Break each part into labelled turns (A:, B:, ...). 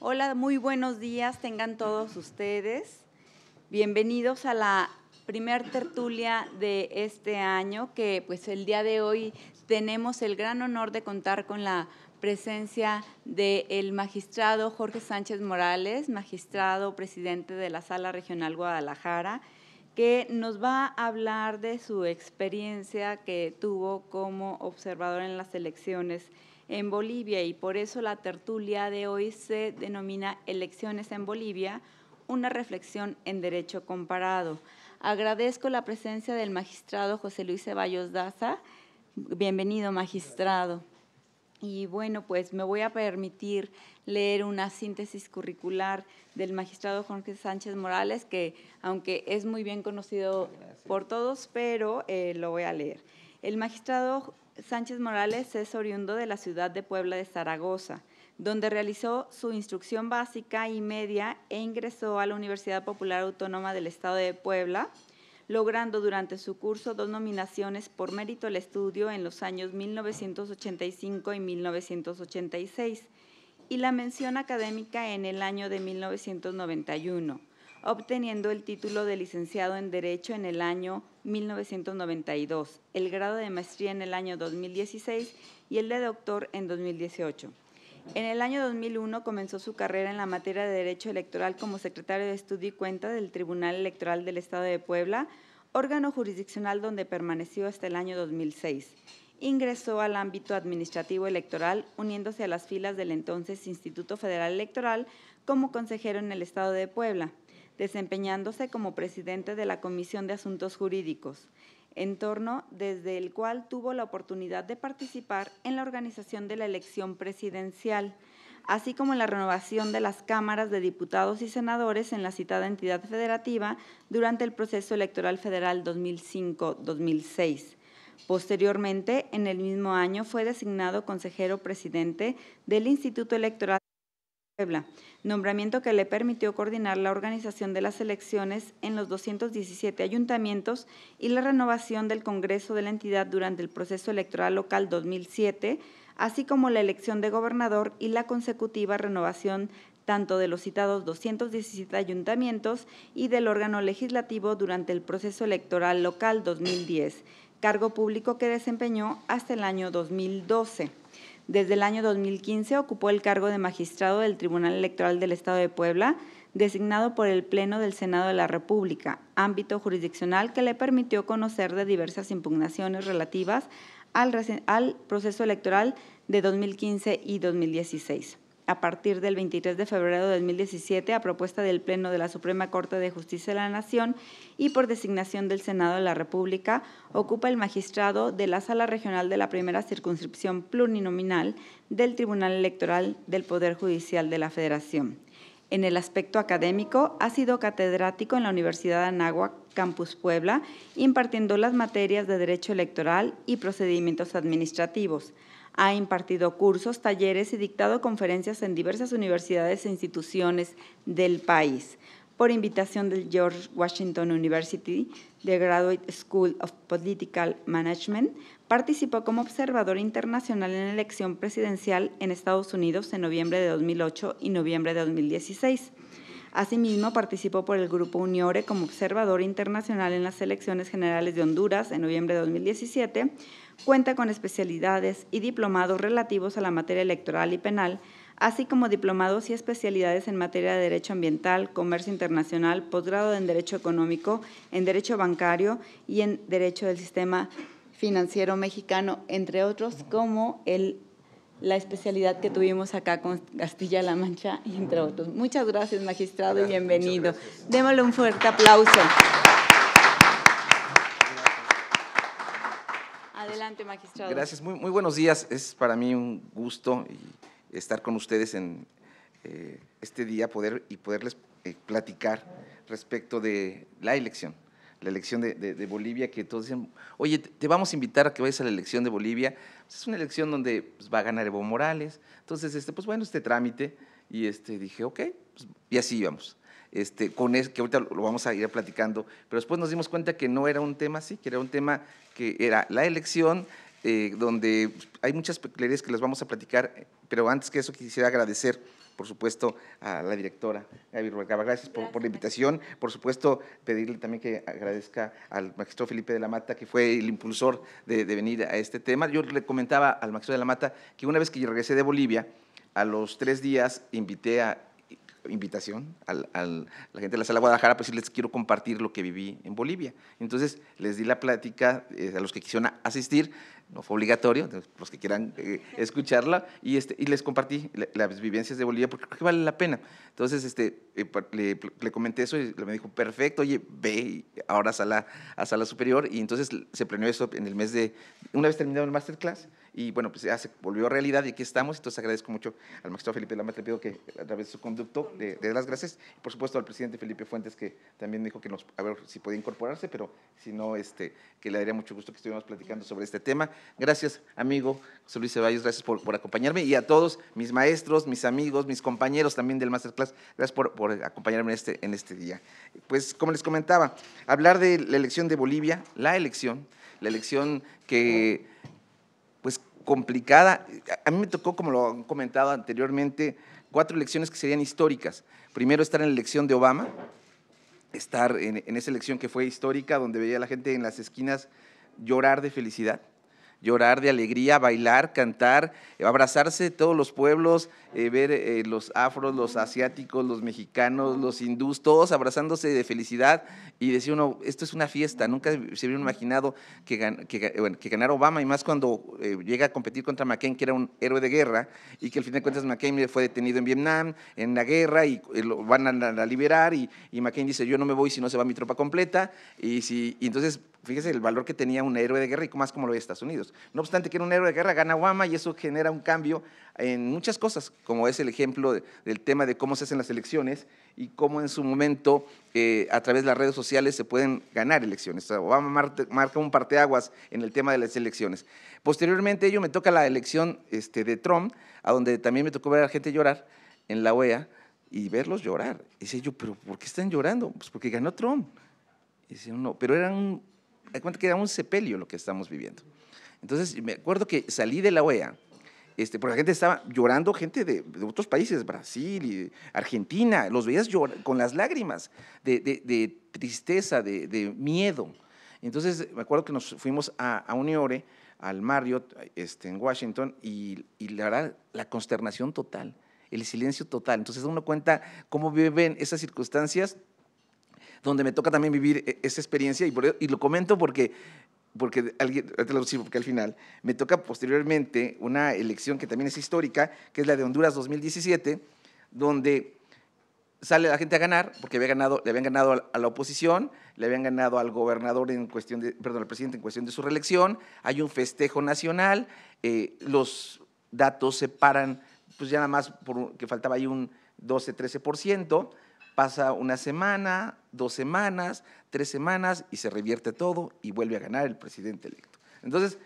A: Hola, muy buenos días, tengan todos ustedes. Bienvenidos a la primer tertulia de este año, que pues el día de hoy tenemos el gran honor de contar con la presencia del magistrado Jorge Sánchez Morales, magistrado presidente de la Sala Regional Guadalajara, que nos va a hablar de su experiencia que tuvo como observador en las elecciones en Bolivia y por eso la tertulia de hoy se denomina Elecciones en Bolivia, una reflexión en derecho comparado. Agradezco la presencia del magistrado José Luis Ceballos Daza. Bienvenido, magistrado. Y bueno, pues me voy a permitir leer una síntesis curricular del magistrado Jorge Sánchez Morales, que aunque es muy bien conocido por todos, pero eh, lo voy a leer. El magistrado Sánchez Morales es oriundo de la ciudad de Puebla de Zaragoza, donde realizó su instrucción básica y media e ingresó a la Universidad Popular Autónoma del Estado de Puebla, logrando durante su curso dos nominaciones por mérito al estudio en los años 1985 y 1986 y la mención académica en el año de 1991 obteniendo el título de licenciado en Derecho en el año 1992, el grado de maestría en el año 2016 y el de doctor en 2018. En el año 2001 comenzó su carrera en la materia de Derecho Electoral como secretario de Estudio y Cuenta del Tribunal Electoral del Estado de Puebla, órgano jurisdiccional donde permaneció hasta el año 2006. Ingresó al ámbito administrativo electoral, uniéndose a las filas del entonces Instituto Federal Electoral como consejero en el Estado de Puebla desempeñándose como presidente de la Comisión de Asuntos Jurídicos, entorno desde el cual tuvo la oportunidad de participar en la organización de la elección presidencial, así como en la renovación de las cámaras de diputados y senadores en la citada entidad federativa durante el proceso electoral federal 2005-2006. Posteriormente, en el mismo año, fue designado consejero presidente del Instituto Electoral nombramiento que le permitió coordinar la organización de las elecciones en los 217 ayuntamientos y la renovación del Congreso de la entidad durante el proceso electoral local 2007, así como la elección de gobernador y la consecutiva renovación tanto de los citados 217 ayuntamientos y del órgano legislativo durante el proceso electoral local 2010, cargo público que desempeñó hasta el año 2012. Desde el año 2015 ocupó el cargo de magistrado del Tribunal Electoral del Estado de Puebla, designado por el Pleno del Senado de la República, ámbito jurisdiccional que le permitió conocer de diversas impugnaciones relativas al, proceso electoral de 2015 y 2016 a partir del 23 de febrero de 2017 a propuesta del Pleno de la Suprema Corte de Justicia de la Nación y por designación del Senado de la República, ocupa el magistrado de la Sala Regional de la Primera Circunscripción Plurinominal del Tribunal Electoral del Poder Judicial de la Federación. En el aspecto académico, ha sido catedrático en la Universidad de Anáhuac, Campus Puebla, impartiendo las materias de Derecho Electoral y Procedimientos Administrativos. Ha impartido cursos, talleres y dictado conferencias en diversas universidades e instituciones del país. Por invitación del George Washington University, de Graduate School of Political Management, participó como observador internacional en la elección presidencial en Estados Unidos en noviembre de 2008 y noviembre de 2016. Asimismo, participó por el Grupo Uniore como observador internacional en las elecciones generales de Honduras en noviembre de 2017, cuenta con especialidades y diplomados relativos a la materia electoral y penal, así como diplomados y especialidades en materia de Derecho Ambiental, Comercio Internacional, posgrado en Derecho Económico, en Derecho Bancario y en Derecho del Sistema Financiero Mexicano, entre otros, como el, la especialidad que tuvimos acá con Castilla-La Mancha, entre otros. Muchas gracias, magistrado, y bienvenido. Démosle un fuerte aplauso.
B: Gracias, muy, muy buenos días. Es para mí un gusto estar con ustedes en eh, este día poder y poderles eh, platicar respecto de la elección, la elección de, Bolivia, que todos dicen, oye, te vamos a invitar a que vayas a la elección de Bolivia. Pues, es una elección donde pues, va a ganar Evo Morales. Entonces, este, pues bueno, este trámite. Y este, dije, ok, pues, y así íbamos. Este, con que ahorita lo vamos a ir platicando, pero después nos dimos cuenta que no era un tema así, que era un tema que era la elección, eh, donde pues, hay muchas peculiaridades que las vamos a platicar, pero antes que eso quisiera agradecer por supuesto, a la directora Gaby Rubalcaba. Gracias, por, la invitación. Por supuesto, pedirle también que agradezca al maestro Felipe de la Mata, que fue el impulsor de, venir a este tema. Yo le comentaba al maestro de la Mata que una vez que regresé de Bolivia, a los tres días invité a invitación al, a la gente de la sala Guadalajara pues, les quiero compartir lo que viví en Bolivia. Entonces les di la plática eh, a los que quisieron asistir, no fue obligatorio, los que quieran eh, escucharla, y, este, y les compartí las vivencias de Bolivia porque creo que vale la pena. Entonces este, eh, le, comenté eso y me dijo, perfecto, oye, ve ahora a sala, a sala superior. Y entonces se planeó eso en el mes de, una vez terminado el masterclass, y bueno, pues ya se volvió realidad y aquí estamos. Entonces agradezco mucho al maestro Felipe Lamas, le pido que a través de su conducto le, dé las gracias. Y por supuesto al presidente Felipe Fuentes, que también dijo que nos, a ver si podía incorporarse, pero si no, este, que le daría mucho gusto que estuviéramos platicando sobre este tema. Gracias, amigo José Luis Ceballos, gracias por, acompañarme y a todos mis maestros, mis amigos, mis compañeros también del Masterclass, gracias por, por acompañarme este, en este día. Pues como les comentaba, hablar de la elección de Bolivia, la elección, la elección que complicada. A mí me tocó, como lo han comentado anteriormente, cuatro elecciones que serían históricas. Primero estar en la elección de Obama, estar en, esa elección que fue histórica, donde veía a la gente en las esquinas llorar de felicidad llorar de alegría, bailar, cantar, abrazarse todos los pueblos, eh, ver eh, los afros, los asiáticos, los mexicanos, los hindús, todos abrazándose de felicidad y decir uno, esto es una fiesta, nunca se hubiera imaginado que, ganara Obama y más cuando eh, llega a competir contra McCain, que era un héroe de guerra y que al fin de cuentas McCain fue detenido en Vietnam, en la guerra y lo van a, liberar y, McCain dice, yo no me voy si no se va mi tropa completa y, si, y entonces Fíjese el valor que tenía un héroe de guerra y más como lo ve Estados Unidos. No obstante que era un héroe de guerra, gana Obama y eso genera un cambio en muchas cosas, como es el ejemplo del tema de cómo se hacen las elecciones y cómo en su momento eh, a través de las redes sociales se pueden ganar elecciones. Obama marca un parteaguas en el tema de las elecciones. Posteriormente ello me toca la elección este, de Trump, a donde también me tocó ver a la gente llorar en la OEA y verlos llorar. Y dice yo, pero ¿por qué están llorando? Pues porque ganó Trump. Y dice no pero eran de cuenta que era un sepelio lo que estamos viviendo. Entonces, me acuerdo que salí de la OEA, este, porque la gente estaba llorando, gente de, otros países, Brasil, y Argentina, los veías llor, con las lágrimas de, de, de tristeza, de, miedo. Entonces, me acuerdo que nos fuimos a, a Uniore, al Marriott, este, en Washington, y, y la verdad, la consternación total el silencio total. Entonces uno cuenta cómo viven esas circunstancias donde me toca también vivir eh, esa experiencia y, lo comento porque porque alguien, porque al final me toca posteriormente una elección que también es histórica, que es la de Honduras 2017, donde sale la gente a ganar, porque ganado, le habían ganado a la oposición, le habían ganado al gobernador en cuestión perdón, al presidente en cuestión de su reelección, hay un festejo nacional, eh, los datos se paran, pues ya nada más que faltaba ahí un 12, 13%, pasa una semana, dos semanas, tres semanas y se revierte todo y vuelve a ganar el presidente electo. Entonces,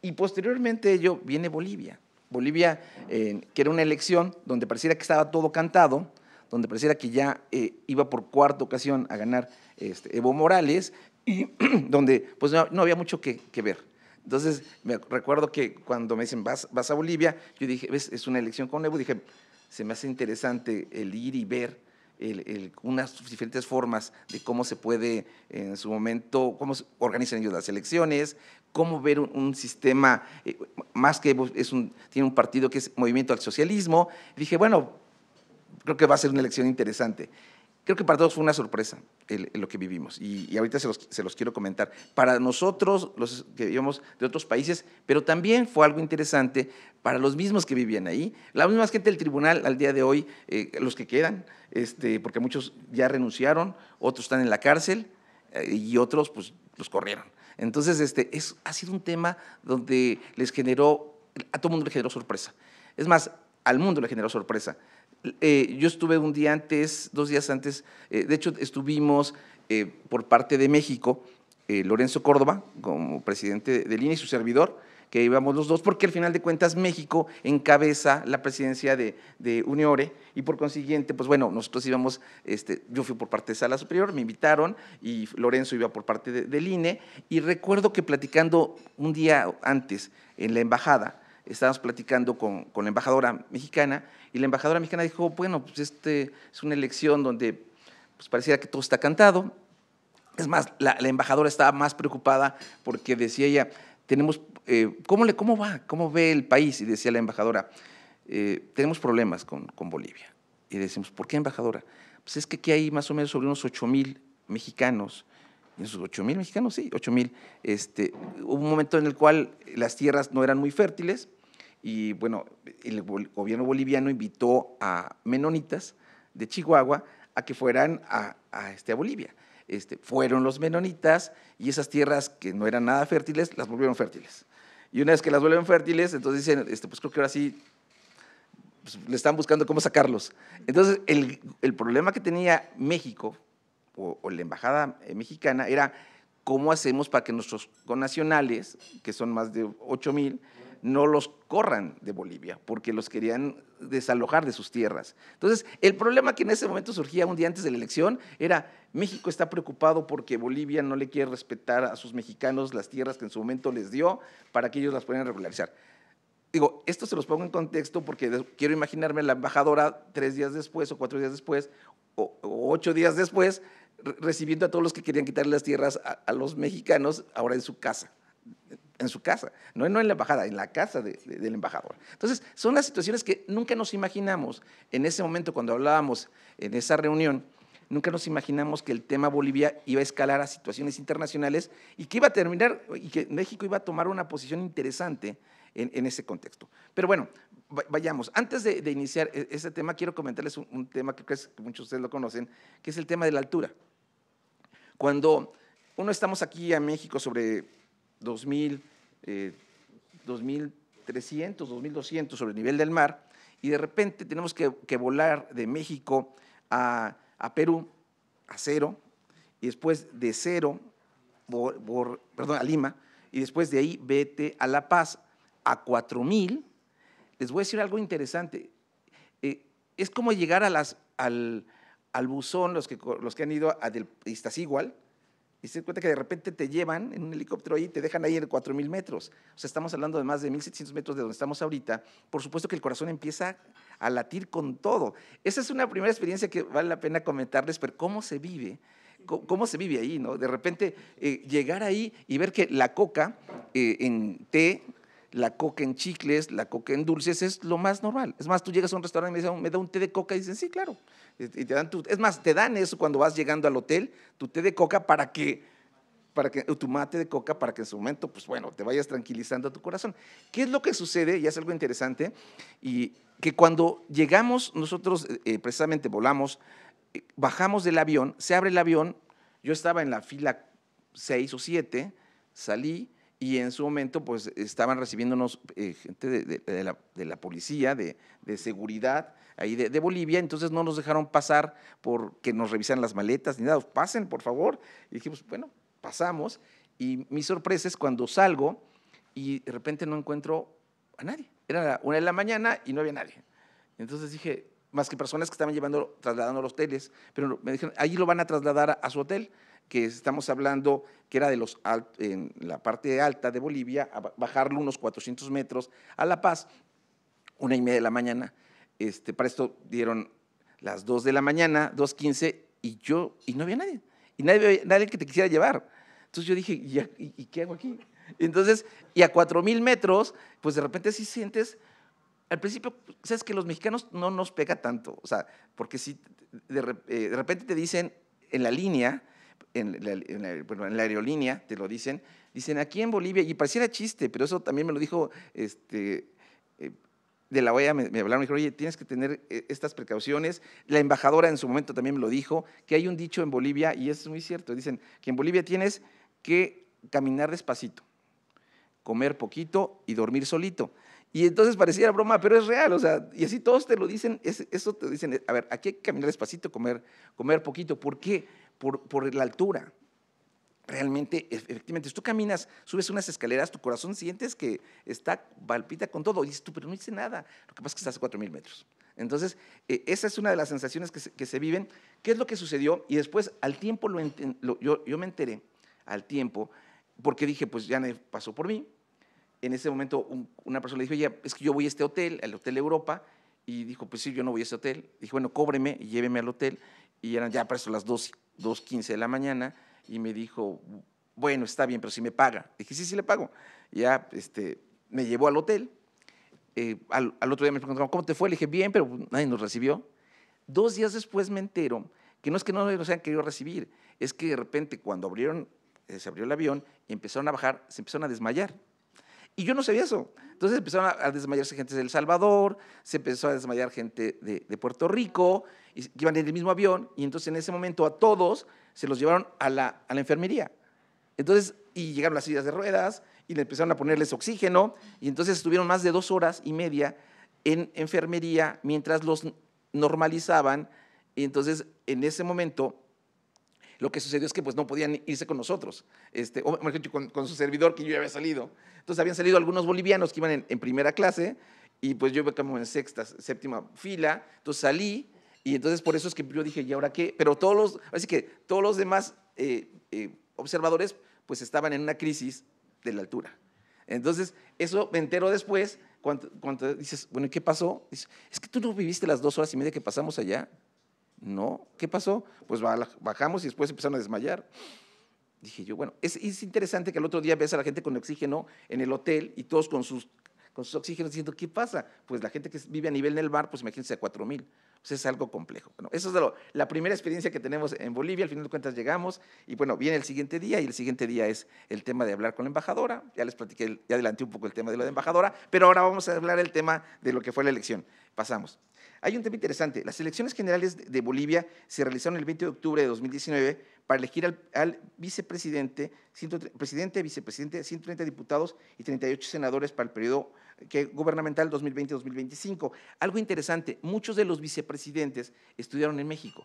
B: y posteriormente ello viene Bolivia. Bolivia, eh, que era una elección donde pareciera que estaba todo cantado, donde pareciera que ya eh, iba por cuarta ocasión a ganar este, Evo Morales y donde pues no, había mucho que, ver. Entonces, me recuerdo que cuando me dicen, vas, a Bolivia, yo dije, ves, es una elección con Evo, dije, se me hace interesante el ir y ver unas diferentes formas de cómo se puede en su momento, cómo se organizan ellos las elecciones, cómo ver un, sistema, eh, más que es tiene un partido que es Movimiento al Socialismo. dije, bueno, creo que va a ser una elección interesante creo que para todos fue una sorpresa lo que vivimos y, ahorita se los, quiero comentar. Para nosotros, los que vivimos de otros países, pero también fue algo interesante para los mismos que vivían ahí, la misma gente del tribunal al día de hoy, eh, los que quedan, este, porque muchos ya renunciaron, otros están en la cárcel eh, y otros pues los corrieron. Entonces, este, es, ha sido un tema donde les generó, a todo el mundo le generó sorpresa. Es más, al mundo le generó sorpresa. Eh, yo estuve un día antes, dos días antes, eh, de hecho estuvimos eh, por parte de México, Lorenzo Córdoba como presidente del INE y su servidor, que íbamos los dos, porque al final de cuentas México encabeza la presidencia de, Uniore y por consiguiente, pues bueno, nosotros íbamos, este, yo fui por parte de Sala Superior, me invitaron y Lorenzo iba por parte de, del INE y recuerdo que platicando un día antes en la embajada, estábamos platicando con, la embajadora mexicana y la embajadora mexicana dijo, bueno, pues este es una elección donde pues pareciera que todo está cantado. Es más, la, embajadora estaba más preocupada porque decía ella, tenemos, eh, ¿cómo, le, ¿cómo va? ¿Cómo ve el país? Y decía la embajadora, eh, tenemos problemas con, con, Bolivia. Y decimos, ¿por qué embajadora? Pues es que aquí hay más o menos sobre unos 8 mil mexicanos y esos 8 mil mexicanos, sí, 8 mil, este, hubo un momento en el cual las tierras no eran muy fértiles y bueno, el gobierno boliviano invitó a menonitas de Chihuahua a que fueran a, este, a Bolivia. Este, fueron los menonitas y esas tierras que no eran nada fértiles las volvieron fértiles. Y una vez que las vuelven fértiles, entonces dicen, este, pues creo que ahora sí pues, le están buscando cómo sacarlos. Entonces, el, problema que tenía México o, la embajada eh, mexicana era cómo hacemos para que nuestros connacionales, que son más de 8 mil, no los corran de Bolivia, porque los querían desalojar de sus tierras. Entonces, el problema que en ese momento surgía un día antes de la elección era, México está preocupado porque Bolivia no le quiere respetar a sus mexicanos las tierras que en su momento les dio para que ellos las puedan regularizar. Digo, esto se los pongo en contexto porque quiero imaginarme a la embajadora tres días después o cuatro días después o, ocho días después recibiendo a todos los que querían quitarle las tierras a los mexicanos ahora en su casa en su casa, no, en la embajada, en la casa del embajador. Entonces, son las situaciones que nunca nos imaginamos en ese momento cuando hablábamos en eh, esa reunión, nunca nos imaginamos que el tema Bolivia iba a escalar a situaciones internacionales y que iba a terminar y que México iba a tomar una posición interesante en, en ese contexto. Pero bueno, vayamos. Antes de, iniciar eh, ese tema, quiero comentarles un, tema que, creo que muchos de ustedes lo conocen, que es el tema de la altura. Cuando uno estamos aquí en México sobre 2.300, 2.200 eh, sobre el nivel del mar, y de repente tenemos que, volar de México a, Perú a cero, y después de cero, perdón, a Lima, y después de ahí vete a La Paz a 4.000. Les voy a decir algo interesante. Eh, es como llegar a las, al, buzón, los que, los que han ido a del Iztaccíhuatl, y se cuenta que de repente te llevan en un helicóptero ahí y te dejan ahí en 4.000 metros. O sea, estamos hablando de más de 1.700 metros de donde estamos ahorita. Por supuesto que el corazón empieza a latir con todo. Esa es una primera experiencia que vale la pena comentarles, pero cómo se vive cómo se vive ahí, ¿no? De repente eh, llegar ahí y ver que la coca eh, en té la coca en chicles, la coca en dulces, es lo más normal. Es más, tú llegas a un restaurante y me dicen, me da un té de coca, y dicen, sí, claro. te dan es más, te dan eso cuando vas llegando al hotel, tu té de coca para que, para que, tu mate de coca para que en su momento, pues bueno, te vayas tranquilizando a tu corazón. ¿Qué es lo que sucede? Y es algo interesante, y que cuando llegamos, nosotros eh, eh, precisamente volamos, eh, bajamos del avión, se abre el avión, yo estaba en la fila 6 o 7, salí, y en su momento pues estaban recibiéndonos eh, gente de, la, policía, de, seguridad ahí de, Bolivia, entonces no nos dejaron pasar porque nos revisan las maletas ni nada, pasen por favor. Y dijimos, bueno, pasamos y mi sorpresa es cuando salgo y de repente no encuentro a nadie. Era una de la mañana y no había nadie. Entonces dije, más que personas que estaban llevando, trasladando los hoteles, pero me dijeron, ahí lo van a trasladar a su hotel que estamos hablando que era de los en la parte alta de Bolivia, a bajarlo unos 400 metros a La Paz, una y media de la mañana. Este, para esto dieron las 2 de la mañana, 2.15, y yo, y no había nadie, y nadie, nadie que te quisiera llevar. Entonces yo dije, ¿y, qué hago aquí? Entonces, y a 4.000 metros, pues de repente sí sientes, al principio, sabes que los mexicanos no nos pega tanto, o sea, porque si de, eh, de repente te dicen en la línea, en la, aerolínea, te lo dicen, dicen aquí en Bolivia, y pareciera chiste, pero eso también me lo dijo este, eh, de la OEA, me, me, hablaron, me dijeron, oye, tienes que tener eh, estas precauciones. La embajadora en su momento también me lo dijo, que hay un dicho en Bolivia, y es muy cierto, dicen que en Bolivia tienes que caminar despacito, comer poquito y dormir solito. Y entonces pareciera broma, pero es real, o sea, y así todos te lo dicen, eso te dicen, a ver, aquí hay que caminar despacito, comer, comer poquito, ¿por qué? por, la altura. Realmente, efectivamente, si tú caminas, subes unas escaleras, tu corazón sientes que está palpita con todo. Y dices tú, pero no hice nada. Lo que pasa es que estás a mil metros. Entonces, e, esa es una de las sensaciones que se, viven. ¿Qué es lo que sucedió? Y después, al tiempo, lo yo, me enteré, al tiempo, porque dije, pues ya pasó por mí. En ese momento, una persona le dijo, oye, es que yo voy a este hotel, al Hotel Europa, y dijo, pues sí, yo no voy a ese hotel. dijo bueno, cóbreme y lléveme al hotel. Y eran ya para eso las 2, 2.15 de la mañana y me dijo, bueno, está bien, pero si me paga. Dije, sí, sí le pago. Ya este, me llevó al hotel. Eh, al, al, otro día me preguntaron, ¿cómo te fue? Le dije, bien, pero nadie nos recibió. Dos días después me entero que no es que no nos hayan querido recibir, es que de repente cuando abrieron, eh, se abrió el avión y empezaron a bajar, se empezaron a desmayar. Y yo no sabía eso. Entonces empezaron a, desmayarse gente de El Salvador, se empezó a desmayar gente de, Puerto Rico, y, que iban en el mismo avión, y entonces en ese momento a todos se los llevaron a la, enfermería. Entonces, y llegaron las sillas de ruedas, y le empezaron a ponerles oxígeno, y entonces estuvieron más de dos horas y media en enfermería mientras los normalizaban, y entonces en ese momento lo que sucedió es que pues no podían irse con nosotros, este, con, su servidor que yo ya había salido. Entonces habían salido algunos bolivianos que iban en, primera clase y pues yo iba como en sexta, séptima fila, entonces salí y entonces por eso es que yo dije, ¿y ahora qué? Pero todos los, así que todos los demás eh, eh, observadores pues estaban en una crisis de la altura. Entonces, eso me entero después, cuando, cuando dices, bueno, ¿qué pasó? Dices, es que tú no viviste las dos horas y media que pasamos allá. No, ¿qué pasó? Pues bajamos y después empezaron a desmayar. Dije yo, bueno, es, interesante que el otro día ves a la gente con oxígeno en el hotel y todos con sus, con oxígenos diciendo, ¿qué pasa? Pues la gente que vive a nivel en el bar, pues imagínense a 4 mil. Pues es algo complejo. Esa eso es la primera experiencia que tenemos en Bolivia. Al final de cuentas llegamos y bueno, viene el siguiente día y el siguiente día es el tema de hablar con la embajadora. Ya les platiqué, ya adelanté un poco el tema de la embajadora, pero ahora vamos a hablar el tema de lo que fue la elección. Pasamos. Hay un tema interesante. Las elecciones generales de Bolivia se realizaron el 20 de octubre de 2019 para elegir al, vicepresidente, presidente, vicepresidente, 130 diputados y 38 senadores para el periodo eh, que, gubernamental 2020-2025. Algo interesante, muchos de los vicepresidentes estudiaron en México.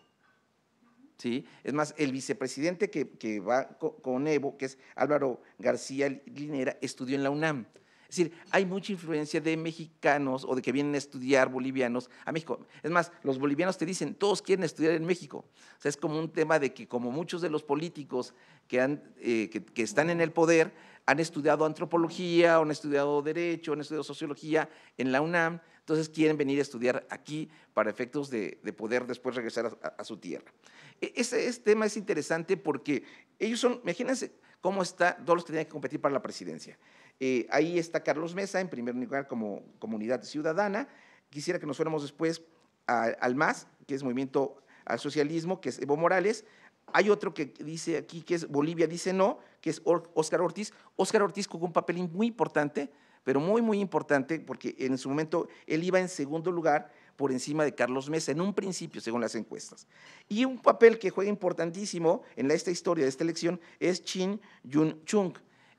B: ¿sí? Es más, el vicepresidente que, va con Evo, que es Álvaro García Linera, estudió en la UNAM. Es decir, hay mucha influencia de mexicanos o de que vienen a estudiar bolivianos a México. Es más, los bolivianos te dicen, todos quieren estudiar en México. O sea, es como un tema de que como muchos de los políticos que, eh, están en el poder han estudiado antropología, han estudiado derecho, han estudiado sociología en la UNAM, entonces quieren venir a estudiar aquí para efectos de, poder después regresar a, su tierra. E, ese, ese tema es interesante porque ellos son, imagínense, cómo está, todos los que tenían que competir para la presidencia. Eh, ahí está Carlos Mesa, en primer lugar, como comunidad ciudadana. Quisiera que nos fuéramos después al MAS, que es Movimiento al Socialismo, que es Evo Morales. Hay otro que dice aquí que es Bolivia dice no, que es Óscar Ortiz. Óscar Ortiz jugó un papel muy importante, pero muy, muy importante, porque en su momento él iba en segundo lugar por encima de Carlos Mesa, en un principio, según las encuestas. Y un papel que juega importantísimo en esta historia de esta elección es Chin Yun Chung,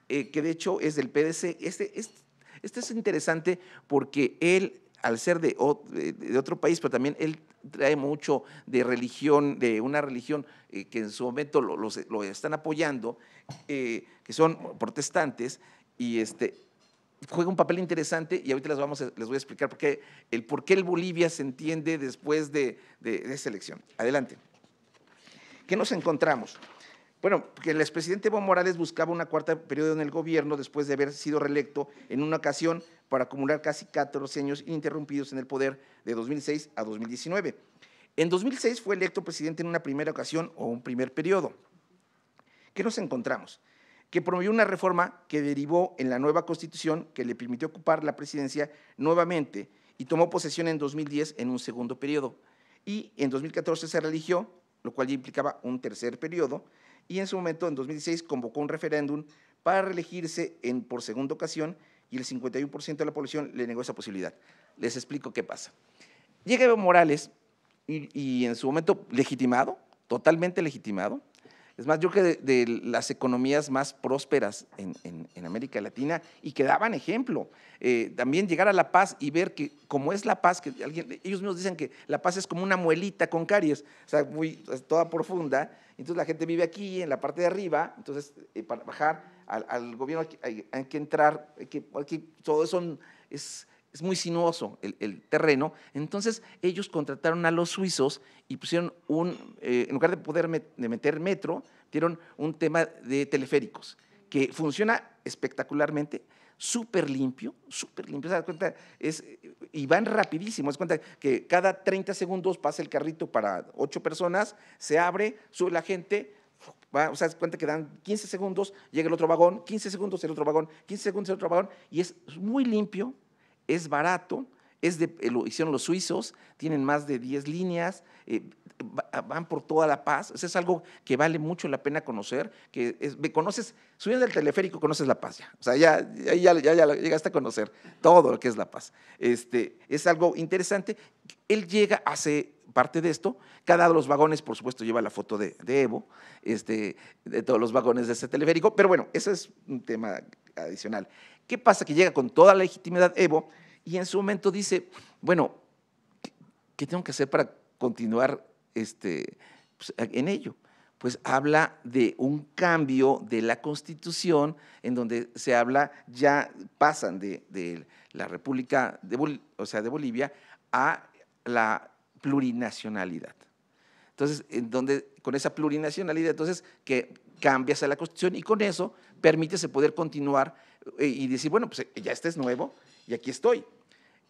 B: eh, que de hecho es del PDC. Este, este, es interesante porque él al ser de, de, otro país, pero también él trae mucho de religión, de una religión eh, que en su momento lo, están apoyando, eh, que son protestantes, y este, juega un papel interesante y ahorita les, voy a explicar por qué el, por qué el Bolivia se entiende después de, de, esa elección. Adelante. ¿Qué nos encontramos? Bueno, que el expresidente Evo Morales buscaba una cuarta periodo en el gobierno después de haber sido reelecto en una ocasión para acumular casi 14 años ininterrumpidos en el poder de 2006 a 2019. En 2006 fue electo presidente en una primera ocasión o un primer periodo. ¿Qué nos encontramos? que promovió una reforma que derivó en la nueva constitución que le permitió ocupar la presidencia nuevamente y tomó posesión en 2010 en un segundo periodo. Y en 2014 se religió, lo cual ya implicaba un tercer periodo, y en su momento, en 2016, convocó un referéndum para reelegirse en, por segunda ocasión y el 51% de la población le negó esa posibilidad. Les explico qué pasa. Llega Evo Morales y en su momento legitimado, totalmente legitimado, es más, yo creo que de, las economías más prósperas en, América Latina y que daban ejemplo. Eh, también llegar a La Paz y ver que como es La Paz, que alguien, ellos mismos dicen que La Paz es como una muelita con caries, o sea, muy, toda profunda. Entonces la gente vive aquí, en la parte de arriba, entonces eh, para bajar al, gobierno hay, que entrar, que, que todo eso es es muy sinuoso el, terreno. Entonces ellos contrataron a los suizos y pusieron un, eh, en lugar de poder meter metro, dieron un tema de teleféricos, que funciona espectacularmente, súper limpio, súper limpio. cuenta? Es, y van rapidísimo. ¿Se cuenta que cada 30 segundos pasa el carrito para ocho personas, se abre, sube la gente, Va, o cuenta que dan 15 segundos, llega el otro vagón, 15 segundos el otro vagón, 15 segundos el otro vagón, y es muy limpio, es barato, es de, eh, lo hicieron los suizos, tienen más de 10 líneas, eh, ah, van por toda La Paz, eso es algo que vale mucho la pena conocer, que me conoces, subiendo del teleférico conoces La Paz ya, o sea, ya, ya, llegaste a conocer todo lo que es La Paz. Este, es algo interesante, él llega, hace parte de esto, cada uno de los vagones, por supuesto, lleva la foto de, Evo, este, de todos los vagones de ese teleférico, pero bueno, ese es un tema adicional. ¿Qué pasa? Que llega con toda la legitimidad Evo y en su momento dice, bueno, ¿qué tengo que hacer para continuar este, pues, en ello? Pues habla de un cambio de la Constitución en donde se habla, ya pasan de, la República, de o sea, de Bolivia, a la plurinacionalidad. Entonces, en donde, con esa plurinacionalidad, entonces, que cambias a la Constitución y con eso permítese poder continuar eh, y decir, bueno, pues ya este es nuevo y aquí estoy.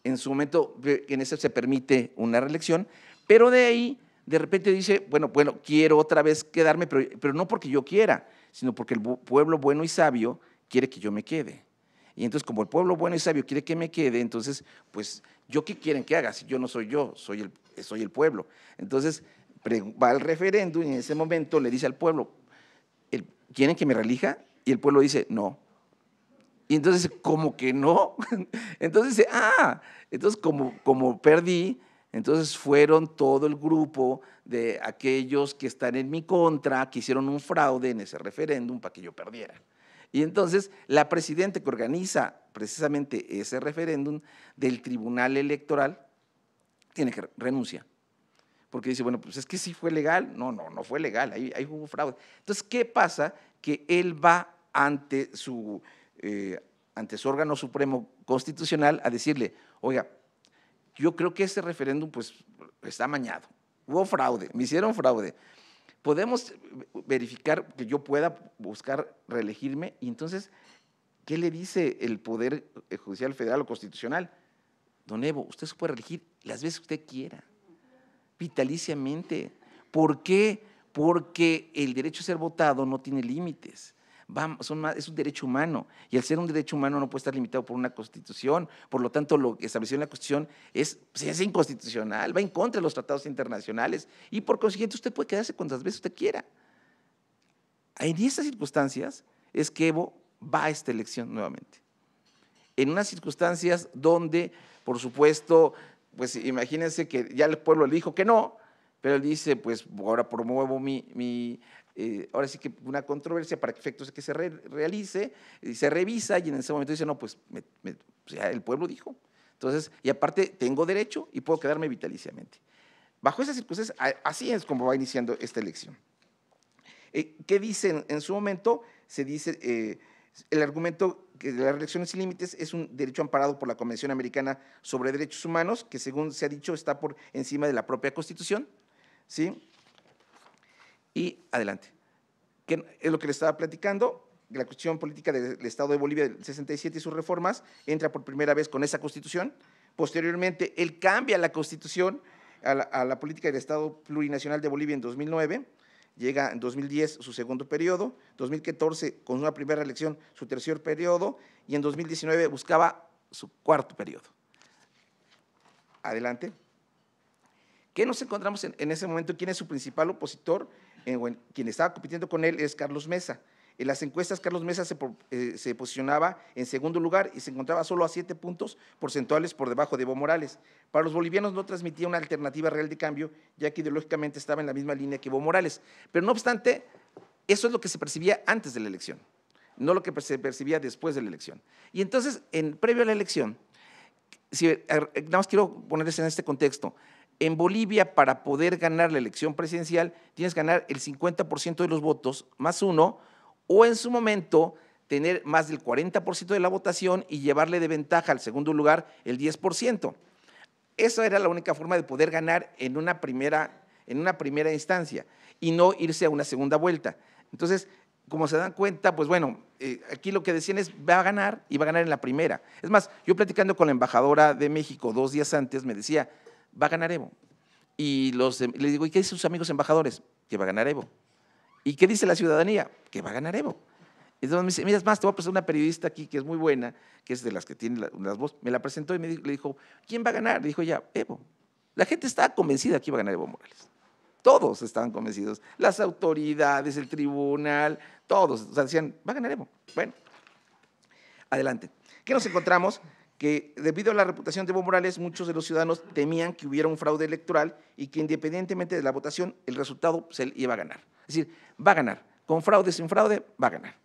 B: En su momento, en ese se permite una reelección, pero de ahí de repente dice, bueno, bueno, quiero otra vez quedarme, pero, no porque yo quiera, sino porque el pueblo bueno y sabio quiere que yo me quede. Y entonces, como el pueblo bueno y sabio quiere que me quede, entonces, pues, ¿yo qué quieren que haga? Si yo no soy yo, soy el, soy el pueblo. Entonces, va al referéndum y en ese momento le dice al pueblo, ¿quieren que me relija? Y el pueblo dice, no, y entonces, como que no. Entonces, ah, entonces como, como perdí, entonces fueron todo el grupo de aquellos que están en mi contra, que hicieron un fraude en ese referéndum para que yo perdiera. Y entonces la presidenta que organiza precisamente ese referéndum del Tribunal Electoral tiene que renuncia Porque dice, bueno, pues es que sí fue legal. No, no, no fue legal, ahí, ahí hubo fraude. Entonces, ¿qué pasa? Que él va ante su, eh, ante su órgano supremo constitucional a decirle, oiga, yo creo que este referéndum pues está amañado, hubo fraude, me hicieron fraude. Podemos verificar que yo pueda buscar reelegirme y entonces, ¿qué le dice el Poder Judicial Federal o Constitucional? Don Evo, usted se puede reelegir las veces que usted quiera, vitaliciamente. ¿Por qué? Porque el derecho a ser votado no tiene límites es un derecho humano y al ser un derecho humano no puede estar limitado por una constitución. Por lo tanto, lo que estableció en la constitución es, pues, es inconstitucional, va en contra de los tratados internacionales y por consiguiente usted puede quedarse cuantas veces usted quiera. En esas circunstancias es que Evo va a esta elección nuevamente. En unas circunstancias donde, por supuesto, pues imagínense que ya el pueblo le dijo que no, pero él dice, pues ahora promuevo mi, mi eh, ahora sí que una controversia para efectos que se realice, y se revisa y en ese momento dice, no, pues, el pueblo dijo. Entonces, y aparte tengo derecho y puedo quedarme vitaliciamente. Bajo esas circunstancias, así es como va iniciando esta elección. Eh, ¿Qué dicen en su momento? Se dice, eh, el argumento que las elecciones sin límites es un derecho amparado por la Convención Americana sobre Derechos Humanos, que según se ha dicho está por encima de la propia Constitución, ¿sí? y adelante. es lo que le estaba platicando, la cuestión política del Estado de Bolivia del 67 y sus reformas, entra por primera vez con esa constitución. Posteriormente, él cambia la constitución a la, política del Estado plurinacional de Bolivia en 2009 llega en 2010 su segundo periodo, 2014 con una primera elección su tercer periodo y en 2019 buscaba su cuarto periodo. Adelante. ¿Qué nos encontramos en ese momento? ¿Quién es su principal opositor? Eh, quien estaba compitiendo con él es Carlos Mesa. En las encuestas, Carlos Mesa eh, se, posicionaba en segundo lugar y se encontraba solo a siete puntos porcentuales por debajo de Evo Morales. Para los bolivianos no transmitía una alternativa real de cambio, ya que ideológicamente estaba en la misma línea que Evo Morales. Pero no obstante, eso es lo que se percibía antes de la elección, no lo que se percibía después de la elección. Y entonces, en, previo a la elección, nada más quiero ponerles en este contexto, en Bolivia para poder ganar la elección presidencial tienes que ganar el 50% de los votos más uno o en su momento tener más del 40% de la votación y llevarle de ventaja al segundo lugar el 10%. Esa era la única forma de poder ganar en una primera, en una primera instancia y no irse a una segunda vuelta. Entonces, como se dan cuenta, pues bueno, eh, aquí lo que decían es, va a ganar y va a ganar en la primera. Es más, yo platicando con la embajadora de México dos días antes, me decía, va a ganar Evo. Y los, em, le digo, ¿y qué dicen sus amigos embajadores? Que va a ganar Evo. ¿Y qué dice la ciudadanía? Que va a ganar Evo. Entonces me dice, mira, es más, te voy a presentar una periodista aquí que es muy buena, que es de las que tiene las voz Me la presentó y me dijo, le dijo, ¿quién va a ganar? Le dijo ya, Evo. La gente está convencida que iba a ganar Evo Morales. Todos estaban convencidos. Las autoridades, el tribunal, todos. O sea, decían, va a ganar Evo. Bueno, adelante. ¿Qué nos encontramos? que debido a la reputación de Evo Morales, muchos de los ciudadanos temían que hubiera un fraude electoral y que independientemente de la votación, el resultado se iba a ganar. Es decir, va a ganar, con fraude, sin fraude, va a ganar.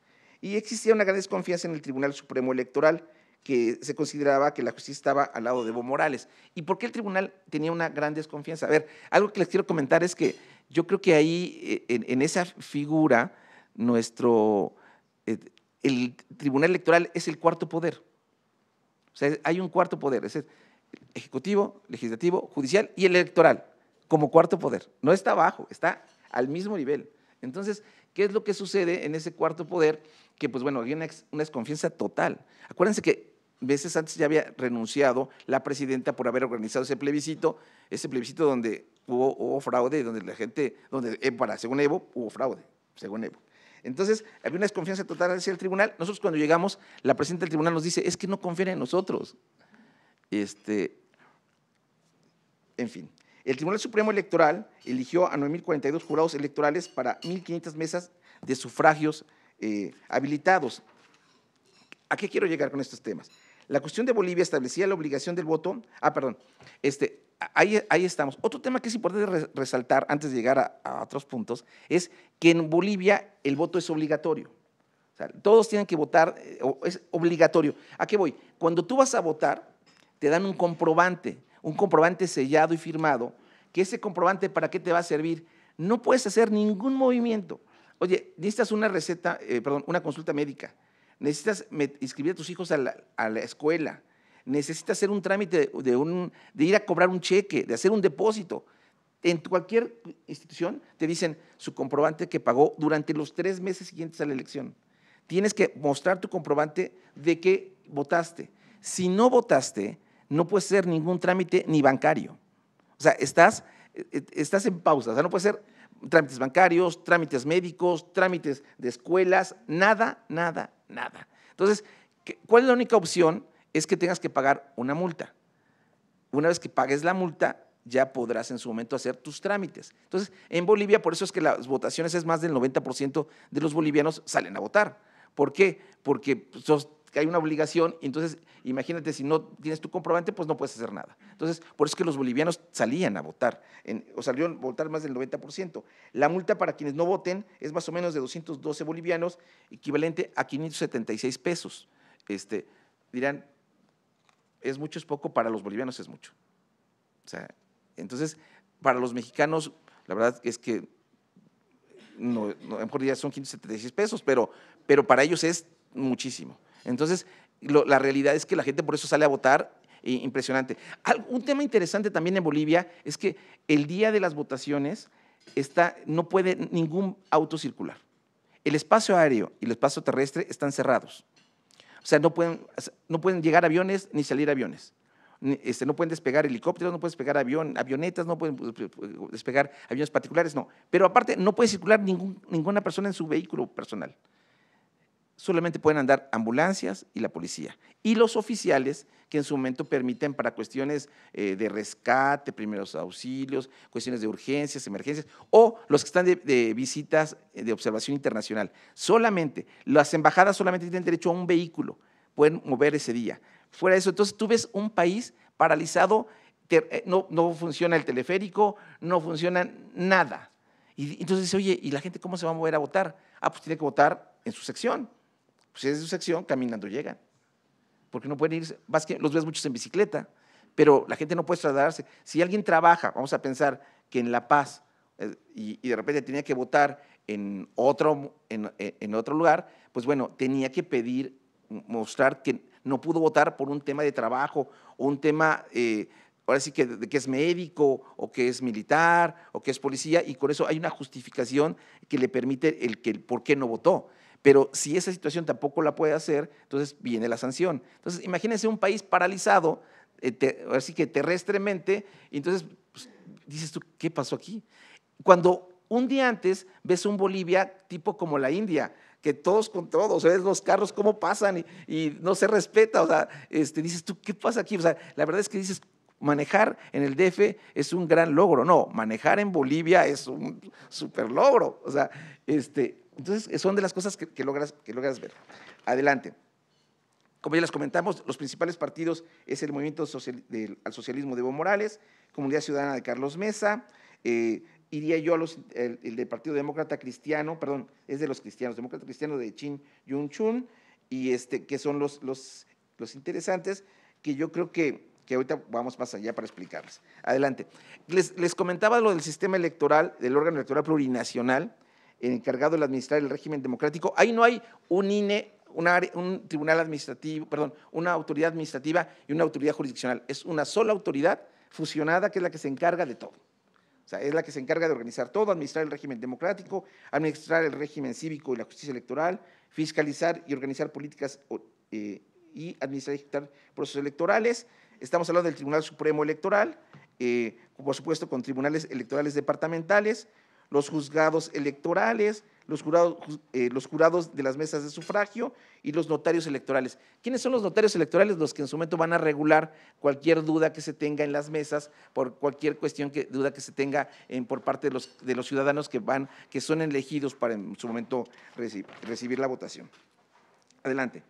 B: Y existía una gran desconfianza en el Tribunal Supremo Electoral, que se consideraba que la justicia estaba al lado de Evo Morales. ¿Y por qué el tribunal tenía una gran desconfianza? A ver, algo que les quiero comentar es que yo creo que ahí, eh, en, en esa figura, nuestro, eh, el Tribunal Electoral es el cuarto poder. O sea, hay un cuarto poder, es ejecutivo, legislativo, judicial y el electoral, como cuarto poder. No está abajo, está al mismo nivel. Entonces, ¿qué es lo que sucede en ese cuarto poder? Que pues bueno, hay una, desconfianza total. Acuérdense que veces antes ya había renunciado la presidenta por haber organizado ese plebiscito, ese plebiscito donde hubo, hubo fraude, donde la gente, donde eh, para, según Evo, hubo fraude, según Evo. Entonces, había una desconfianza total hacia el tribunal. Nosotros cuando llegamos, la presidenta del tribunal nos dice, es que no confían en nosotros. Este, en fin, el Tribunal Supremo Electoral eligió a 9.042 jurados electorales para 1.500 mesas de sufragios eh, habilitados. ¿A qué quiero llegar con estos temas? La cuestión de Bolivia establecía la obligación del voto, ah, perdón, este, ahí, estamos. Otro tema que es importante resaltar antes de llegar a, otros puntos es que en Bolivia el voto es obligatorio. todos tienen que votar, eh, es obligatorio. ¿A qué voy? Cuando tú vas a votar, te dan un comprobante, un comprobante sellado y firmado, que ese comprobante para qué te va a servir. No puedes hacer ningún movimiento. Oye, necesitas una receta, eh, perdón, una consulta médica. Necesitas inscribir a tus hijos a la escuela necesita hacer un trámite de, ir a cobrar un cheque, de hacer un depósito. En cualquier institución te dicen su comprobante que pagó durante los tres meses siguientes a la elección. Tienes que mostrar tu comprobante de que votaste. Si no votaste, no puede ser ningún trámite ni bancario. O sea, estás, estás en pausa. O sea, no puede ser trámites bancarios, trámites médicos, trámites de escuelas, nada, nada, nada. Entonces, ¿cuál es la única opción? es que tengas que pagar una multa. Una vez que pagues la multa, ya podrás en su momento hacer tus trámites. Entonces, en Bolivia, por eso es que las votaciones es más del 90% de los bolivianos salen a votar. ¿Por qué? Porque pues, hay una obligación entonces, imagínate, si no tienes tu comprobante, pues no puedes hacer nada. Entonces, por eso es que los bolivianos salían a votar, o salieron a votar más del 90%. La multa para quienes no voten es más o menos de 212 bolivianos, equivalente a 576 pesos. Este, dirán, es mucho, es poco, para los bolivianos es mucho. O sea, entonces, para los mexicanos, la verdad es que no, mejor son 576 pesos, pero, pero para ellos es muchísimo. Entonces, la realidad es que la gente por eso sale a votar eh, impresionante. un tema interesante también en Bolivia es que el día de las votaciones está, no puede ningún auto circular. El espacio aéreo y el espacio terrestre están cerrados sea, no pueden, no pueden llegar aviones ni salir aviones. Este, no pueden despegar helicópteros, no pueden despegar avión, avionetas, no pueden pues, pues, pues, despegar aviones particulares, no. Pero aparte, no puede circular ningún, ninguna persona en su vehículo personal. Solamente pueden andar ambulancias y la policía. Y los oficiales que en su momento permiten para cuestiones eh, de rescate, primeros auxilios, cuestiones de urgencias, emergencias, o los que están de, visitas eh, de observación internacional. Solamente, las embajadas solamente tienen derecho a un vehículo, pueden mover ese día. Fuera de eso, entonces tú ves un país paralizado, eh, no, funciona el teleférico, no funciona nada. Y entonces dice, oye, ¿y la gente cómo se va a mover a votar? Ah, pues tiene que votar en su sección. Pues es su sección, caminando llegan porque no pueden ir, que los ves muchos en bicicleta, pero la gente no puede trasladarse. Si alguien trabaja, vamos a pensar que en La Paz eh, y, de repente tenía que votar en otro, en, eh, otro lugar, pues bueno, tenía que pedir, mostrar que no pudo votar por un tema de trabajo o un tema, eh, ahora sí que, que es médico o que es militar o que es policía, y con eso hay una justificación que le permite el, que el por qué no votó. Pero si esa situación tampoco la puede hacer, entonces viene la sanción. Entonces, imagínense un país paralizado, eh, así que terrestremente, y entonces pues, dices tú, ¿qué pasó aquí? Cuando un día antes ves un Bolivia tipo como la India, que todos con todos, ves los carros cómo pasan y, y, no se respeta, o sea, este, dices tú, ¿qué pasa aquí? O sea, la verdad es que dices, manejar en el DF es un gran logro, no, manejar en Bolivia es un super logro, o sea, este, entonces, eh, son de las cosas que, logras, ver. Adelante. Como ya les comentamos, los principales partidos es el Movimiento al Socialismo de Evo Morales, Comunidad Ciudadana de Carlos Mesa, eh, iría yo a del Partido Demócrata Cristiano, perdón, es de los cristianos, Demócrata Cristiano de Chin Yun y este, que son los, los, interesantes, que yo creo que, ahorita vamos más allá para explicarles. Adelante. Les, les comentaba lo del sistema electoral, del órgano electoral plurinacional, encargado de administrar el régimen democrático. Ahí no hay un INE, un tribunal administrativo, perdón, una autoridad administrativa y una autoridad jurisdiccional. Es una sola autoridad fusionada que es la que se encarga de todo. O sea, es la que se encarga de organizar todo, administrar el régimen democrático, administrar el régimen cívico y la justicia electoral, fiscalizar y organizar políticas eh, y administrar procesos electorales. Estamos hablando del Tribunal Supremo Electoral, eh, por supuesto con tribunales electorales departamentales, los juzgados electorales, eh, los jurados, de las mesas de sufragio y los notarios electorales. ¿Quiénes son los notarios electorales? Los que en su momento van a regular cualquier duda que se tenga en las mesas, por cualquier cuestión que duda que se tenga por parte de los, ciudadanos que van, que son elegidos para en su momento recibir la votación. Adelante.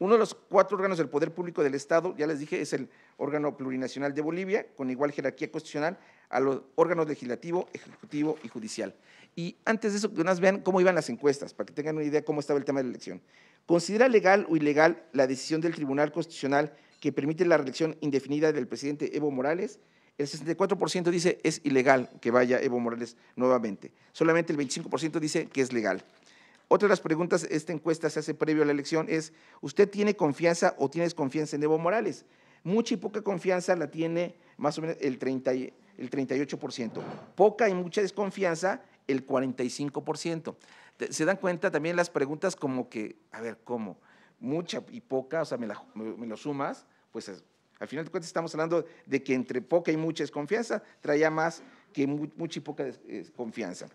B: Uno de los cuatro órganos del poder público del Estado, ya les dije, es el órgano plurinacional de Bolivia, con igual jerarquía constitucional a los órganos legislativo, ejecutivo y judicial. Y antes de eso, que unas vean cómo iban las encuestas, para que tengan una idea cómo estaba el tema de la elección. ¿Considera legal o ilegal la decisión del Tribunal Constitucional que permite la reelección indefinida del presidente Evo Morales? El 64% dice es ilegal que vaya Evo Morales nuevamente. Solamente el 25% dice que es legal. Otra de las preguntas, esta encuesta se hace previo a la elección, es ¿usted tiene confianza o tienes confianza en Evo Morales? Mucha y poca confianza la tiene más o menos el 30 el 38%. Poca y mucha desconfianza, el 45%. Se dan cuenta también las preguntas como que, a ver, ¿cómo? Mucha y poca, o sea, me, lo sumas, pues al final de cuentas estamos hablando de que entre poca y mucha desconfianza traía más que mucha y poca desconfianza.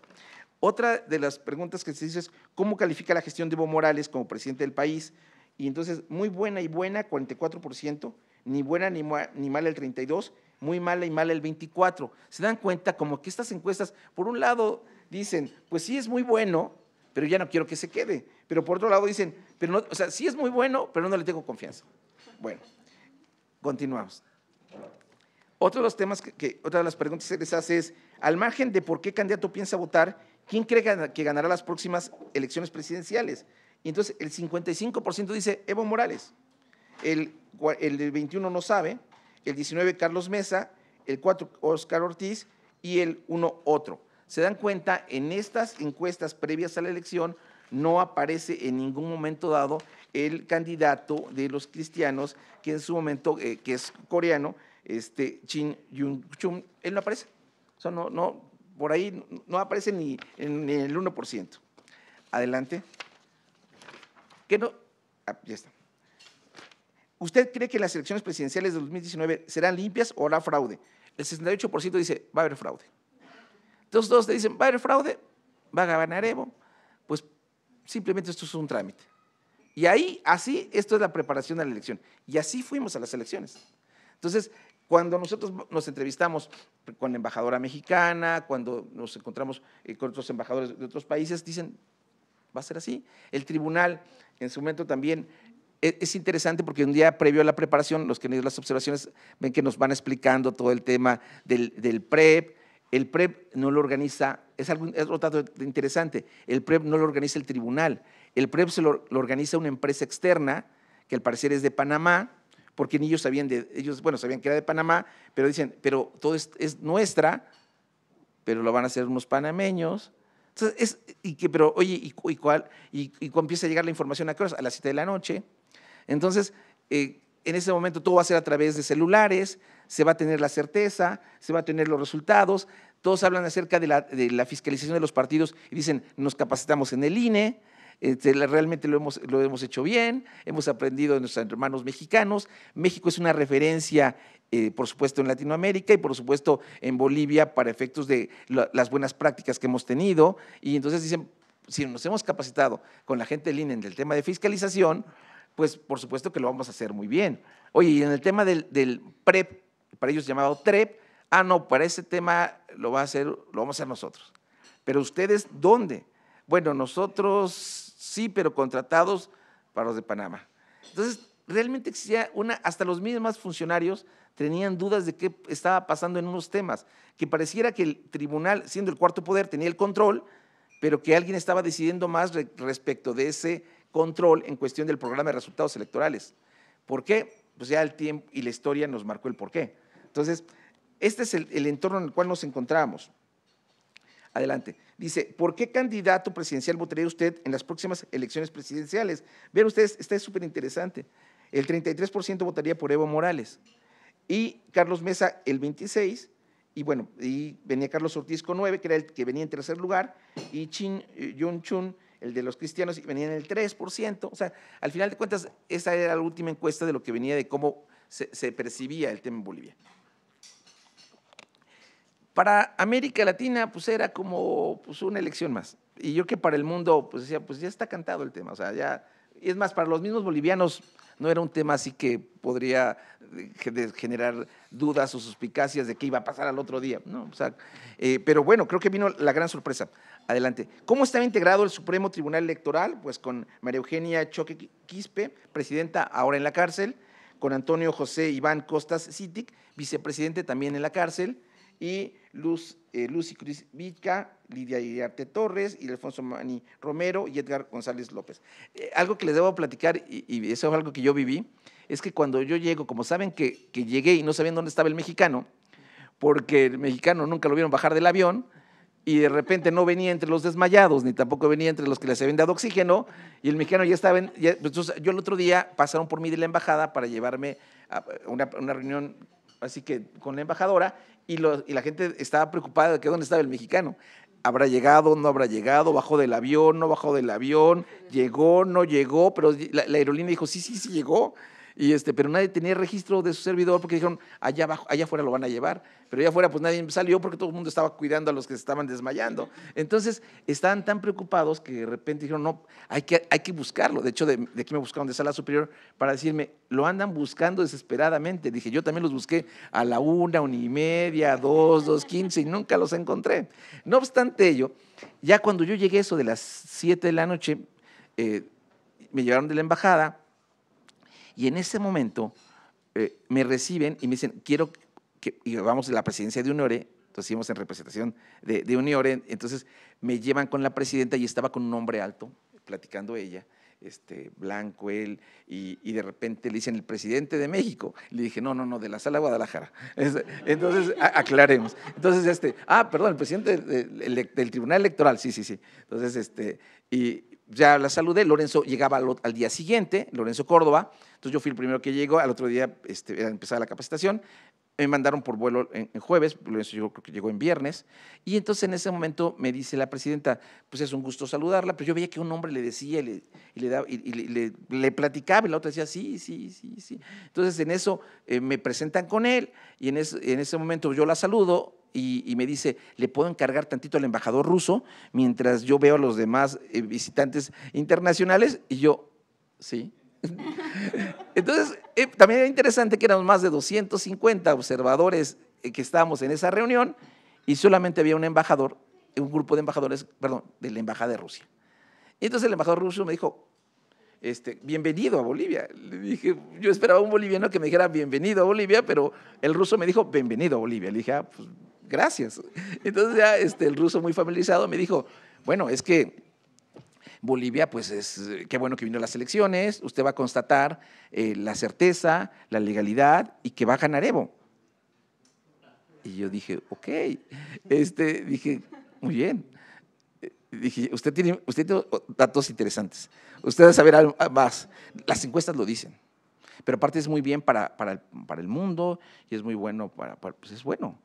B: Otra de las preguntas que se dice es, ¿cómo califica la gestión de Evo Morales como presidente del país? Y entonces, muy buena y buena, 44%, ni buena ni, ni mala el 32%, muy mala y mala el 24. Se dan cuenta como que estas encuestas, por un lado, dicen, pues sí es muy bueno, pero ya no quiero que se quede. Pero por otro lado dicen, pero no, o sea, sí es muy bueno, pero no le tengo confianza. Bueno, continuamos. Otro de los temas que, otra de las preguntas que se les hace es, al margen de por qué candidato piensa votar, ¿quién cree que ganará las próximas elecciones presidenciales? Y entonces el 55% dice Evo Morales, el, el 21 no sabe, el 19 Carlos Mesa, el 4 Oscar Ortiz y el 1 otro. Se dan cuenta, en estas encuestas previas a la elección no aparece en ningún momento dado el candidato de los cristianos, que en su momento, eh, que es coreano, este, Chin Yun chung él no aparece. O no, no, por ahí no aparece ni en el 1%. Adelante. Que no, ah, ya está. ¿Usted cree que las elecciones presidenciales de 2019 serán limpias o habrá fraude? El 68% dice, va a haber fraude. Entonces dos te dicen, va a haber fraude, va a ganar Evo. Pues simplemente esto es un trámite. Y ahí, así, esto es la preparación a la elección. Y así fuimos a las elecciones. Entonces, cuando nosotros nos entrevistamos con la embajadora mexicana, cuando nos encontramos eh, con otros embajadores de otros países, dicen, va a ser así. El tribunal, en su momento también, e, es interesante porque un día previo a la preparación, los que han ido las observaciones ven que nos van explicando todo el tema del, PREP. El PREP no lo organiza, es, algo, es otro dato interesante, el PREP no lo organiza el tribunal, el PREP se lo, organiza una empresa externa, que al parecer es de Panamá, porque ni ellos sabían, de, ellos, bueno, sabían que era de Panamá, pero dicen, pero todo es, nuestra, pero lo van a hacer unos panameños, entonces, y que, pero oye, ¿y, cuál? Y, empieza a llegar la información a A las 7 de la noche. Entonces, eh, en ese momento todo va a ser a través de celulares, se va a tener la certeza, se va a tener los resultados. Todos hablan acerca de la, fiscalización de los partidos y dicen, nos capacitamos en el INE, este, realmente lo hemos, hecho bien, hemos aprendido de nuestros hermanos mexicanos. México es una referencia, eh, por supuesto, en Latinoamérica y por supuesto en Bolivia para efectos de las buenas prácticas que hemos tenido. Y entonces dicen, si nos hemos capacitado con la gente del INE en el tema de fiscalización, pues por supuesto que lo vamos a hacer muy bien. Oye, y en el tema del, PREP, para ellos llamado TREP, ah, no, para ese tema lo, va a hacer, lo vamos a hacer nosotros. Pero ustedes, ¿dónde? Bueno, nosotros sí, pero contratados para los de Panamá. Entonces, realmente existía una, hasta los mismos funcionarios tenían dudas de qué estaba pasando en unos temas, que pareciera que el tribunal, siendo el cuarto poder, tenía el control, pero que alguien estaba decidiendo más respecto de ese control en cuestión del programa de resultados electorales. ¿Por qué? Pues ya el tiempo y la historia nos marcó el por qué. Entonces, este es el, entorno en el cual nos encontramos. Adelante. Dice, ¿por qué candidato presidencial votaría usted en las próximas elecciones presidenciales? Vean ustedes, está súper interesante. El 33% votaría por Evo Morales y Carlos Mesa el 26 y bueno, y venía Carlos Ortiz con 9, que era el que venía en tercer lugar, y Chin eh, Yun Chun el de los cristianos venía en el 3%. O sea, al final de cuentas, esa era la última encuesta de lo que venía de cómo se, percibía el tema en Bolivia. Para América Latina, pues era como pues, una elección más. Y yo que para el mundo, pues decía, pues ya está cantado el tema. O sea, ya, y es más, para los mismos bolivianos, no era un tema así que podría eh, generar dudas o suspicacias de qué iba a pasar al otro día. No, eh, pero bueno, creo que vino la gran sorpresa. Adelante. ¿Cómo estaba integrado el Supremo Tribunal Electoral? Pues con María Eugenia Choque Quispe, presidenta ahora en la cárcel, con Antonio José Iván Costas Citic, vicepresidente también en la cárcel, y Luz, eh, Lucy Cruz Vica, Lidia Iriarte Torres, y Alfonso Mani Romero y Edgar González López. Eh, algo que les debo platicar, y, eso es algo que yo viví, es que cuando yo llego, como saben que, llegué y no sabían dónde estaba el mexicano, porque el mexicano nunca lo vieron bajar del avión, y de repente no venía entre los desmayados, ni tampoco venía entre los que les habían dado oxígeno, y el mexicano ya estaba pues, yo el otro día pasaron por mí de la embajada para llevarme a una, una reunión, así que con la embajadora, y, la gente estaba preocupada de que dónde estaba el mexicano. ¿Habrá llegado? ¿No habrá llegado? ¿Bajó del avión? ¿No bajó del avión? ¿Llegó? ¿No llegó? Pero la, la aerolínea dijo, sí, sí, sí llegó. Y este, pero nadie tenía registro de su servidor porque dijeron, allá abajo, allá afuera lo van a llevar. Pero allá afuera pues nadie salió porque todo el mundo estaba cuidando a los que se estaban desmayando. Entonces estaban tan preocupados que de repente dijeron, no, hay que, hay que buscarlo. De hecho, de, de aquí me buscaron de sala superior para decirme, lo andan buscando desesperadamente. Dije, yo también los busqué a la una, una y media, dos, dos, quince y nunca los encontré. No obstante ello, ya cuando yo llegué eso de las siete de la noche, eh, me llevaron de la embajada y en ese momento eh, me reciben y me dicen, quiero que, y vamos a la presidencia de UNIORE, entonces íbamos en representación de, de UNIORE, entonces me llevan con la presidenta y estaba con un hombre alto, platicando ella, este, blanco él, y, de repente le dicen el presidente de México. Le dije, no, no, no, de la sala Guadalajara. Entonces, aclaremos. Entonces, este, ah, perdón, el presidente del, del, Tribunal Electoral, sí, sí, sí. Entonces, este, y ya la saludé, Lorenzo llegaba al, día siguiente, Lorenzo Córdoba, entonces yo fui el primero que llegó, al otro día este, empezaba la capacitación, me mandaron por vuelo en, jueves, yo creo que llegó en viernes, y entonces en ese momento me dice la presidenta, pues es un gusto saludarla, pero yo veía que un hombre le decía y le, platicaba, y la otra decía, sí, sí, sí, sí. Entonces en eso eh, me presentan con él, y en, en ese momento yo la saludo, y, me dice, le puedo encargar tantito al embajador ruso mientras yo veo a los demás eh, visitantes internacionales, y yo, sí. Entonces, eh, también era interesante que éramos más de 250 observadores eh, que estábamos en esa reunión y solamente había un embajador, un grupo de embajadores, perdón, de la Embajada de Rusia. entonces el embajador ruso me dijo, este, bienvenido a Bolivia. Le dije, yo esperaba un boliviano que me dijera bienvenido a Bolivia, pero el ruso me dijo, bienvenido a Bolivia. Le dije, ah, pues, gracias. Entonces ya este, el ruso muy familiarizado me dijo, bueno, es que Bolivia, pues es, eh, qué bueno que vino las elecciones, usted va a constatar eh, la certeza, la legalidad y que va a ganar Evo. Y yo dije, ok, este, dije, muy bien. Eh, dije, usted tiene, usted datos interesantes, usted va a saber ah, más, las encuestas lo dicen, pero aparte es muy bien para, el, mundo y es muy bueno, para, pues es bueno.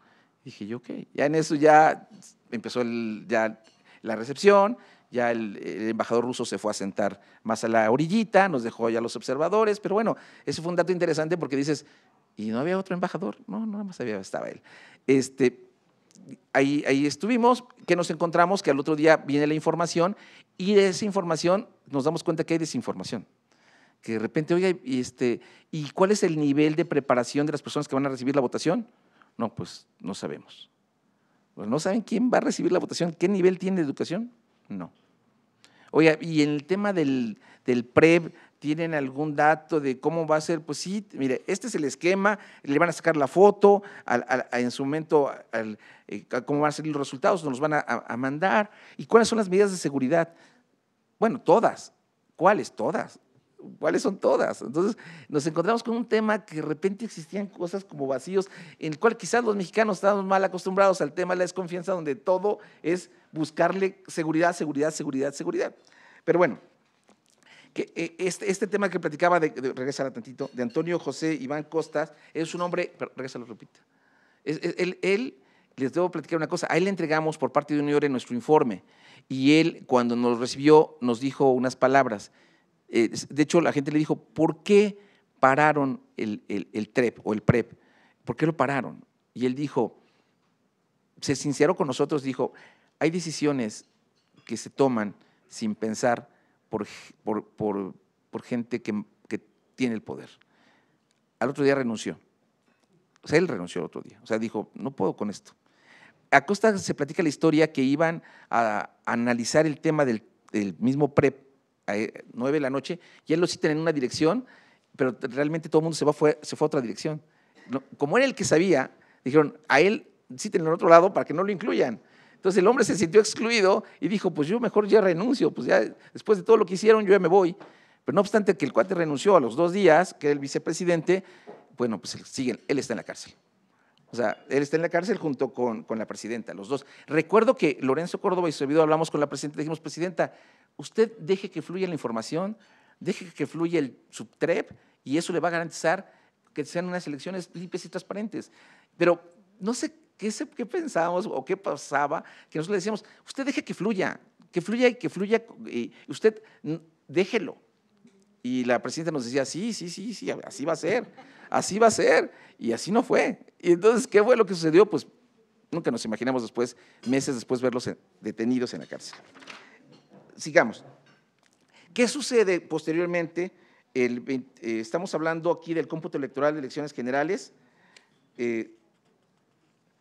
B: Dije yo, ok, ya en eso ya empezó ya la recepción, ya el, embajador ruso se fue a sentar más a la orillita, nos dejó ya los observadores, pero bueno, ese fue un dato interesante porque dices, ¿y no había otro embajador? No, nada más había, estaba él. Este, ahí, estuvimos, que nos encontramos, que al otro día viene la información y de esa información nos damos cuenta que hay desinformación que de repente, oye, y este, ¿y cuál es el nivel de preparación de las personas que van a recibir la votación? No, pues no sabemos. Pues no saben quién va a recibir la votación, qué nivel tiene de educación, no. Oye, y en el tema del, del PREP, ¿tienen algún dato de cómo va a ser? Pues sí, mire, este es el esquema, le van a sacar la foto, al, al, en su momento, eh, cómo van a ser los resultados, nos los van a mandar. ¿Y cuáles son las medidas de seguridad? Bueno, todas. ¿Cuáles? Todas cuáles son todas. Entonces nos encontramos con un tema que de repente existían cosas como vacíos, en el cual quizás los mexicanos estábamos mal acostumbrados al tema de la desconfianza, donde todo es buscarle seguridad, seguridad, seguridad, seguridad. Pero bueno, que eh, este, este, tema que platicaba, de, de regresar tantito, de Antonio José Iván Costas, es un hombre, regresa repito Es, es, él, él, les debo platicar una cosa, a él le entregamos por parte de Uniore nuestro informe y él cuando nos recibió nos dijo unas palabras eh, de hecho, la gente le dijo, ¿por qué pararon el, TREP o el PREP? ¿Por qué lo pararon? Y él dijo, se sinceró con nosotros, dijo, hay decisiones que se toman sin pensar por, por, por, gente que, tiene el poder. Al otro día renunció. O sea, él renunció el otro día. O sea, dijo, no puedo con esto. A costa se platica la historia que iban a analizar el tema del mismo PREP eh, nueve de la noche, y él lo citan en una dirección, pero realmente todo el mundo se, fue, se fue a otra dirección. Como era el que sabía, dijeron, a él citen en otro lado para que no lo incluyan. Entonces el hombre se sintió excluido y dijo, pues yo mejor ya renuncio, pues ya después de todo lo que hicieron yo ya me voy. Pero no obstante que el cuate renunció a los dos días, que era el vicepresidente, bueno, pues siguen, él está en la cárcel. O sea, él está en la cárcel junto con, la presidenta, los dos. Recuerdo que Lorenzo Córdoba y su servidor hablamos con la presidenta, dijimos, presidenta, Usted deje que fluya la información, deje que fluya el subtrep y eso le va a garantizar que sean unas elecciones limpias y transparentes. Pero no sé qué, qué pensábamos o qué pasaba, que nosotros le decíamos, usted deje que fluya, que fluya y que fluya, y usted déjelo. Y la presidenta nos decía, sí, sí, sí, sí, así va a ser, así va a ser, y así no fue. Y entonces, ¿qué fue lo que sucedió? Pues nunca nos imaginamos después, meses después, verlos detenidos en la cárcel sigamos. ¿Qué sucede posteriormente? Eh, estamos hablando aquí del cómputo electoral de elecciones generales. Eh,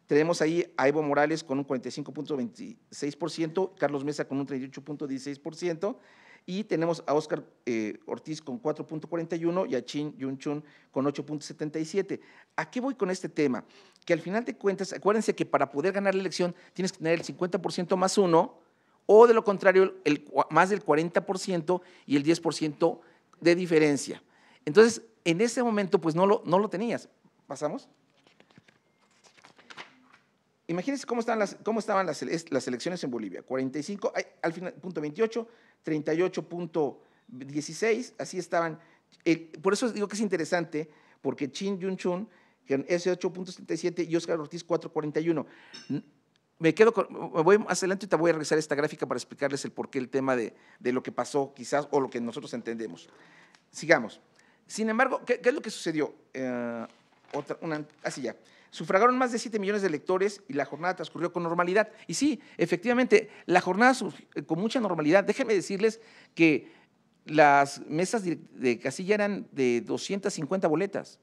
B: tenemos ahí a Evo Morales con un 45.26%, Carlos Mesa con un 38.16% y tenemos a Oscar eh, Ortiz con 4.41 y a Chin yun con 8.77. ¿A qué voy con este tema? Que al final de cuentas, acuérdense que para poder ganar la elección tienes que tener el 50% más uno o de lo contrario, el, más del 40% y el 10% de diferencia. Entonces, en ese momento, pues no lo, no lo tenías. ¿Pasamos? Imagínense cómo, están las, cómo estaban las, elecciones en Bolivia. 45, al final, punto 28, 38.16, así estaban. por eso digo que es interesante, porque Chin Yun-chun, que es 8.77 y Oscar Ortiz 4.41 me quedo con, voy más adelante y te voy a regresar esta gráfica para explicarles el porqué, el tema de, lo que pasó quizás o lo que nosotros entendemos. Sigamos. Sin embargo, ¿qué, es lo que sucedió? Eh, así ah, ya. Sufragaron más de 7 millones de electores y la jornada transcurrió con normalidad. Y sí, efectivamente, la jornada eh, con mucha normalidad. Déjenme decirles que las mesas de, de casilla eran de 250 boletas,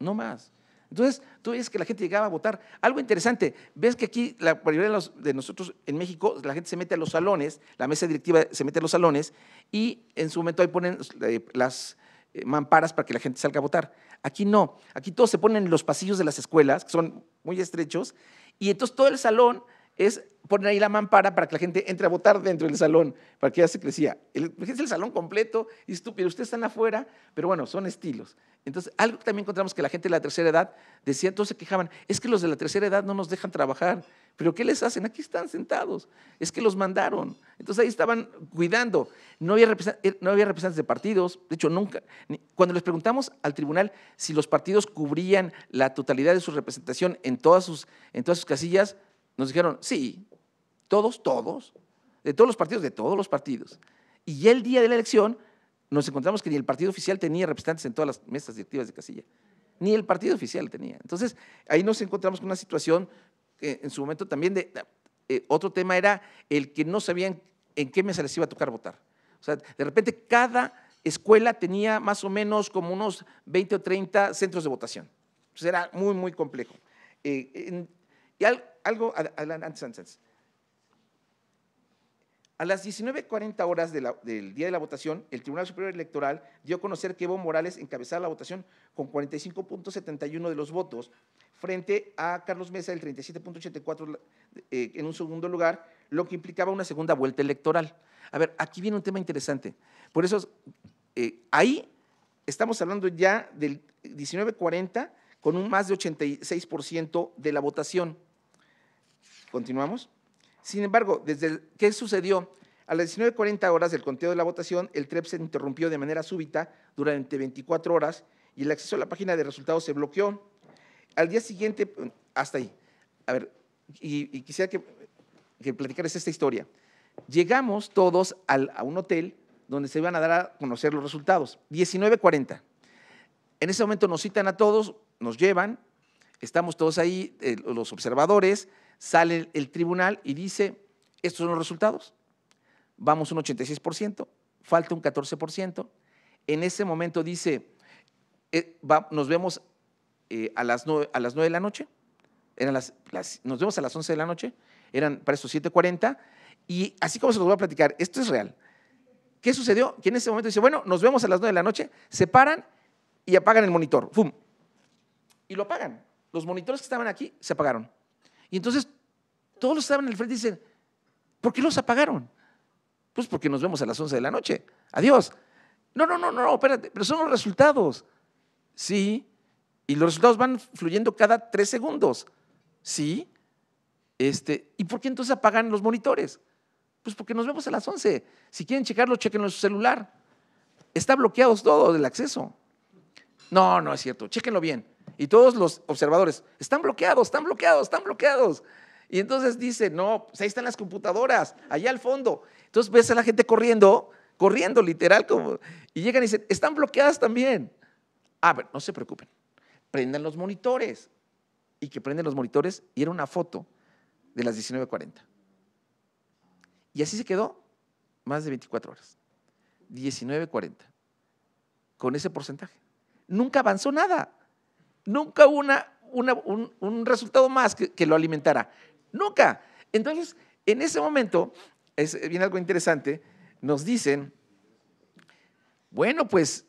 B: no más. Entonces, tú ves que la gente llegaba a votar. Algo interesante, ves que aquí la mayoría de, de, nosotros en México, la gente se mete a los salones, la mesa directiva se mete a los salones y en su momento ahí ponen eh, las eh, mamparas para que la gente salga a votar. Aquí no, aquí todos se ponen en los pasillos de las escuelas, que son muy estrechos, y entonces todo el salón es poner ahí la mampara para que la gente entre a votar dentro del salón, para que ya se crecía. El, el salón completo, estúpido, ustedes están afuera, pero bueno, son estilos. Entonces, algo que también encontramos que la gente de la tercera edad decía, entonces se quejaban, es que los de la tercera edad no nos dejan trabajar, pero ¿qué les hacen? Aquí están sentados, es que los mandaron. Entonces ahí estaban cuidando, no había, eh, no había representantes de partidos, de hecho nunca. Cuando les preguntamos al tribunal si los partidos cubrían la totalidad de su representación en todas sus, en todas sus casillas, nos dijeron, sí, todos, todos, de todos los partidos, de todos los partidos. Y el día de la elección nos encontramos que ni el partido oficial tenía representantes en todas las mesas directivas de casilla, ni el partido oficial tenía. Entonces, ahí nos encontramos con una situación que eh, en su momento también de... Eh, otro tema era el que no sabían en qué mesa les iba a tocar votar. O sea, de repente cada escuela tenía más o menos como unos 20 o 30 centros de votación. Entonces era muy, muy complejo. Eh, y algo algo, antes, A las 19.40 horas del día de la votación, el Tribunal Superior Electoral dio a conocer que Evo Morales encabezaba la votación con 45.71 de los votos, frente a Carlos Mesa, el 37.84 eh, en un segundo lugar, lo que implicaba una segunda vuelta electoral. A ver, aquí viene un tema interesante. Por eso, eh, ahí estamos hablando ya del 19.40 con un más de 86% de la votación. Continuamos. Sin embargo, desde ¿qué sucedió? A las 19.40 horas del conteo de la votación, el TREP se interrumpió de manera súbita durante 24 horas y el acceso a la página de resultados se bloqueó. Al día siguiente, hasta ahí. A ver, y, quisiera que, que platicaras esta historia. Llegamos todos a un hotel donde se iban a dar a conocer los resultados. 19.40. En ese momento nos citan a todos, nos llevan, estamos todos ahí, eh, los observadores, sale el tribunal y dice, estos son los resultados, vamos un 86%, falta un 14%, en ese momento dice, nos vemos a, las 9, a las de la noche, eran nos vemos a las 11 de la noche, eran para estos 7.40, y así como se los voy a platicar, esto es real. ¿Qué sucedió? Que en ese momento dice, bueno, nos vemos a las 9 de la noche, se paran y apagan el monitor, ¡fum! Y lo apagan. Los monitores que estaban aquí se apagaron. Y entonces todos los que estaban en el frente dicen, ¿por qué los apagaron? Pues porque nos vemos a las 11 de la noche. Adiós. No, no, no, no, espérate, pero son los resultados. Sí, y los resultados van fluyendo cada tres segundos. Sí, este, ¿y por qué entonces apagan los monitores? Pues porque nos vemos a las 11. Si quieren checarlo, chequenlo en su celular. Está bloqueado todo el acceso. No, no es cierto, chequenlo bien. Y todos los observadores, están bloqueados, están bloqueados, están bloqueados. Y entonces dice, no, pues ahí están las computadoras, allá al fondo. Entonces ves a la gente corriendo, corriendo literal, como, y llegan y dicen, están bloqueadas también. Ah, ver, no se preocupen, prendan los monitores. Y que prenden los monitores, y era una foto de las 19.40. Y así se quedó más de 24 horas. 19.40. Con ese porcentaje. Nunca avanzó nada. Nunca hubo un, resultado más que, lo alimentara. Nunca. Entonces, en ese momento, es, viene algo interesante, nos dicen, bueno, pues,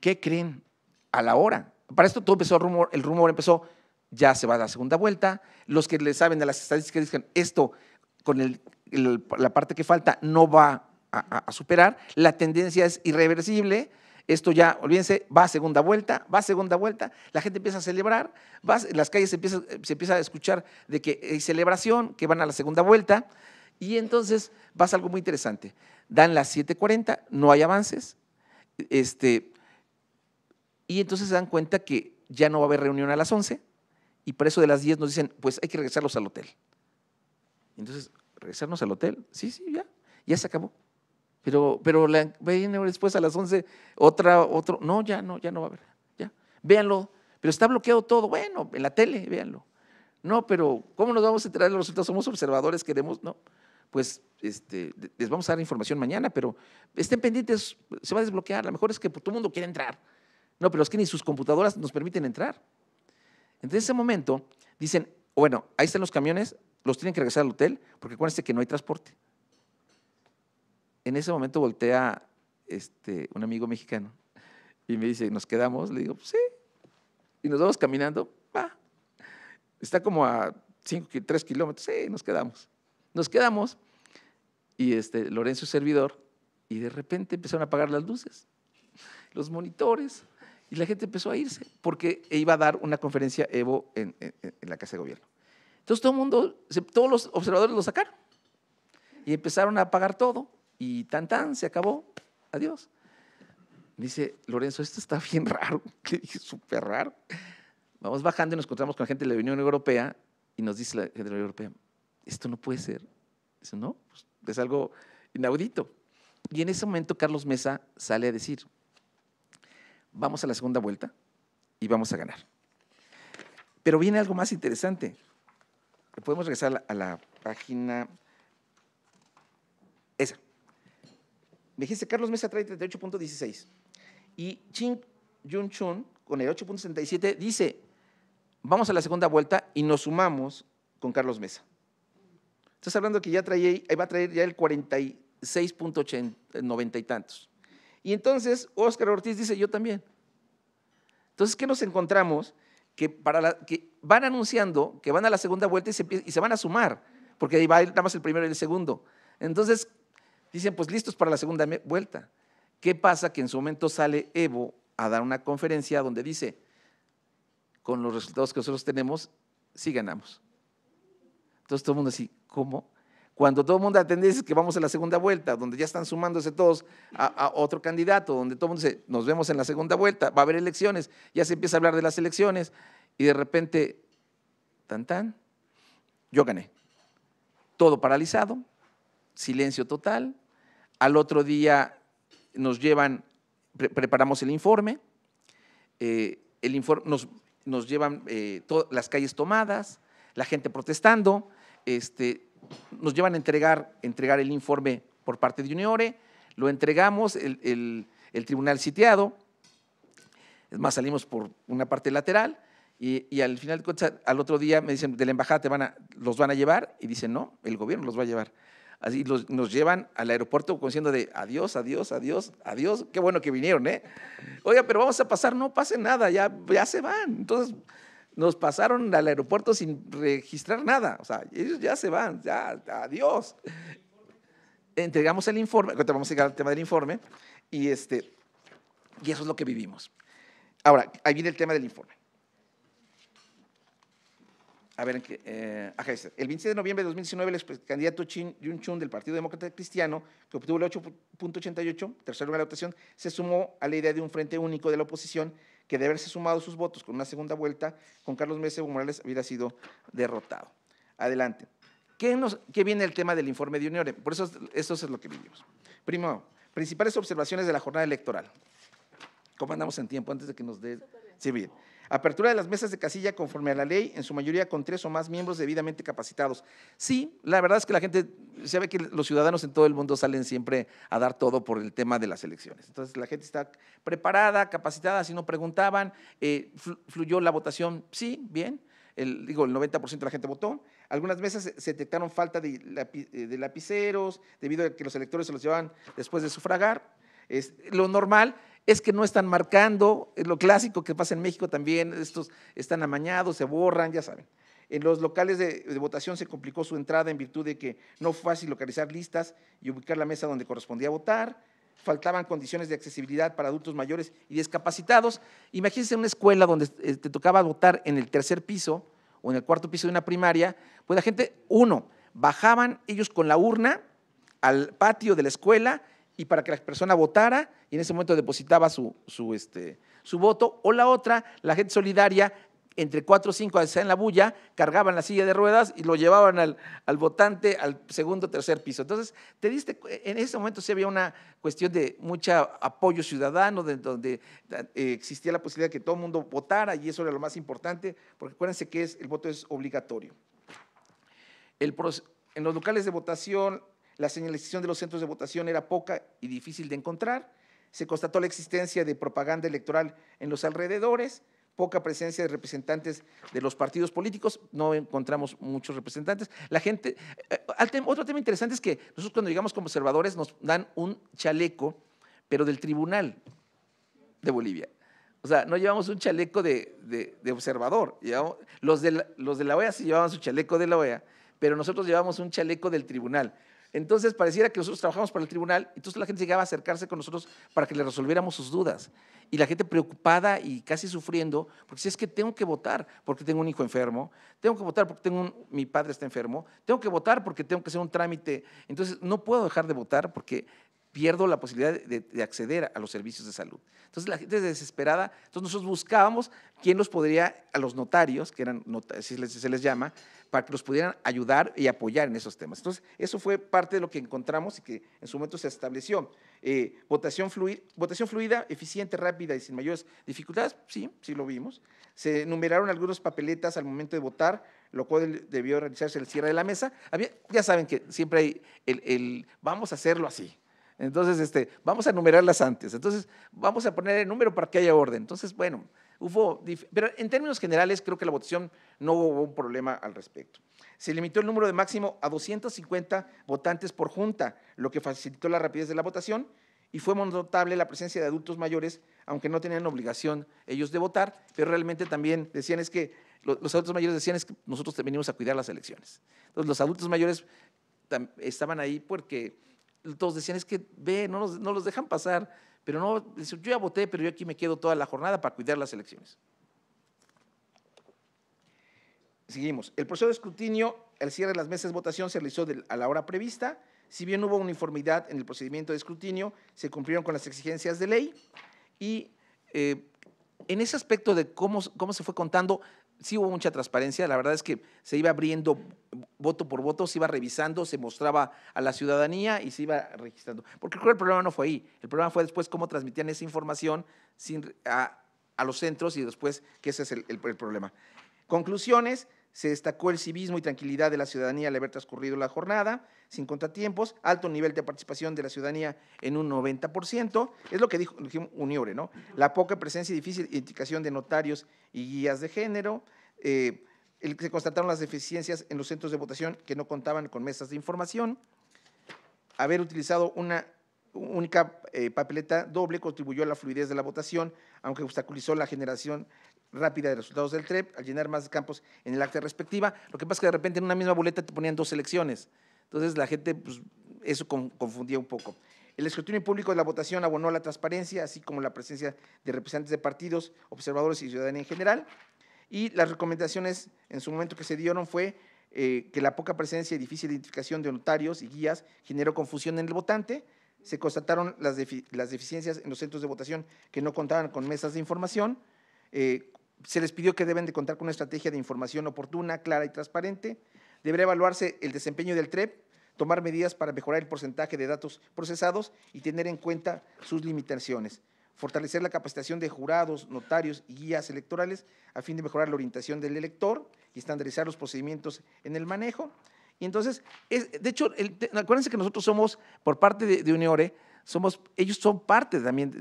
B: ¿qué creen? A la hora. Para esto todo empezó el rumor, el rumor empezó, ya se va a la segunda vuelta. Los que le saben de las estadísticas dicen, esto con la parte que falta no va a superar. La tendencia es irreversible esto ya, olvídense, va a segunda vuelta, va a segunda vuelta, la gente empieza a celebrar, las calles se empieza, se empieza a escuchar de que hay celebración, que van a la segunda vuelta, y entonces pasa algo muy interesante. Dan las 7.40, no hay avances, este, y entonces se dan cuenta que ya no va a haber reunión a las 11, y por eso de las 10 nos dicen, pues hay que regresarlos al hotel. Entonces, regresarnos al hotel, sí, sí, ya, ya se acabó. Pero, pero después a las 11, otra, otro. No, ya no, ya no va a haber. Ya. Véanlo. Pero está bloqueado todo. Bueno, en la tele, véanlo. No, pero ¿cómo nos vamos a traer los resultados? Somos observadores, queremos, no. Pues este, les vamos a dar información mañana, pero estén pendientes, se va a desbloquear. A lo mejor es que todo el mundo quiere entrar. No, pero es que ni sus computadoras nos permiten entrar. Entonces, en ese momento, dicen, bueno, ahí están los camiones, los tienen que regresar al hotel, porque acuérdense que no hay transporte en ese momento voltea este, un amigo mexicano y me dice, ¿nos quedamos? Le digo, sí. Y nos vamos caminando, va. Está como a 5, 3 kilómetros, sí, nos quedamos. Nos quedamos y este, Lorenzo servidor, y de repente empezaron a apagar las luces, los monitores, y la gente empezó a irse, porque iba a dar una conferencia Evo en, en la Casa de Gobierno. Entonces todo el mundo, todos los observadores lo sacaron y empezaron a apagar todo y tan tan, se acabó, adiós. dice, Lorenzo, esto está bien raro. Le dije, súper raro. Vamos bajando y nos encontramos con la gente de la Unión Europea y nos dice la gente de la Unión Europea, esto no puede ser. Dice, no, pues, es algo inaudito. Y en ese momento Carlos Mesa sale a decir, vamos a la segunda vuelta y vamos a ganar. Pero viene algo más interesante. Podemos regresar a la página Me dijiste, Carlos Mesa trae 38.16. Y Ching Jun Chun, con el 8.67 dice, vamos a la segunda vuelta y nos sumamos con Carlos Mesa. Estás hablando que ya trae, va a traer ya el 46.90 y tantos. Y entonces Oscar Ortiz dice, yo también. Entonces, ¿qué nos encontramos? Que, para que van anunciando que van a la segunda vuelta y se, van a sumar, porque ahí va nada más el primero y el segundo. Entonces, Dicen, pues listos para la segunda vuelta. ¿Qué pasa? Que en su momento sale Evo a dar una conferencia donde dice, con los resultados que nosotros tenemos, sí ganamos. Entonces todo el mundo así, ¿cómo? Cuando todo el mundo atende que vamos a la segunda vuelta, donde ya están sumándose todos a, a, otro candidato, donde todo el mundo dice, nos vemos en la segunda vuelta, va a haber elecciones, ya se empieza a hablar de las elecciones y de repente, tan tan, yo gané. Todo paralizado, silencio total, al otro día nos llevan, preparamos el informe, eh, el nos, llevan eh, las calles tomadas, la gente protestando, este, nos llevan a entregar, entregar el informe por parte de Uniore, lo entregamos, el, tribunal sitiado, es más, salimos por una parte lateral y, al final, al otro día me dicen, de la embajada van los van a llevar y dicen, no, el gobierno los va a llevar así nos llevan al aeropuerto diciendo de adiós, adiós, adiós, adiós, qué bueno que vinieron, ¿eh? Oiga, pero vamos a pasar, no pase nada, ya, ya se van. Entonces nos pasaron al aeropuerto sin registrar nada, o sea, ellos ya se van, ya, adiós. Entregamos el informe, vamos a llegar al tema del informe, y, este, y eso es lo que vivimos. Ahora, ahí viene el tema del informe a ver, eh, el 26 de noviembre de 2019, el candidato Chin Yun Chun del Partido Demócrata Cristiano, que obtuvo el 8.88, tercero lugar de la votación, se sumó a la idea de un frente único de la oposición que de haberse sumado sus votos con una segunda vuelta, con Carlos Mesa Morales hubiera sido derrotado. Adelante. ¿Qué, viene el tema del informe de Uniore? Por eso, eso es lo que vivimos. Primero, principales observaciones de la jornada electoral. ¿Cómo andamos en tiempo antes de que nos dé... Sí, Apertura de las mesas de casilla conforme a la ley, en su mayoría con tres o más miembros debidamente capacitados. Sí, la verdad es que la gente, se ve que los ciudadanos en todo el mundo salen siempre a dar todo por el tema de las elecciones. Entonces la gente está preparada, capacitada, si no preguntaban, eh, fluyó la votación, sí, bien. El, digo, el 90% de la gente votó. Algunas mesas se detectaron falta de, eh, de lapiceros debido a que los electores se los llevaban después de sufragar. Es lo normal, es que no están marcando, es lo clásico que pasa en México también, estos están amañados, se borran, ya saben. En los locales de, votación se complicó su entrada en virtud de que no fue fácil localizar listas y ubicar la mesa donde correspondía votar. Faltaban condiciones de accesibilidad para adultos mayores y discapacitados. Imagínense una escuela donde eh, te tocaba votar en el tercer piso o en el cuarto piso de una primaria, pues la gente, uno, bajaban ellos con la urna al patio de la escuela y para que la persona votara y en ese momento depositaba su, su, este, su voto. O la otra, la gente solidaria, entre cuatro o cinco en la bulla, cargaban la silla de ruedas y lo llevaban al, votante al segundo o tercer piso. Entonces, te diste, en ese momento sí había una cuestión de mucho apoyo ciudadano, de, donde eh, existía la posibilidad de que todo el mundo votara y eso era lo más importante, porque acuérdense que el voto es obligatorio. en los locales de votación la señalización de los centros de votación era poca y difícil de encontrar, se constató la existencia de propaganda electoral en los alrededores, poca presencia de representantes de los partidos políticos, no encontramos muchos representantes. La gente, eh, eh, otro tema interesante es que nosotros cuando llegamos como observadores nos dan un chaleco, pero del tribunal de Bolivia. O sea, no llevamos un chaleco de, observador. los, de la, los de la OEA sí llevaban su chaleco de la OEA, pero nosotros llevamos un chaleco del tribunal. Entonces pareciera que nosotros trabajamos para el tribunal, y entonces la gente llegaba a acercarse con nosotros para que le resolviéramos sus dudas. Y la gente preocupada y casi sufriendo, porque si es que tengo que votar porque tengo un hijo enfermo, tengo que votar porque tengo mi padre está enfermo, tengo que votar porque tengo que hacer un trámite, entonces no puedo dejar de votar porque pierdo la posibilidad de, acceder a los servicios de salud. Entonces la gente es desesperada, entonces nosotros buscábamos quién los podría, a los notarios, que eran, si se les llama, para que los pudieran ayudar y apoyar en esos temas. Entonces eso fue parte de lo que encontramos y que en su momento se estableció. Eh, votación, fluida, votación fluida, eficiente, rápida y sin mayores dificultades, sí, sí lo vimos. Se enumeraron algunas papeletas al momento de votar, lo cual debió realizarse el cierre de la mesa. ya saben que siempre hay el vamos a hacerlo así entonces, este, vamos a enumerarlas antes. Entonces, vamos a poner el número para que haya orden. Entonces, bueno, hubo, pero en términos generales creo que la votación no hubo un problema al respecto. Se limitó el número de máximo a 250 votantes por junta, lo que facilitó la rapidez de la votación y fue notable la presencia de adultos mayores, aunque no tenían obligación ellos de votar, pero realmente también decían es que los adultos mayores decían es que nosotros venimos a cuidar las elecciones. Entonces, los adultos mayores estaban ahí porque todos decían, es que ve, no, los dejan pasar, pero no, yo ya voté, pero yo aquí me quedo toda la jornada para cuidar las elecciones. Seguimos. El proceso de escrutinio, el cierre de las mesas de votación se realizó a la hora prevista. Si bien hubo uniformidad en el procedimiento de escrutinio, se cumplieron con las exigencias de ley y eh, en ese aspecto de cómo, cómo se fue contando, sí hubo mucha transparencia, la verdad es que se iba abriendo voto por voto, se iba revisando, se mostraba a la ciudadanía y se iba registrando. Porque creo que el problema no fue ahí, el problema fue después cómo transmitían esa información a, los centros y después que ese es el problema. Conclusiones, se destacó el civismo y tranquilidad de la ciudadanía al haber transcurrido la jornada, sin contratiempos, alto nivel de participación de la ciudadanía en un 90%, es lo que dijo, Uniore, ¿no? La poca presencia y difícil identificación de notarios y guías de género, eh, se constataron las deficiencias en los centros de votación que no contaban con mesas de información, haber utilizado una única eh, papeleta doble contribuyó a la fluidez de la votación, aunque obstaculizó la generación rápida de resultados del TREP al llenar más campos en el acta respectiva. Lo que pasa es que de repente en una misma boleta te ponían dos elecciones. Entonces la gente, pues, eso confundía un poco. El escrutinio público de la votación abonó a la transparencia, así como la presencia de representantes de partidos, observadores y ciudadanía en general. Y las recomendaciones en su momento que se dieron fue eh, que la poca presencia y difícil identificación de notarios y guías generó confusión en el votante. Se constataron las, las deficiencias en los centros de votación que no contaban con mesas de información. Eh, se les pidió que deben de contar con una estrategia de información oportuna, clara y transparente. Deberá evaluarse el desempeño del TREP, tomar medidas para mejorar el porcentaje de datos procesados y tener en cuenta sus limitaciones. Fortalecer la capacitación de jurados, notarios y guías electorales a fin de mejorar la orientación del elector y estandarizar los procedimientos en el manejo. Y entonces, es, de hecho, acuérdense que nosotros somos, por parte de, de Uniore, somos, ellos son parte también de,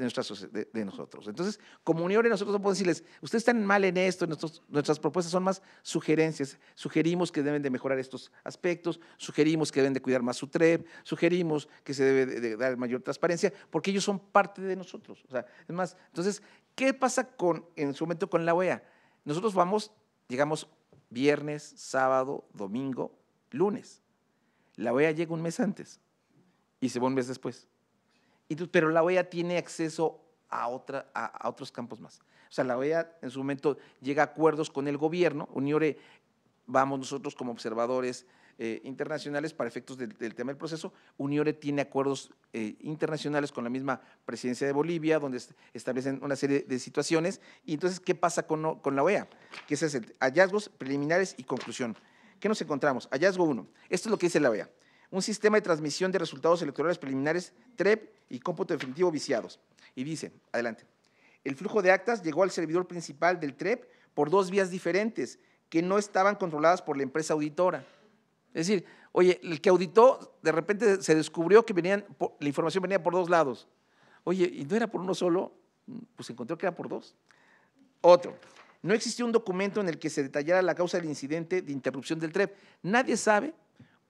B: nosotros. Entonces, como unión, nosotros no podemos decirles, ustedes están mal en esto, nuestras propuestas son más sugerencias. Sugerimos que deben de mejorar estos aspectos, sugerimos que deben de cuidar más su TREP, sugerimos que se debe de, dar mayor transparencia, porque ellos son parte de nosotros. O sea, es más, entonces, ¿qué pasa con, en su momento con la OEA? Nosotros vamos, llegamos viernes, sábado, domingo, lunes. La OEA llega un mes antes y se va un mes después pero la OEA tiene acceso a, otros campos más. O sea, la OEA en su momento llega a acuerdos con el gobierno, Uniore, vamos nosotros como observadores eh, internacionales para efectos del, tema del proceso, Uniore tiene acuerdos eh, internacionales con la misma presidencia de Bolivia, donde establecen una serie de situaciones. Y entonces, ¿qué pasa con, la OEA? Que ese es el hallazgos preliminares y conclusión. ¿Qué nos encontramos? Hallazgo uno, Esto es lo que dice la OEA un sistema de transmisión de resultados electorales preliminares TREP y cómputo definitivo viciados. Y dice, adelante, el flujo de actas llegó al servidor principal del TREP por dos vías diferentes que no estaban controladas por la empresa auditora. Es decir, oye, el que auditó de repente se descubrió que venían, la información venía por dos lados. Oye, ¿y no era por uno solo? Pues encontró que era por dos. Otro, no existió un documento en el que se detallara la causa del incidente de interrupción del TREP. Nadie sabe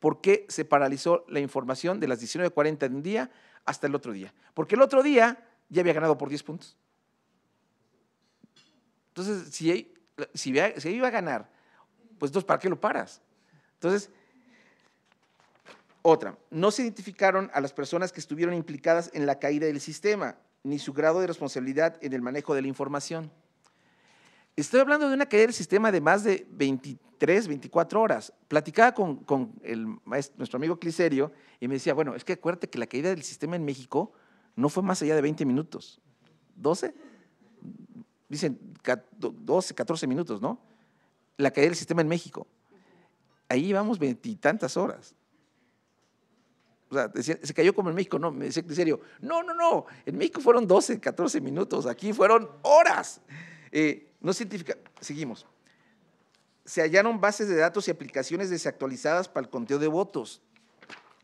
B: por qué se paralizó la información de las 19.40 de un día hasta el otro día. Porque el otro día ya había ganado por 10 puntos. Entonces, si, si, iba a ganar, pues entonces, ¿para qué lo paras? Entonces, otra, no se identificaron a las personas que estuvieron implicadas en la caída del sistema, ni su grado de responsabilidad en el manejo de la información. Estoy hablando de una caída del sistema de más de 23, 24 horas. Platicaba con, el nuestro amigo Cliserio y me decía, bueno, es que acuérdate que la caída del sistema en México no fue más allá de 20 minutos. ¿12? Dicen 12, 14 minutos, ¿no? La caída del sistema en México. Ahí íbamos veintitantas horas. O sea, se cayó como en México, no, me decía Cliserio, no, no, no, en México fueron 12, 14 minutos, aquí fueron horas. Eh, no científica. Seguimos. Se hallaron bases de datos y aplicaciones desactualizadas para el conteo de votos.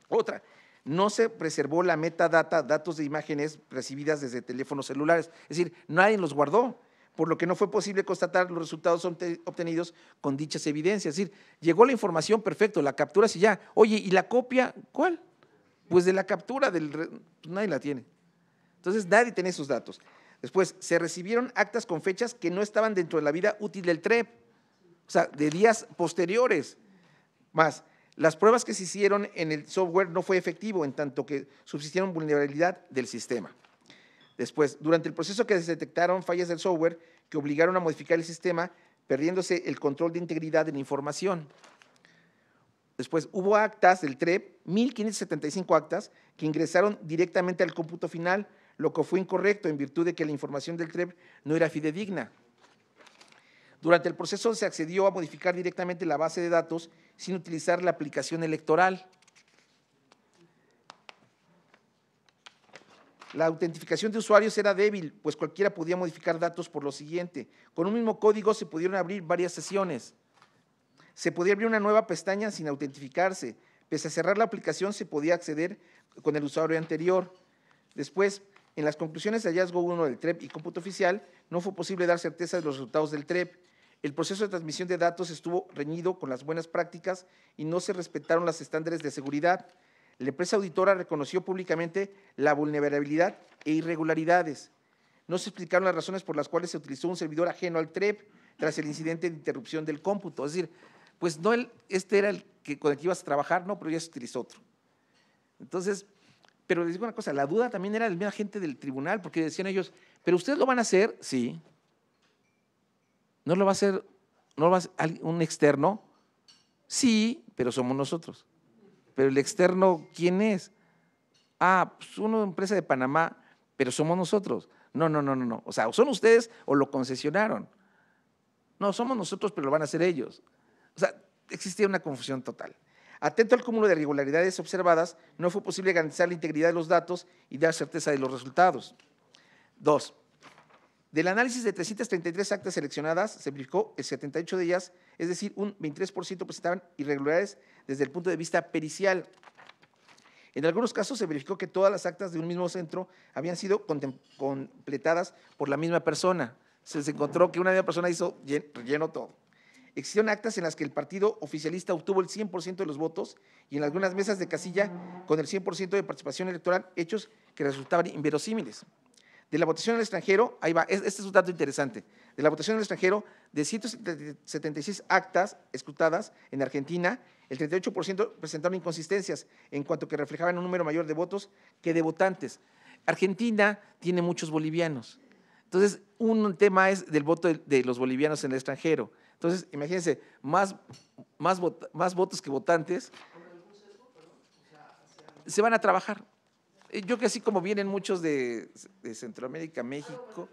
B: Otra, no se preservó la metadata, datos de imágenes recibidas desde teléfonos celulares. Es decir, nadie los guardó, por lo que no fue posible constatar los resultados obtenidos con dichas evidencias. Es decir, llegó la información, perfecto, la captura sí ya. Oye, ¿y la copia cuál? Pues de la captura del... Pues nadie la tiene. Entonces, nadie tiene esos datos. Después, se recibieron actas con fechas que no estaban dentro de la vida útil del TREP, o sea, de días posteriores. Más, las pruebas que se hicieron en el software no fue efectivo, en tanto que subsistieron vulnerabilidad del sistema. Después, durante el proceso que se detectaron fallas del software que obligaron a modificar el sistema, perdiéndose el control de integridad de la información. Después, hubo actas del TREP, 1.575 actas, que ingresaron directamente al cómputo final, lo que fue incorrecto en virtud de que la información del TREP no era fidedigna. Durante el proceso se accedió a modificar directamente la base de datos sin utilizar la aplicación electoral. La autentificación de usuarios era débil, pues cualquiera podía modificar datos por lo siguiente. Con un mismo código se pudieron abrir varias sesiones. Se podía abrir una nueva pestaña sin autentificarse. Pese a cerrar la aplicación, se podía acceder con el usuario anterior. Después, en las conclusiones de hallazgo 1 del TREP y cómputo oficial, no fue posible dar certeza de los resultados del TREP. El proceso de transmisión de datos estuvo reñido con las buenas prácticas y no se respetaron los estándares de seguridad. La empresa auditora reconoció públicamente la vulnerabilidad e irregularidades. No se explicaron las razones por las cuales se utilizó un servidor ajeno al TREP tras el incidente de interrupción del cómputo. Es decir, pues no este era el que, con el que ibas a trabajar, no, pero ya se utilizó otro. Entonces, pero les digo una cosa, la duda también era del mismo gente del tribunal, porque decían ellos, pero ustedes lo van a hacer, sí. ¿No lo va a hacer, no va a un externo? Sí, pero somos nosotros. Pero el externo, ¿quién es? Ah, pues una empresa de Panamá, pero somos nosotros. No, no, no, no, no. O sea, o son ustedes o lo concesionaron. No, somos nosotros, pero lo van a hacer ellos. O sea, existía una confusión total. Atento al cúmulo de irregularidades observadas, no fue posible garantizar la integridad de los datos y dar certeza de los resultados. Dos, del análisis de 333 actas seleccionadas, se verificó el 78 de ellas, es decir, un 23% presentaban irregularidades desde el punto de vista pericial. En algunos casos se verificó que todas las actas de un mismo centro habían sido completadas por la misma persona. Se encontró que una misma persona hizo lleno todo existieron actas en las que el partido oficialista obtuvo el 100% de los votos y en algunas mesas de casilla con el 100% de participación electoral, hechos que resultaban inverosímiles. De la votación en el extranjero, ahí va, este es un dato interesante. De la votación en el extranjero, de 176 actas escrutadas en Argentina, el 38% presentaron inconsistencias en cuanto que reflejaban un número mayor de votos que de votantes. Argentina tiene muchos bolivianos. Entonces, un tema es del voto de los bolivianos en el extranjero. Entonces, imagínense, más, más, votos que votantes se van a trabajar. Eh, yo que así como vienen muchos de, Centroamérica, México.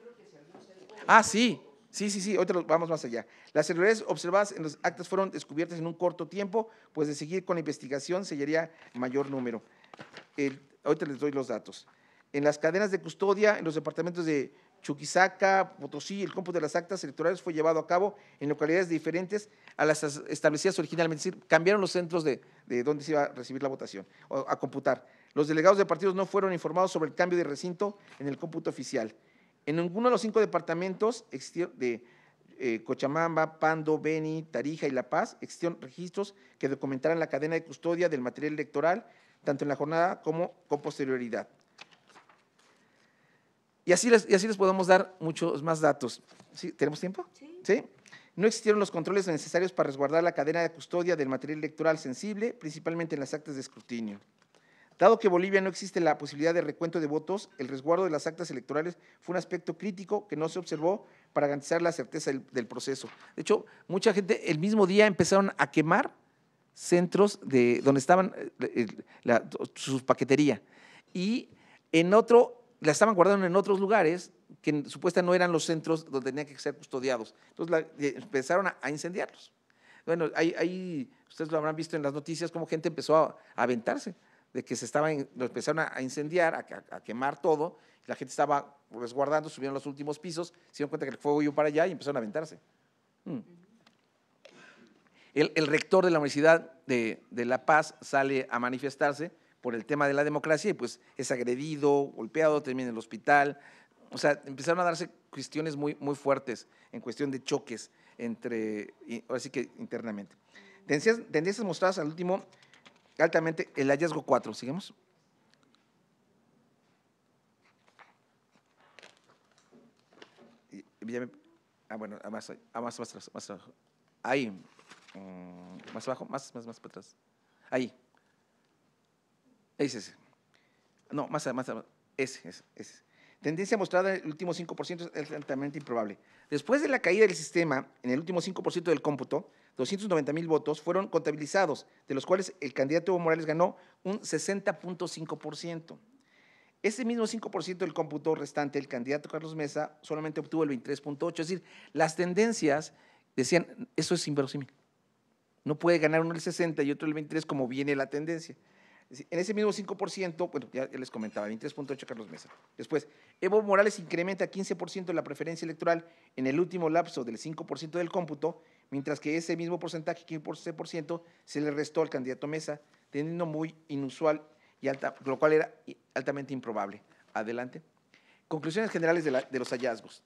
B: Ah, sí, sí, sí, sí, ahorita vamos más allá. Las irregularidades observadas en los actas fueron descubiertas en un corto tiempo, pues de seguir con la investigación se llegaría mayor número. ahorita les doy los datos. En las cadenas de custodia, en los departamentos de Chuquisaca, Potosí, el cómputo de las actas electorales fue llevado a cabo en localidades diferentes a las establecidas originalmente, es decir, cambiaron los centros de, donde se iba a recibir la votación o a computar. Los delegados de partidos no fueron informados sobre el cambio de recinto en el cómputo oficial. En ninguno de los cinco departamentos de eh, Cochamamba, Pando, Beni, Tarija y La Paz existieron registros que documentaran la cadena de custodia del material electoral, tanto en la jornada como con posterioridad. Y así les, así les podemos dar muchos más datos. ¿Tenemos tiempo? Sí. No existieron los controles necesarios para resguardar la cadena de custodia del material electoral sensible, principalmente en las actas de escrutinio. Dado que Bolivia no existe la posibilidad de recuento de votos, el resguardo de las actas electorales fue un aspecto crítico que no se observó para garantizar la certeza del, proceso. De hecho, mucha gente el mismo día empezaron a quemar centros de donde estaban eh, la, su paquetería. Y en otro la estaban guardando en otros lugares que supuestamente no eran los centros donde tenía que ser custodiados. Entonces eh, empezaron a, incendiarlos. Bueno, ahí, ustedes lo habrán visto en las noticias, cómo gente empezó a, aventarse, de que se estaban, lo empezaron a, incendiar, a, quemar todo, la gente estaba resguardando, subieron los últimos pisos, se dieron cuenta que el fuego iba para allá y empezaron a aventarse. Mm. El, rector de la Universidad de La Paz sale a manifestarse por el tema de la democracia y pues es agredido, golpeado, termina en el hospital. O sea, empezaron a darse cuestiones muy, muy fuertes en cuestión de choques entre, así que internamente. Tendrías mostradas al último, altamente, el hallazgo 4, sigamos. ah, bueno, ah, ah, más, más, atrás, más abajo. Ahí. Mm, más abajo, más, más, más para atrás. Ahí. Ese No, más más Ese, es Tendencia mostrada en el último 5% es altamente improbable. Después de la caída del sistema, en el último 5% del cómputo, 290 mil votos fueron contabilizados, de los cuales el candidato Evo Morales ganó un 60.5%. Ese mismo 5% del cómputo restante, el candidato Carlos Mesa solamente obtuvo el 23.8%. Es decir, las tendencias decían, eso es inverosímil. No puede ganar uno el 60 y otro el 23 como viene la tendencia. En ese mismo 5%, bueno, ya les comentaba, 23.8 Carlos Mesa. Después, Evo Morales incrementa 15% la preferencia electoral en el último lapso del 5% del cómputo, mientras que ese mismo porcentaje, 15%, se le restó al candidato Mesa, teniendo muy inusual y alta, lo cual era altamente improbable. Adelante. Conclusiones generales de, los hallazgos.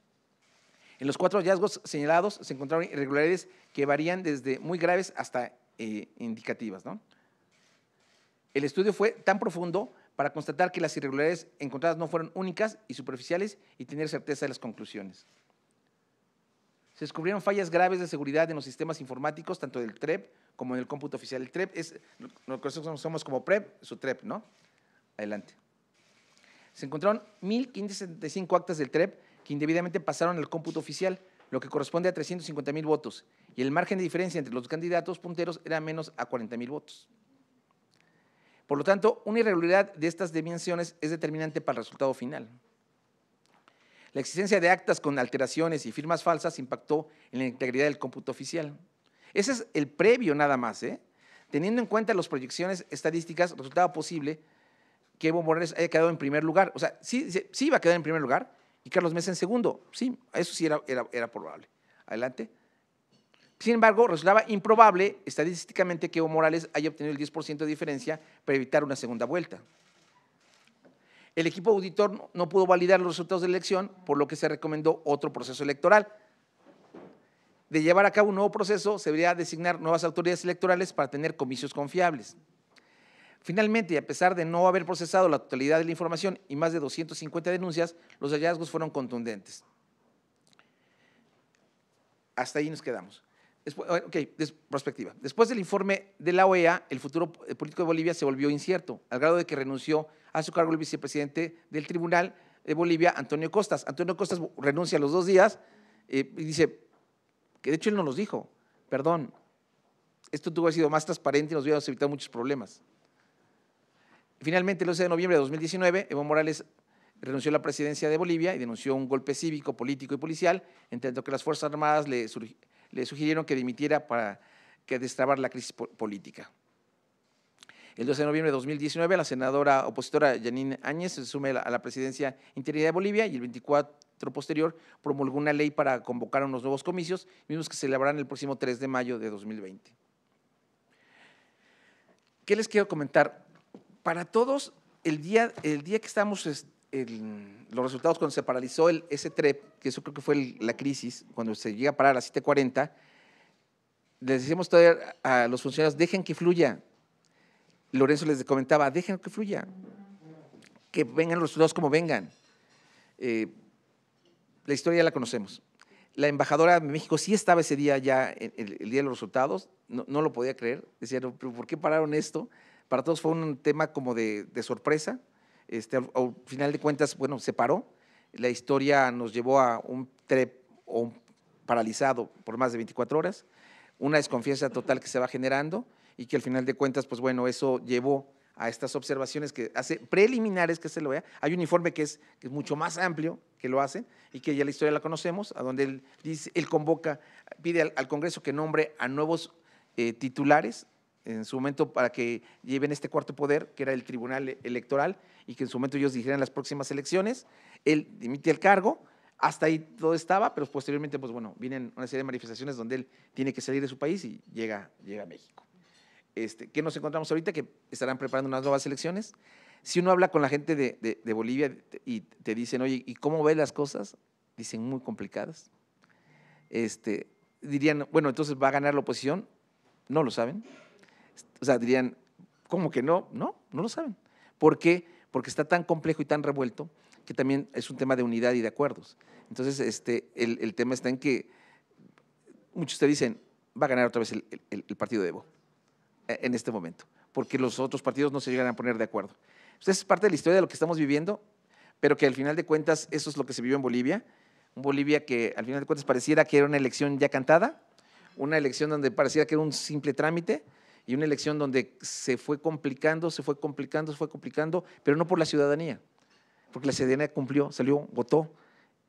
B: En los cuatro hallazgos señalados se encontraron irregularidades que varían desde muy graves hasta eh, indicativas, ¿no? El estudio fue tan profundo para constatar que las irregularidades encontradas no fueron únicas y superficiales y tener certeza de las conclusiones. Se descubrieron fallas graves de seguridad en los sistemas informáticos, tanto del TREP como en el cómputo oficial. El TREP es somos como PREP, su TREP, ¿no? Adelante. Se encontraron 1.575 actas del TREP que indebidamente pasaron al cómputo oficial, lo que corresponde a 350.000 votos, y el margen de diferencia entre los candidatos punteros era menos a 40.000 votos. Por lo tanto, una irregularidad de estas dimensiones es determinante para el resultado final. La existencia de actas con alteraciones y firmas falsas impactó en la integridad del cómputo oficial. Ese es el previo nada más. ¿eh? Teniendo en cuenta las proyecciones estadísticas, resultaba posible que Evo Morales haya quedado en primer lugar. O sea, sí, iba a quedar en primer lugar y Carlos Mesa en segundo. Sí, eso sí era probable. Adelante. Sin embargo, resultaba improbable estadísticamente que Evo Morales haya obtenido el 10% de diferencia para evitar una segunda vuelta. El equipo auditor no pudo validar los resultados de la elección, por lo que se recomendó otro proceso electoral. De llevar a cabo un nuevo proceso, se debería designar nuevas autoridades electorales para tener comicios confiables. Finalmente, y a pesar de no haber procesado la totalidad de la información y más de 250 denuncias, los hallazgos fueron contundentes. Hasta ahí nos quedamos. Después, ah, ok, perspectiva. Después del informe de la OEA, el futuro eh, político de Bolivia se volvió incierto, al grado de que renunció a su cargo el vicepresidente del Tribunal de Bolivia, Antonio Costas. Antonio Costas renuncia a los dos días eh, y dice, que de hecho él no nos dijo, perdón, esto tuvo que sido más transparente y nos hubiera evitado muchos problemas. Finalmente, el 11 de noviembre de 2019, Evo Morales renunció a la presidencia de Bolivia y denunció un golpe cívico, político y policial, en que las Fuerzas Armadas le surgieron le sugirieron que dimitiera para que destrabar la crisis política. El 12 de noviembre de 2019, la senadora opositora Janine Áñez se sume a la presidencia interina de Bolivia y el 24 posterior promulgó una ley para convocar unos nuevos comicios, mismos que se celebrarán el próximo 3 de mayo de 2020. ¿Qué les quiero comentar? Para todos, el día, el día que estamos este, los resultados cuando se paralizó el, ese TREP, que eso creo que fue la crisis, cuando se llega a parar a 740, les decíamos a los funcionarios, dejen que fluya. Lorenzo les comentaba, dejen que fluya, que vengan los resultados como vengan. Eh, la historia ya la conocemos. La embajadora de México sí estaba ese día ya, el, día de los resultados, no, lo podía creer, decían, pero ¿por qué pararon esto? Para todos fue un tema como de sorpresa. Este, al, final de cuentas, bueno, se paró. La historia nos llevó a un trep paralizado por más de 24 horas, una desconfianza total que se va generando y que al final de cuentas, pues bueno, eso llevó a estas observaciones que hace preliminares que se lo vea. Hay un informe que es, mucho más amplio que lo hace y que ya la historia la conocemos, a donde él, convoca, pide al, Congreso que nombre a nuevos eh, titulares en su momento para que lleven este cuarto poder, que era el Tribunal Electoral, y que en su momento ellos dijeran las próximas elecciones. Él dimite el cargo, hasta ahí todo estaba, pero posteriormente, pues bueno, vienen una serie de manifestaciones donde él tiene que salir de su país y llega, llega a México. Este, ¿Qué nos encontramos ahorita? Que estarán preparando unas nuevas elecciones. Si uno habla con la gente de, Bolivia y te dicen, oye, ¿y cómo ve las cosas? Dicen muy complicadas. Este, dirían, bueno, entonces va a ganar la oposición. No lo saben. O sea, dirían, ¿cómo que no? No, no lo saben. ¿Por qué? Porque está tan complejo y tan revuelto que también es un tema de unidad y de acuerdos. Entonces, este, el, el tema está en que muchos te dicen, va a ganar otra vez el, el, el partido de Evo e, en este momento, porque los otros partidos no se llegan a poner de acuerdo. Entonces, es parte de la historia de lo que estamos viviendo, pero que al final de cuentas eso es lo que se vivió en Bolivia. Un Bolivia que al final de cuentas pareciera que era una elección ya cantada, una elección donde pareciera que era un simple trámite, y una elección donde se fue complicando, se fue complicando, se fue complicando, pero no por la ciudadanía, porque la ciudadanía cumplió, salió, votó,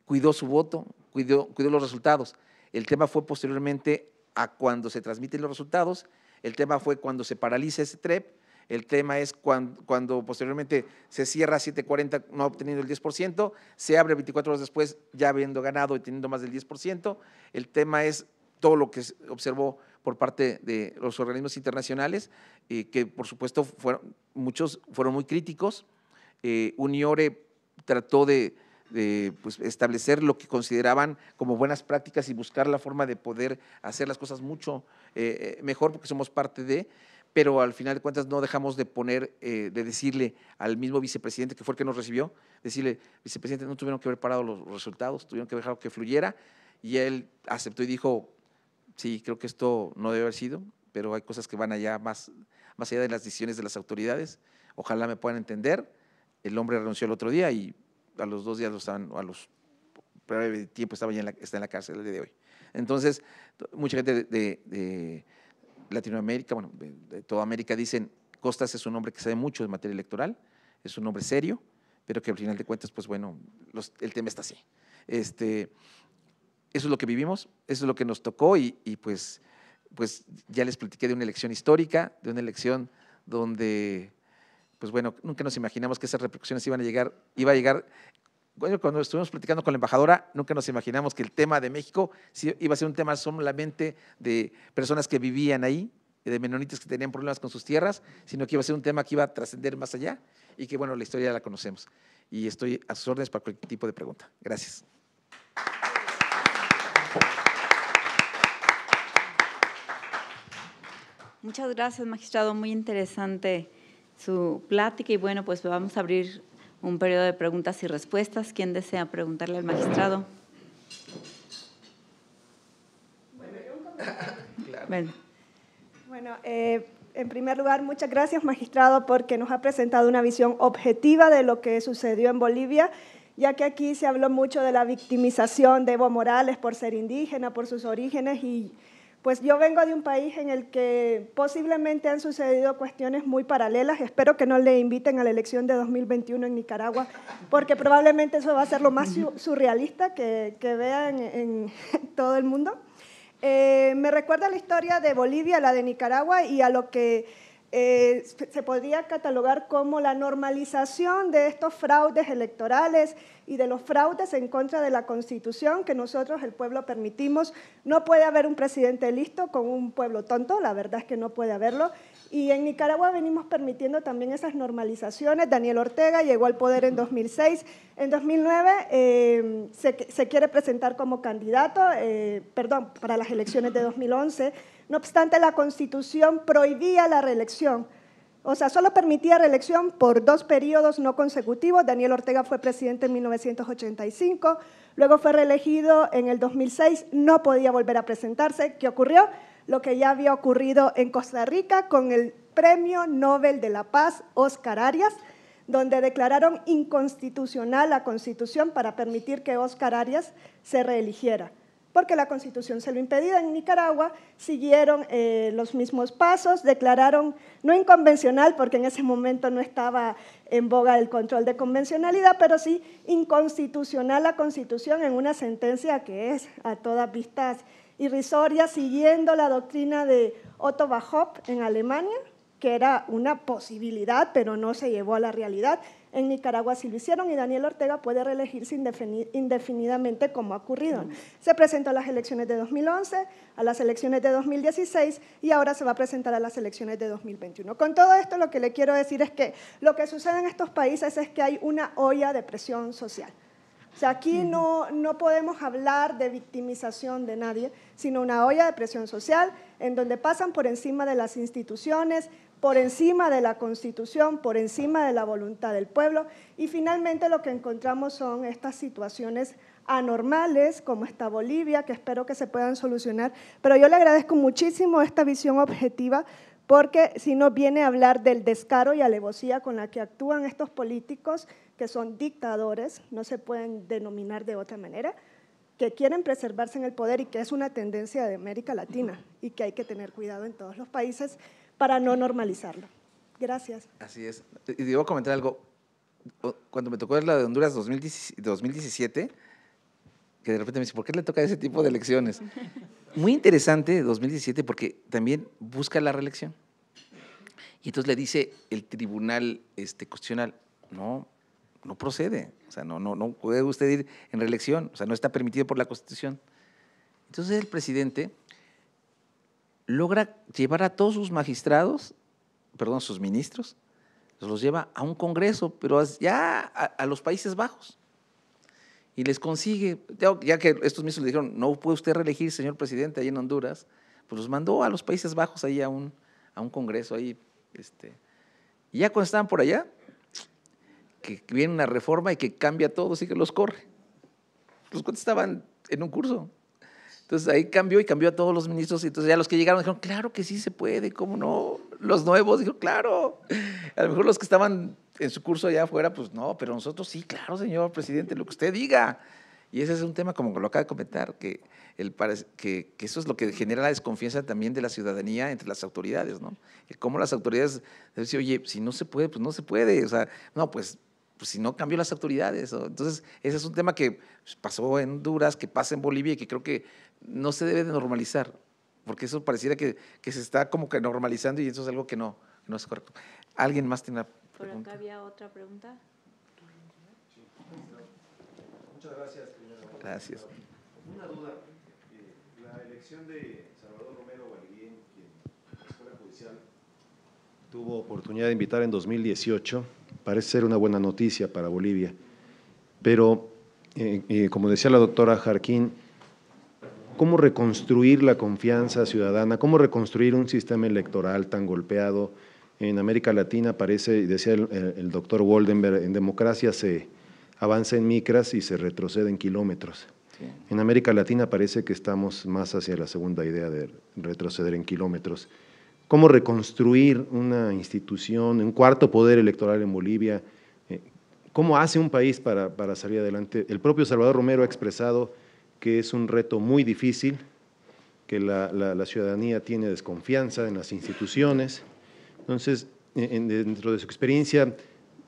B: cuidó su voto, cuidó, cuidó los resultados. El tema fue posteriormente a cuando se transmiten los resultados, el tema fue cuando se paraliza ese TREP, el tema es cuando, posteriormente se cierra 740 no obteniendo el 10%, se abre 24 horas después ya habiendo ganado y teniendo más del 10%. El tema es todo lo que observó por parte de los organismos internacionales, eh, que por supuesto fueron, muchos fueron muy críticos. Eh, Uniore trató de, pues, establecer lo que consideraban como buenas prácticas y buscar la forma de poder hacer las cosas mucho eh, eh, mejor porque somos parte de, pero al final de cuentas no dejamos de poner, de decirle al mismo vicepresidente que fue el que nos recibió, decirle, vicepresidente, no tuvieron que haber parado los resultados, tuvieron que dejar que fluyera, y él aceptó y dijo, sí, creo que esto no debe haber sido, pero hay cosas que van allá más, más allá de las decisiones de las autoridades. Ojalá me puedan entender. El hombre renunció el otro día y a los dos días lo estaban, a los breve tiempo estaba ya en la, está en la cárcel el día de hoy. Entonces, mucha gente de, Latinoamérica, bueno, de, toda América dicen, Costas es un hombre que sabe mucho de materia electoral, es un hombre serio, pero que al final de cuentas, pues bueno, el tema está así. Este, eso es lo que vivimos, eso es lo que nos tocó y, pues, pues ya les platiqué de una elección histórica, de una elección donde, pues bueno, nunca nos imaginamos que esas repercusiones iban a llegar, iba a llegar. Cuando estuvimos platicando con la embajadora, nunca nos imaginamos que el tema de México iba a ser un tema solamente de personas que vivían ahí, de menonitas que tenían problemas con sus tierras, sino que iba a ser un tema que iba a trascender más allá y que, bueno, la historia ya la conocemos. Y estoy a sus órdenes para cualquier tipo de pregunta. Gracias.
A: Muchas gracias, magistrado. Muy interesante su plática y bueno, pues vamos a abrir un periodo de preguntas y respuestas. ¿Quién desea preguntarle al magistrado?
C: Bueno, eh, en primer lugar, muchas gracias, magistrado, porque nos ha presentado una visión objetiva de lo que sucedió en Bolivia ya que aquí se habló mucho de la victimización de Evo Morales por ser indígena, por sus orígenes, y pues yo vengo de un país en el que posiblemente han sucedido cuestiones muy paralelas. Espero que no le inviten a la elección de 2021 en Nicaragua, porque probablemente eso va a ser lo más surrealista que, vean en, todo el mundo. Eh, me recuerda la historia de Bolivia, la de Nicaragua y a lo que eh, se podría catalogar como la normalización de estos fraudes electorales y de los fraudes en contra de la Constitución que nosotros, el pueblo, permitimos. No puede haber un presidente listo con un pueblo tonto, la verdad es que no puede haberlo. Y en Nicaragua venimos permitiendo también esas normalizaciones. Daniel Ortega llegó al poder en 2006. En 2009 eh, se, quiere presentar como candidato, eh, perdón, para las elecciones de 2011 no obstante, la Constitución prohibía la reelección. O sea, solo permitía reelección por dos periodos no consecutivos. Daniel Ortega fue presidente en 1985, luego fue reelegido en el 2006, no podía volver a presentarse. ¿Qué ocurrió? Lo que ya había ocurrido en Costa Rica con el Premio Nobel de la Paz Oscar Arias, donde declararon inconstitucional la constitución para permitir que Oscar Arias se reeligiera porque la constitución se lo impedía. En Nicaragua siguieron eh, los mismos pasos, declararon no inconvencional, porque en ese momento no estaba en boga el control de convencionalidad, pero sí inconstitucional la constitución en una sentencia que es a todas vistas irrisoria, siguiendo la doctrina de Otto Bachop en Alemania, que era una posibilidad, pero no se llevó a la realidad. En Nicaragua sí lo hicieron y Daniel Ortega puede reelegirse indefinidamente como ha ocurrido. Se presentó a las elecciones de 2011, a las elecciones de 2016 y ahora se va a presentar a las elecciones de 2021. Con todo esto lo que le quiero decir es que lo que sucede en estos países es que hay una olla de presión social. O sea, aquí no, no podemos hablar de victimización de nadie, sino una olla de presión social en donde pasan por encima de las instituciones, por encima de la Constitución, por encima de la voluntad del pueblo. Y finalmente lo que encontramos son estas situaciones anormales, como está Bolivia, que espero que se puedan solucionar. Pero yo le agradezco muchísimo esta visión objetiva, porque si no viene a hablar del descaro y alevosía con la que actúan estos políticos, que son dictadores, no se pueden denominar de otra manera, que quieren preservarse en el poder y que es una tendencia de América Latina y que hay que tener cuidado en todos los países para no normalizarlo. Gracias.
B: Así es. Y debo comentar algo. Cuando me tocó la de Honduras 2017, que de repente me dice, ¿por qué le toca ese tipo de elecciones? Muy interesante 2017 porque también busca la reelección. Y entonces le dice el Tribunal este, Constitucional, no, no procede. O sea, no, no, no puede usted ir en reelección. O sea, no está permitido por la Constitución. Entonces el presidente logra llevar a todos sus magistrados, perdón, sus ministros, los lleva a un congreso, pero ya a, los Países Bajos. Y les consigue, ya, que estos mismos le dijeron, no puede usted reelegir, señor presidente, ahí en Honduras, pues los mandó a los Países Bajos, ahí a un, a un congreso, ahí. Este, y ya cuando estaban por allá, que viene una reforma y que cambia todo, así que los corre. Los cuantos estaban en un curso. Entonces ahí cambió y cambió a todos los ministros. Y entonces ya los que llegaron dijeron, claro que sí se puede, ¿cómo no? Los nuevos dijeron, claro. A lo mejor los que estaban en su curso allá afuera, pues no, pero nosotros sí, claro, señor presidente, lo que usted diga. Y ese es un tema, como lo acaba de comentar, que, el, que, eso es lo que genera la desconfianza también de la ciudadanía entre las autoridades, ¿no? cómo las autoridades decir oye, si no se puede, pues no se puede. O sea, no, pues, pues si no cambió las autoridades. Entonces, ese es un tema que pues, pasó en Honduras, que pasa en Bolivia y que creo que no se debe de normalizar, porque eso pareciera que, que se está como que normalizando y eso es algo que no, es correcto. ¿Alguien más tiene una
A: pregunta? Por acá había otra pregunta. Muchas gracias. Gracias.
D: Una duda. Eh, la elección de Salvador Romero Valguín, quien la Escuela Judicial tuvo oportunidad de invitar en 2018, parece ser una buena noticia para Bolivia. Pero, eh, eh, como decía la doctora Jarquín, cómo reconstruir la confianza ciudadana, cómo reconstruir un sistema electoral tan golpeado. En América Latina parece, decía el, doctor Woldenberg, en democracia se avanza en micras y se retrocede en kilómetros. En América Latina parece que estamos más hacia la segunda idea de retroceder en kilómetros. ¿Cómo reconstruir una institución, un cuarto poder electoral en Bolivia? Eh, ¿Cómo hace un país para salir adelante? El propio Salvador Romero ha expresado que es un reto muy difícil, que la, la, ciudadanía tiene desconfianza en las instituciones. Entonces, e, dentro de su experiencia,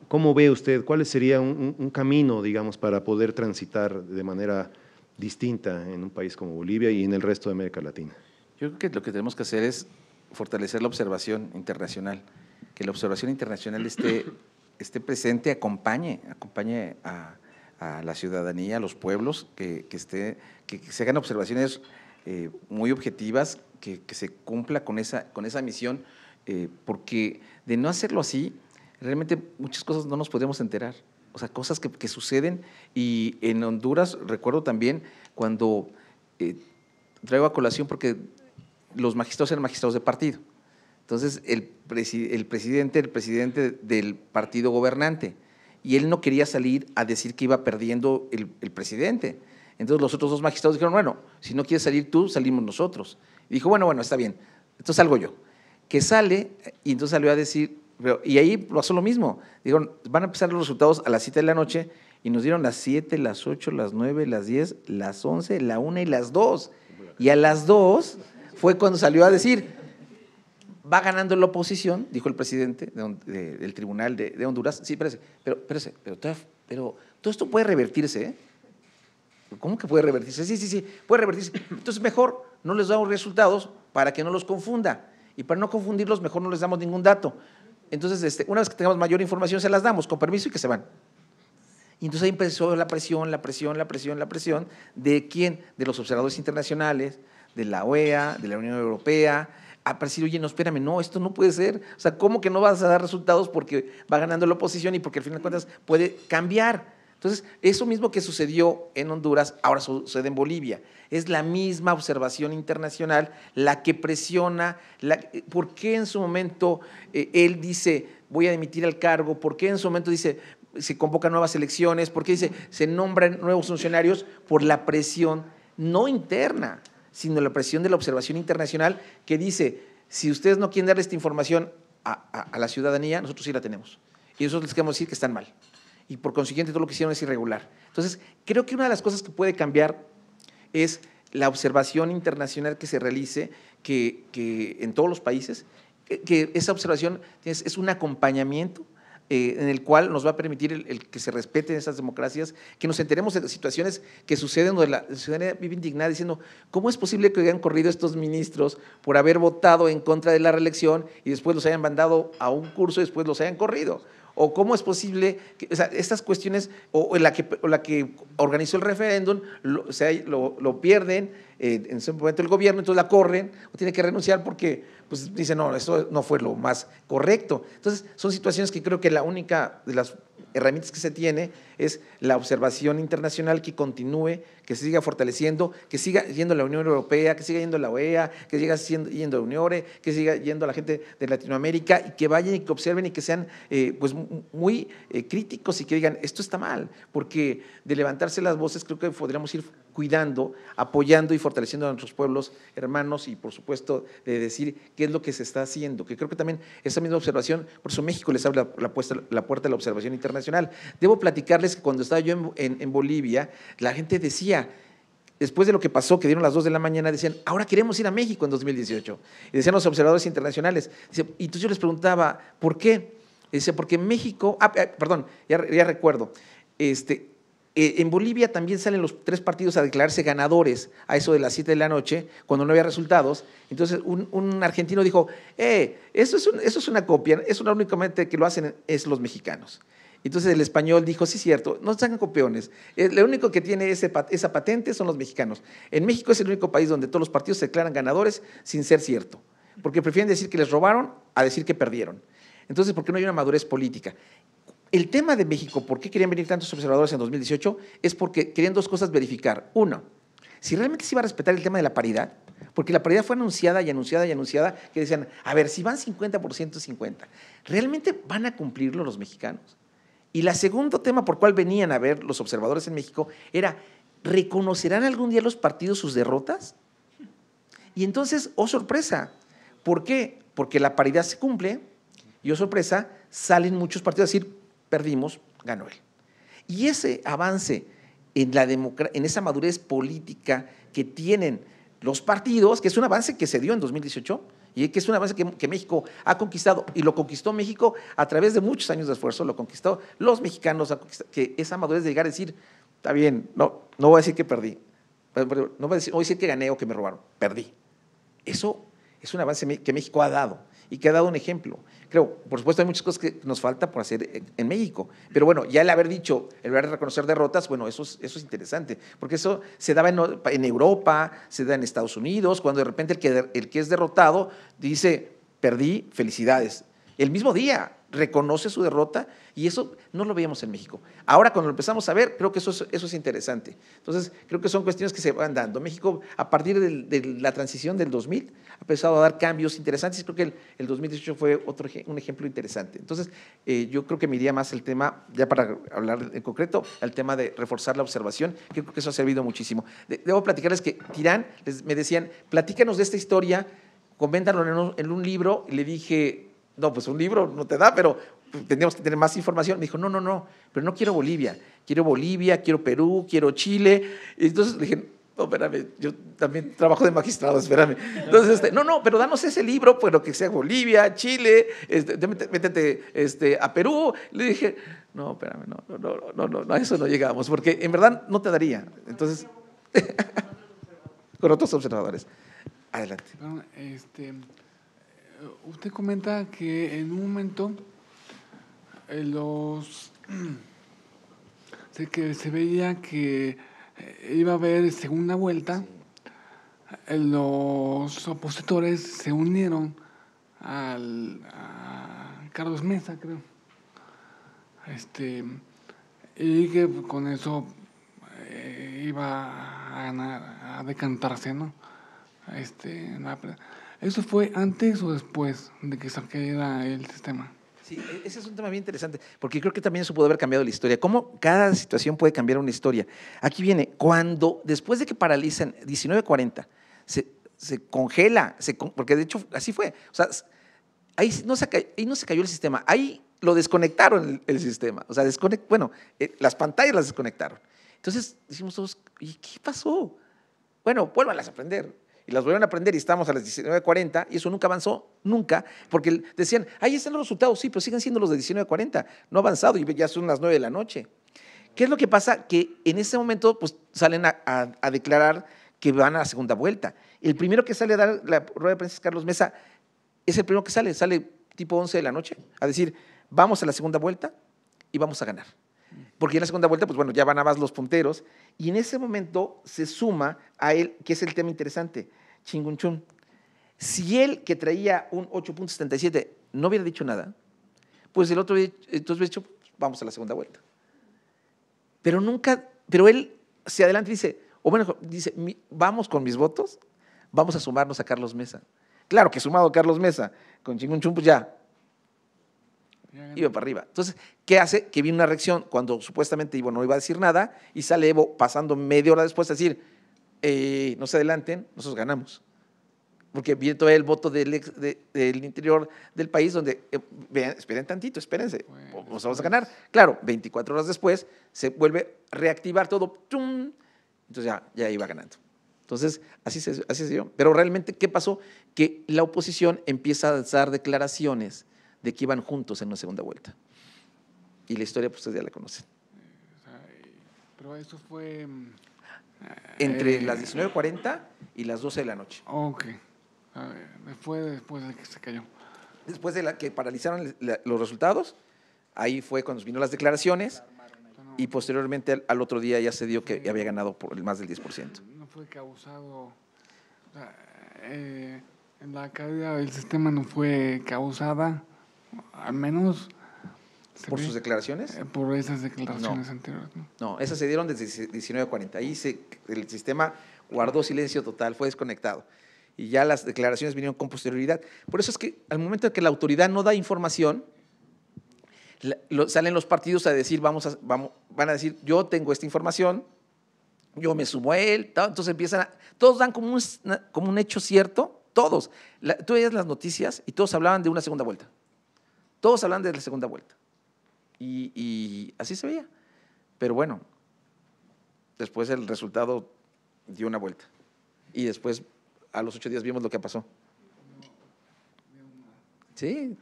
D: ¿cómo ve usted, cuál sería un, camino, digamos, para poder transitar de manera distinta en un país como Bolivia y en el resto de América Latina?
B: Yo creo que lo que tenemos que hacer es fortalecer la observación internacional, que la observación internacional esté, esté presente, acompañe, acompañe a, a la ciudadanía, a los pueblos, que, esté, que, se hagan observaciones eh, muy objetivas, que, se cumpla con esa, con esa misión, eh, porque de no hacerlo así, realmente muchas cosas no nos podemos enterar. O sea, cosas que, suceden. Y en Honduras, recuerdo también cuando eh, traigo a colación, porque los magistrados eran magistrados de partido. Entonces, el, el presidente, el presidente del partido gobernante, y él no quería salir a decir que iba perdiendo el, presidente. Entonces los otros dos magistrados dijeron, bueno, si no quieres salir tú, salimos nosotros. Y dijo, bueno, bueno, está bien, entonces salgo yo. Que sale y entonces salió a decir, y ahí lo pasó lo mismo. Dijeron, van a empezar los resultados a las 7 de la noche y nos dieron las 7, las 8, las 9, las 10, las 11, la 1 y las 2. Y a las 2 fue cuando salió a decir, va ganando la oposición, dijo el presidente del Tribunal de, Honduras. Sí, espérese, pero, espérese, pero, todo esto puede revertirse, ¿eh? ¿Cómo que puede revertirse? Sí, sí, sí, puede revertirse. Entonces, mejor no les damos resultados para que no los confunda. Y para no confundirlos, mejor no les damos ningún dato. Entonces, este, una vez que tengamos mayor información, se las damos, con permiso, y que se van. Y entonces ahí empezó la presión, la presión, la presión, la presión. ¿De quién? De los observadores internacionales, de la OEA, de la Unión Europea, a decir, oye, no, espérame, no, esto no puede ser. O sea, ¿cómo que no vas a dar resultados porque va ganando la oposición y porque al final de cuentas puede cambiar? Entonces, eso mismo que sucedió en Honduras, ahora sucede en Bolivia. Es la misma observación internacional la que presiona, ¿por qué en su momento eh, él dice, voy a dimitir al cargo? ¿Por qué en su momento dice, se convocan nuevas elecciones? ¿Por qué dice, se nombran nuevos funcionarios? Por la presión no interna, sino la presión de la observación internacional que dice, si ustedes no quieren dar esta información a, la ciudadanía, nosotros sí la tenemos. Y nosotros les queremos decir que están mal. Y por consiguiente todo lo que hicieron es irregular. Entonces, creo que una de las cosas que puede cambiar es la observación internacional que se realice, que, en todos los países, que, esa observación es un acompañamiento eh, en el cual nos va a permitir el, que se respeten esas democracias, que nos enteremos de situaciones que suceden donde la ciudadanía vive indignada diciendo, ¿cómo es posible que hayan corrido estos ministros por haber votado en contra de la reelección y después los hayan mandado a un curso y después los hayan corrido? o cómo es posible que, estas cuestiones o, la que, la que organizó el referéndum lo, pierden eh, en ese momento el gobierno, entonces la corren o tiene que renunciar porque pues, dice, no, eso no fue lo más correcto. Entonces son situaciones que creo que la única de las herramientas que se tiene es la observación internacional que continúe, que se siga fortaleciendo, que siga yendo la Unión Europea, que siga yendo la OEA, que siga yendo a UNIORE, que siga yendo la gente de Latinoamérica y que vayan y que observen y que sean eh, pues, muy eh, críticos y que digan, esto está mal, porque de levantarse las voces creo que podríamos ir cuidando, apoyando y fortaleciendo a nuestros pueblos hermanos y por supuesto de decir qué es lo que se está haciendo, que creo que también esa misma observación, por eso México les abre la, puerta de la observación internacional. Debo platicarles que cuando estaba yo en, Bolivia, la gente decía, después de lo que pasó, que dieron las 2 de la mañana, decían, ahora queremos ir a México en 2018. Y decían los observadores internacionales. y entonces yo les preguntaba, ¿por qué? Dice, porque México, ah, eh, perdón, ya, ya recuerdo, este, eh, en Bolivia también salen los tres partidos a declararse ganadores a eso de las 7 de la noche, cuando no había resultados. Entonces un, argentino dijo, eh, eso es, eso es una copia, eso únicamente que lo hacen es los mexicanos. Entonces el español dijo, sí, cierto, no hagan copiones. Eh, lo único que tiene esa patente son los mexicanos. En México es el único país donde todos los partidos se declaran ganadores sin ser cierto, porque prefieren decir que les robaron a decir que perdieron. Entonces, ¿por qué no hay una madurez política? el tema de México, ¿por qué querían venir tantos observadores en 2018? Es porque querían dos cosas verificar. Uno, si realmente se iba a respetar el tema de la paridad, porque la paridad fue anunciada y anunciada y anunciada, que decían, a ver, si van 50%, 50, ¿realmente van a cumplirlo los mexicanos? Y la segundo tema por cual venían a ver los observadores en México era, ¿reconocerán algún día los partidos sus derrotas? Y entonces, oh sorpresa, ¿por qué? Porque la paridad se cumple y oh sorpresa, salen muchos partidos a decir, perdimos, ganó él. Y ese avance en, la en esa madurez política que tienen los partidos, que es un avance que se dio en 2018 y que es un avance que, México ha conquistado y lo conquistó México a través de muchos años de esfuerzo, lo conquistó los mexicanos, que esa madurez de llegar a decir, está bien, no, no voy a decir que perdí, no voy a decir, voy a decir que gané o que me robaron, perdí. Eso es un avance que México ha dado y que ha dado un ejemplo Creo, por supuesto, hay muchas cosas que nos falta por hacer en México. Pero bueno, ya el haber dicho, el haber de reconocer derrotas, bueno, eso es, eso es interesante, porque eso se daba en, Europa, se da en Estados Unidos, cuando de repente el que, el que es derrotado dice, perdí, felicidades. El mismo día, reconoce su derrota y eso no lo veíamos en México. Ahora cuando lo empezamos a ver, creo que eso es, eso es interesante. Entonces, creo que son cuestiones que se van dando. México, a partir de la transición del 2000, ha empezado a dar cambios interesantes. y Creo que el, 2018 fue otro, un ejemplo interesante. Entonces, eh, yo creo que me iría más el tema, ya para hablar en concreto, el tema de reforzar la observación. Creo que eso ha servido muchísimo. debo platicarles que Tirán, me decían, platícanos de esta historia, coméntanos en un, en un libro. Y le dije, no, pues un libro no te da, pero tendríamos que tener más información. Me dijo, no, no, no, pero no quiero Bolivia. Quiero Bolivia, quiero Perú, quiero Chile. entonces le dije, no, espérame, yo también trabajo de magistrado, espérame. Entonces, este, no, no, pero danos ese libro, pues lo que sea Bolivia, Chile, este, métete este, a Perú. Le dije, no, espérame, no, no, no, no, no, a eso no llegamos, porque en verdad no te daría. Entonces, con otros observadores. Adelante.
E: Este, usted comenta que en un momento eh, los que se veía que eh, iba a haber segunda vuelta. Eh, los opositores se unieron al a Carlos Mesa, creo. Este y que pues, con eso iba a, ganar, a decantarse, ¿no? Este, ¿Eso fue antes o después de que se cayera el sistema? Sí,
B: e, ese es un tema bien interesante, porque creo que también eso pudo haber cambiado la historia. ¿Cómo cada situación puede cambiar una historia? Aquí viene, cuando después de que paralizan 1940, se, se congela, porque de hecho así fue. O sea, ahí no se, no se cayó el sistema, ahí lo desconectaron el, sistema. O sea, bueno, eh, las pantallas las desconectaron. Entonces decimos todos, ¿y qué pasó? Bueno, vuélvanlas a aprender y las volvieron a aprender y estamos a las 19.40 y eso nunca avanzó, nunca, porque decían, ahí están los resultados, sí, pero siguen siendo los de 19.40, no ha avanzado y ya son las 9 de la noche. ¿Qué es lo que pasa? Que en ese momento pues, salen a, a declarar que van a la segunda vuelta. El primero que sale a dar la rueda de prensa es Carlos Mesa, es el primero que sale, sale tipo 11 de la noche, a decir, vamos a la segunda vuelta y vamos a ganar porque en la segunda vuelta, pues bueno, ya van a más los punteros, y en ese momento se suma a él, que es el tema interesante, Chingunchun. Si él, que traía un 8.77, no hubiera dicho nada, pues el otro entonces hubiera dicho, pues, vamos a la segunda vuelta. Pero nunca, pero él se adelanta y dice, o bueno, dice, vamos con mis votos, vamos a sumarnos a Carlos Mesa. Claro que sumado a Carlos Mesa con Chingunchun, pues ya, iba para arriba. Entonces, ¿qué hace? Que viene una reacción cuando supuestamente Ivo no iba a decir nada y sale Evo pasando media hora después a decir, eh, no se adelanten, nosotros ganamos. Porque viene todo el voto del, interior del país donde, eh, esperen tantito, espérense, vamos a pues. ganar. Claro, 24 horas después se vuelve a reactivar todo, entonces ya, iba ganando. Entonces, así se, así se dio. Pero realmente, ¿qué pasó? Que la oposición empieza a lanzar declaraciones de que iban juntos en una segunda vuelta. Y la historia, pues ustedes ya la conocen.
E: Pero eso fue... Mm,
B: Entre eh, las 19.40 y las 12 de la noche. Ok. A después, después de que se cayó. Después de la que paralizaron los resultados, ahí fue cuando vino las declaraciones y posteriormente al, otro día ya se dio que había ganado por más del 10%.
E: No fue causado... O sea, eh, la caída del sistema no fue causada al menos... ¿Por sus
B: declaraciones? Eh,
E: por esas declaraciones anteriores.
B: ¿no? esas se dieron desde 1940. Ahí el sistema guardó silencio total, fue desconectado. Y ya las declaraciones vinieron con posterioridad. Por eso es que al momento en que la autoridad no da información, salen los partidos a decir, vamos, a, vamos van a decir, yo tengo esta información, yo me sumo a él, entonces empiezan, a, todos dan como un, como un hecho cierto, todos. tú veías las noticias y todos hablaban de una segunda vuelta. Todos hablan de la segunda vuelta. Y, así se veía. Pero bueno, después el resultado dio una vuelta. Y después, a los ocho días, vimos lo que pasó. Sí,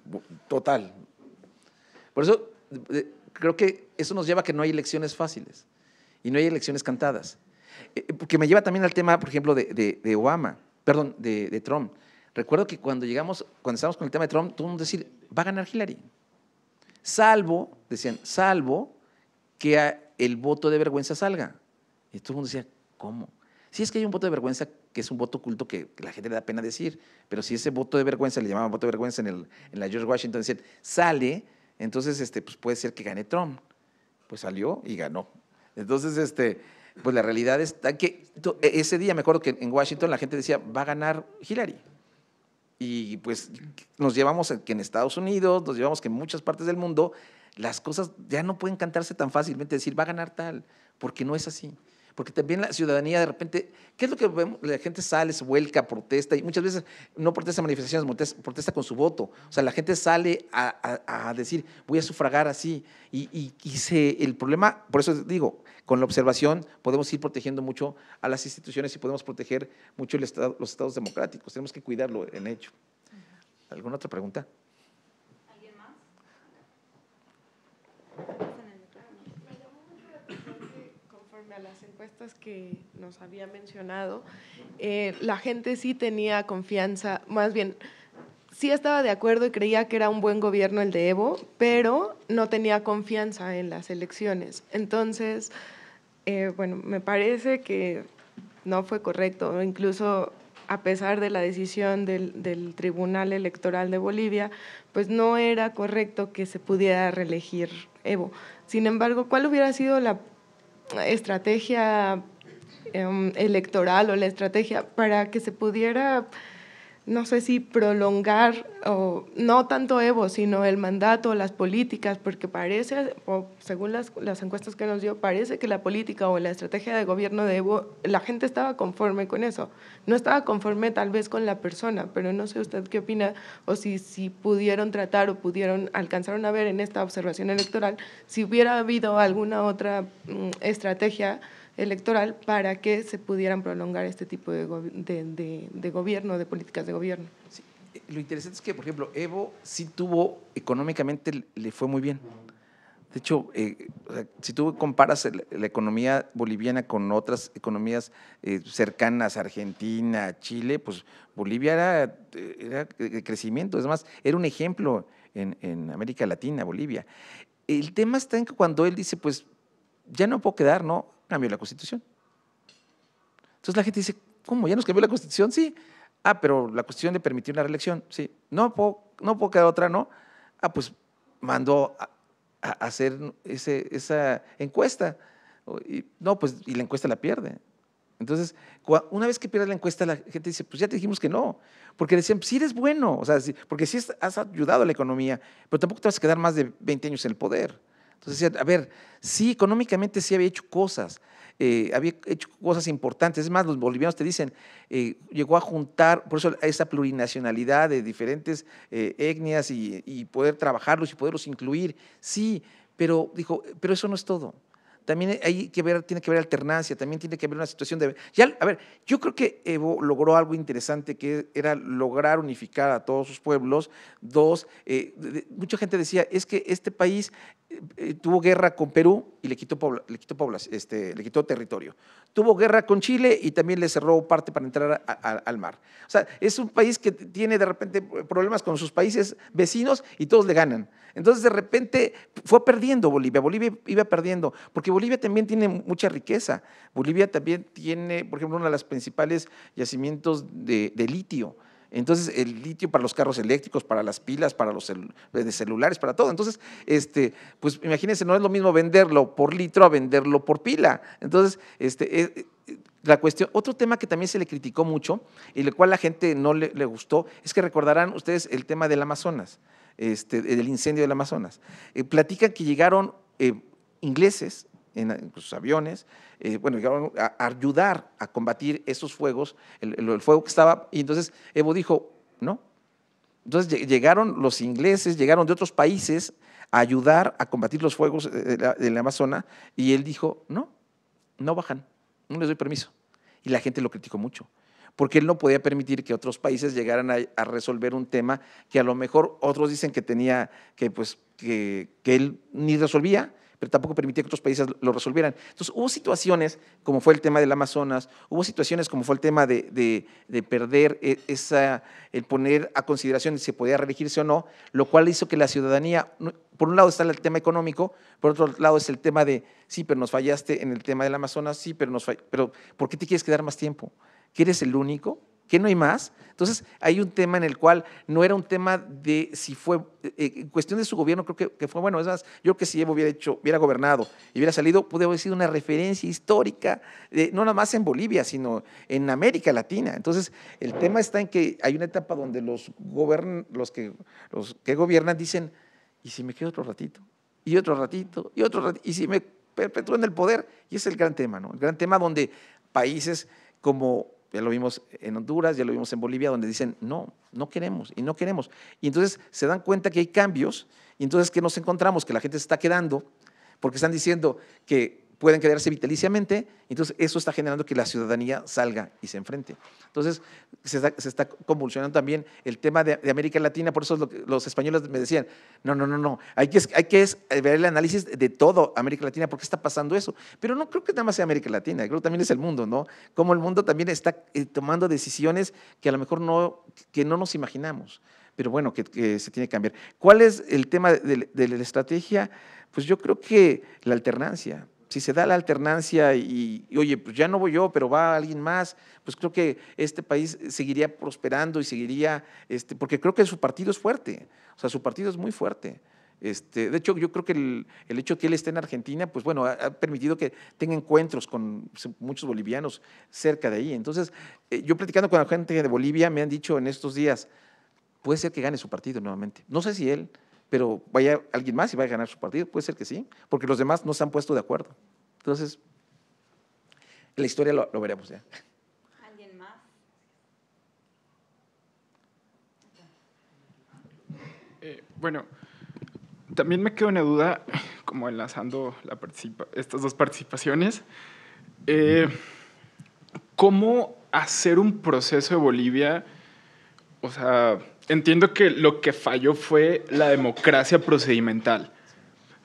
B: total. Por eso eh, creo que eso nos lleva a que no hay elecciones fáciles y no hay elecciones cantadas. Eh, eh, porque me lleva también al tema, por ejemplo, de, Obama, perdón, de Trump. Recuerdo que cuando llegamos, cuando estábamos con el tema de Trump, todo el mundo decía, va a ganar Hillary. Salvo, decían, salvo que el voto de vergüenza salga. Y todo el mundo decía, ¿cómo? Si es que hay un voto de vergüenza que es un voto oculto que la gente le da pena decir, pero si ese voto de vergüenza, le llamaban voto de vergüenza en, la George Washington, decían, sale, entonces este, pues, puede ser que gane Trump. Pues salió y ganó. Entonces, este, pues la realidad es que e, ese día me acuerdo que en Washington la gente decía, va a ganar Hillary. Y pues nos llevamos que en Estados Unidos, nos llevamos que en muchas partes del mundo, las cosas ya no pueden cantarse tan fácilmente, decir, va a ganar tal, porque no es así porque también la ciudadanía de repente, ¿qué es lo que vemos? La gente sale, se vuelca, protesta, y muchas veces no protesta manifestaciones, protesta con su voto. O sea, la gente sale a, decir, voy a sufragar así. Y, y, se, el problema, por eso digo, con la observación podemos ir protegiendo mucho a las instituciones y podemos proteger mucho el estado, los estados democráticos. Tenemos que cuidarlo en hecho. ¿Alguna otra pregunta? ¿Alguien más?
F: Conforme a que nos había mencionado, eh, la gente sí tenía confianza, más bien, sí estaba de acuerdo y creía que era un buen gobierno el de Evo, pero no tenía confianza en las elecciones. Entonces, eh, bueno, me parece que no fue correcto, incluso a pesar de la decisión del, Tribunal Electoral de Bolivia, pues no era correcto que se pudiera reelegir Evo. Sin embargo, ¿cuál hubiera sido la estrategia em, electoral o la estrategia para que se pudiera no sé si prolongar, o no tanto Evo, sino el mandato, las políticas, porque parece, o según las, las, encuestas que nos dio, parece que la política o la estrategia de gobierno de Evo, la gente estaba conforme con eso. No estaba conforme tal vez con la persona, pero no sé usted qué opina, o si, si pudieron tratar o pudieron, alcanzaron a ver en esta observación electoral, si hubiera habido alguna otra mm, estrategia electoral para que se pudieran prolongar este tipo de, de, gobierno, de políticas de gobierno.
B: Lo interesante es que, por ejemplo, Evo sí tuvo, económicamente le fue muy bien. De hecho, eh, si tú comparas la economía boliviana con otras economías eh, cercanas, Argentina, Chile, pues Bolivia eh, era, de crecimiento, es más, era un ejemplo en, en América Latina, Bolivia. El tema está en que cuando él dice, pues ya no puedo quedar, ¿no? cambió la constitución. Entonces la gente dice, ¿cómo? ¿Ya nos cambió la constitución? Sí. Ah, pero la cuestión de permitir una reelección. Sí. No puedo, no puedo quedar otra, ¿no? Ah, pues mandó a, hacer esa encuesta. Y, no, pues, y la encuesta la pierde. Entonces, una vez que pierde la encuesta, la gente dice, pues ya te dijimos que no. Porque decían, pues, sí eres bueno, o sea, porque sí has ayudado a la economía, pero tampoco te vas a quedar más de 20 años en el poder. Entonces a ver, sí, económicamente sí había hecho cosas, eh, había hecho cosas importantes. Es más, los bolivianos te dicen, eh, llegó a juntar, por eso esa plurinacionalidad de diferentes eh, etnias y poder trabajarlos y poderlos incluir. Sí, pero dijo, pero eso no es todo también hay que ver, tiene que haber alternancia, también tiene que haber una situación de... a ver, yo creo que Evo logró algo interesante que era lograr unificar a todos sus pueblos. Dos, eh, mucha gente decía, es que este país eh, eh, tuvo guerra con Perú y le quitó, le, quitó este, le quitó territorio. Tuvo guerra con Chile y también le cerró parte para entrar al mar. O sea, es un país que tiene de repente problemas con sus países vecinos y todos le ganan. Entonces de repente fue perdiendo Bolivia, Bolivia iba perdiendo, porque Bolivia también tiene mucha riqueza. Bolivia también tiene, por ejemplo, uno de los principales yacimientos de, litio. Entonces, el litio para los carros eléctricos, para las pilas, para los eh, celulares, para todo. Entonces, este, pues imagínense, no es lo mismo venderlo por litro a venderlo por pila. Entonces, este, eh, eh, la cuestión, otro tema que también se le criticó mucho y el cual la gente no le gustó, es que recordarán ustedes el tema del Amazonas. Este, del incendio del Amazonas. Eh, platican que llegaron eh, ingleses en sus pues, aviones, eh, bueno, llegaron a ayudar a combatir esos fuegos, el, fuego que estaba, y entonces Evo dijo, no. Entonces llegaron los ingleses, llegaron de otros países a ayudar a combatir los fuegos del Amazonas, y él dijo, no, no bajan, no les doy permiso. Y la gente lo criticó mucho porque él no podía permitir que otros países llegaran a, resolver un tema que a lo mejor otros dicen que tenía, que pues, que, él ni resolvía, pero tampoco permitía que otros países lo resolvieran. Entonces hubo situaciones como fue el tema del Amazonas, hubo situaciones como fue el tema de, perder e, esa, el poner a consideración si podía reelegirse o no, lo cual hizo que la ciudadanía, por un lado está el tema económico, por otro lado es el tema de, sí, pero nos fallaste en el tema del Amazonas, sí, pero nos pero ¿por qué te quieres quedar más tiempo? que eres el único, que no hay más. Entonces, hay un tema en el cual no era un tema de si fue, en eh, eh, cuestión de su gobierno, creo que, fue bueno. Es más, yo creo que si Evo hubiera, hecho, hubiera gobernado y hubiera salido, pudo haber sido una referencia histórica, eh, no nada más en Bolivia, sino en América Latina. Entonces, el tema está en que hay una etapa donde los, los, que, los que gobiernan dicen, ¿y si me quedo otro ratito? Y otro ratito, y otro ratito, y si me perpetúo en el poder, y es el gran tema, ¿no? El gran tema donde países como ya lo vimos en Honduras, ya lo vimos en Bolivia, donde dicen, no, no queremos y no queremos. Y entonces se dan cuenta que hay cambios y entonces que nos encontramos, que la gente se está quedando, porque están diciendo que pueden quedarse vitaliciamente, entonces eso está generando que la ciudadanía salga y se enfrente. Entonces se está, convulsionando también el tema de, América Latina, por eso los españoles me decían, no, no, no, no, hay que, hay que eh, ver el análisis de todo América Latina, porque está pasando eso? Pero no creo que nada más sea América Latina, creo que también es el mundo, ¿no? Como el mundo también está eh, tomando decisiones que a lo mejor no, que no nos imaginamos pero bueno, que, se tiene que cambiar. ¿Cuál es el tema de, la estrategia? Pues yo creo que la alternancia si se da la alternancia y, oye, pues ya no voy yo, pero va alguien más, pues creo que este país seguiría prosperando y seguiría, este, porque creo que su partido es fuerte, o sea, su partido es muy fuerte. Este, de hecho, yo creo que el, el, hecho que él esté en Argentina, pues bueno, ha, permitido que tenga encuentros con muchos bolivianos cerca de ahí. Entonces, eh, yo platicando con la gente de Bolivia, me han dicho en estos días, puede ser que gane su partido nuevamente. No sé si él, pero vaya alguien más y vaya a ganar su partido. Puede ser que sí, porque los demás no se han puesto de acuerdo. Entonces, la historia lo, veremos ya.
A: ¿Alguien más?
G: Eh, bueno, también me quedo una duda, como enlazando estas dos participaciones. Eh, ¿Cómo hacer un proceso de Bolivia? o sea, entiendo que lo que falló fue la democracia procedimental.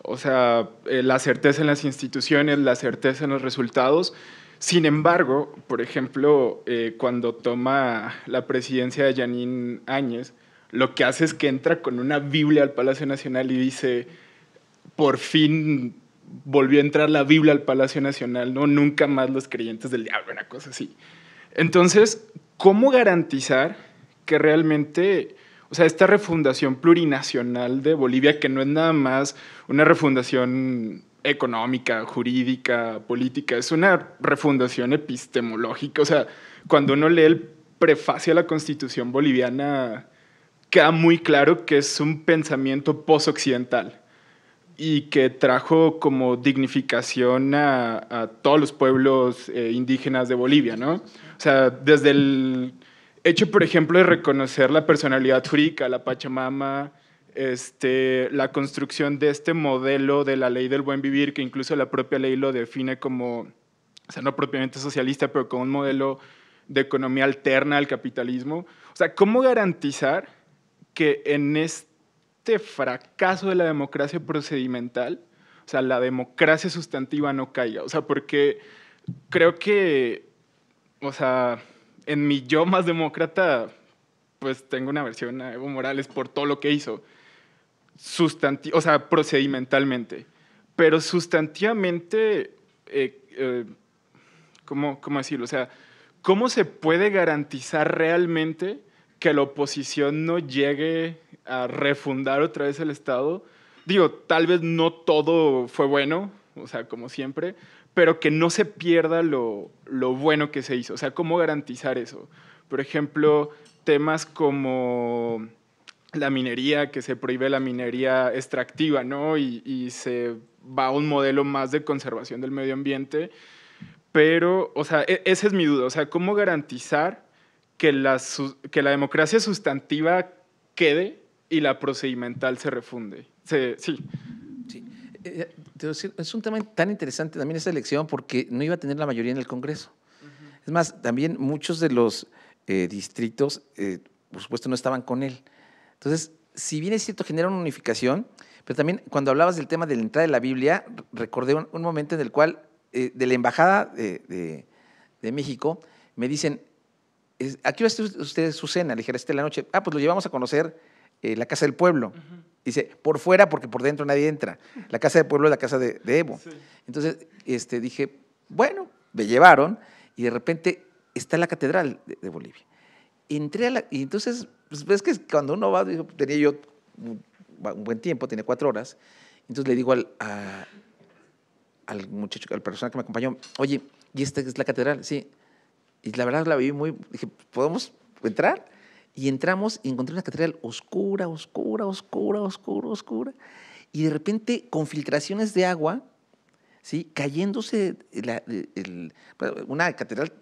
G: O sea, eh, la certeza en las instituciones, la certeza en los resultados. Sin embargo, por ejemplo, eh, cuando toma la presidencia de Janine Áñez, lo que hace es que entra con una Biblia al Palacio Nacional y dice, por fin volvió a entrar la Biblia al Palacio Nacional, ¿no? Nunca más los creyentes del diablo, una cosa así. Entonces, ¿cómo garantizar que realmente, o sea, esta refundación plurinacional de Bolivia, que no es nada más una refundación económica, jurídica, política, es una refundación epistemológica. O sea, cuando uno lee el prefacio a la constitución boliviana, queda muy claro que es un pensamiento post-occidental y que trajo como dignificación a, todos los pueblos eh, indígenas de Bolivia, ¿no? O sea, desde el hecho, por ejemplo, de reconocer la personalidad jurídica, la Pachamama, este, la construcción de este modelo de la ley del buen vivir, que incluso la propia ley lo define como, o sea, no propiamente socialista, pero como un modelo de economía alterna al capitalismo. O sea, ¿cómo garantizar que en este fracaso de la democracia procedimental, o sea, la democracia sustantiva no caiga? O sea, porque creo que, o sea, en mi yo más demócrata, pues tengo una versión a eh, Evo Morales por todo lo que hizo, o sea, procedimentalmente. Pero sustantivamente, eh, eh, ¿cómo, ¿cómo decirlo? O sea, ¿cómo se puede garantizar realmente que la oposición no llegue a refundar otra vez el Estado? Digo, tal vez no todo fue bueno, o sea, como siempre, pero que no se pierda lo, lo bueno que se hizo. O sea, ¿cómo garantizar eso? Por ejemplo, temas como la minería, que se prohíbe la minería extractiva, ¿no? Y, y, se va a un modelo más de conservación del medio ambiente. Pero, o sea, ese esa es mi duda. O sea, ¿cómo garantizar que la, que la democracia sustantiva quede y la procedimental se refunde? sí. sí.
B: Eh, es un tema tan interesante también esta elección porque no iba a tener la mayoría en el Congreso. Es más, también muchos de los eh, distritos, eh, por supuesto, no estaban con él. Entonces, si bien es cierto, genera una unificación, pero también cuando hablabas del tema de la entrada de la Biblia, recordé un, momento en el cual, eh, de la Embajada de, México, me dicen, aquí va a estar usted su cena, le dije, la noche, ah, pues lo llevamos a conocer la Casa del Pueblo. Dice, por fuera porque por dentro nadie entra. La casa de pueblo es la casa de, Evo. Entonces este, dije, bueno, me llevaron y de repente está la catedral de, Bolivia. Entré a la, y entonces, pues, ves que cuando uno va, tenía yo un, buen tiempo, tenía cuatro horas, entonces le digo al, al muchacho, al persona que me acompañó, oye, ¿y esta es la catedral? Sí. Y la verdad la vi muy, dije, pues, ¿podemos entrar? Y entramos y encontré una catedral oscura, oscura, oscura, oscura, oscura. Y de repente, con filtraciones de agua, ¿sí? cayéndose una catedral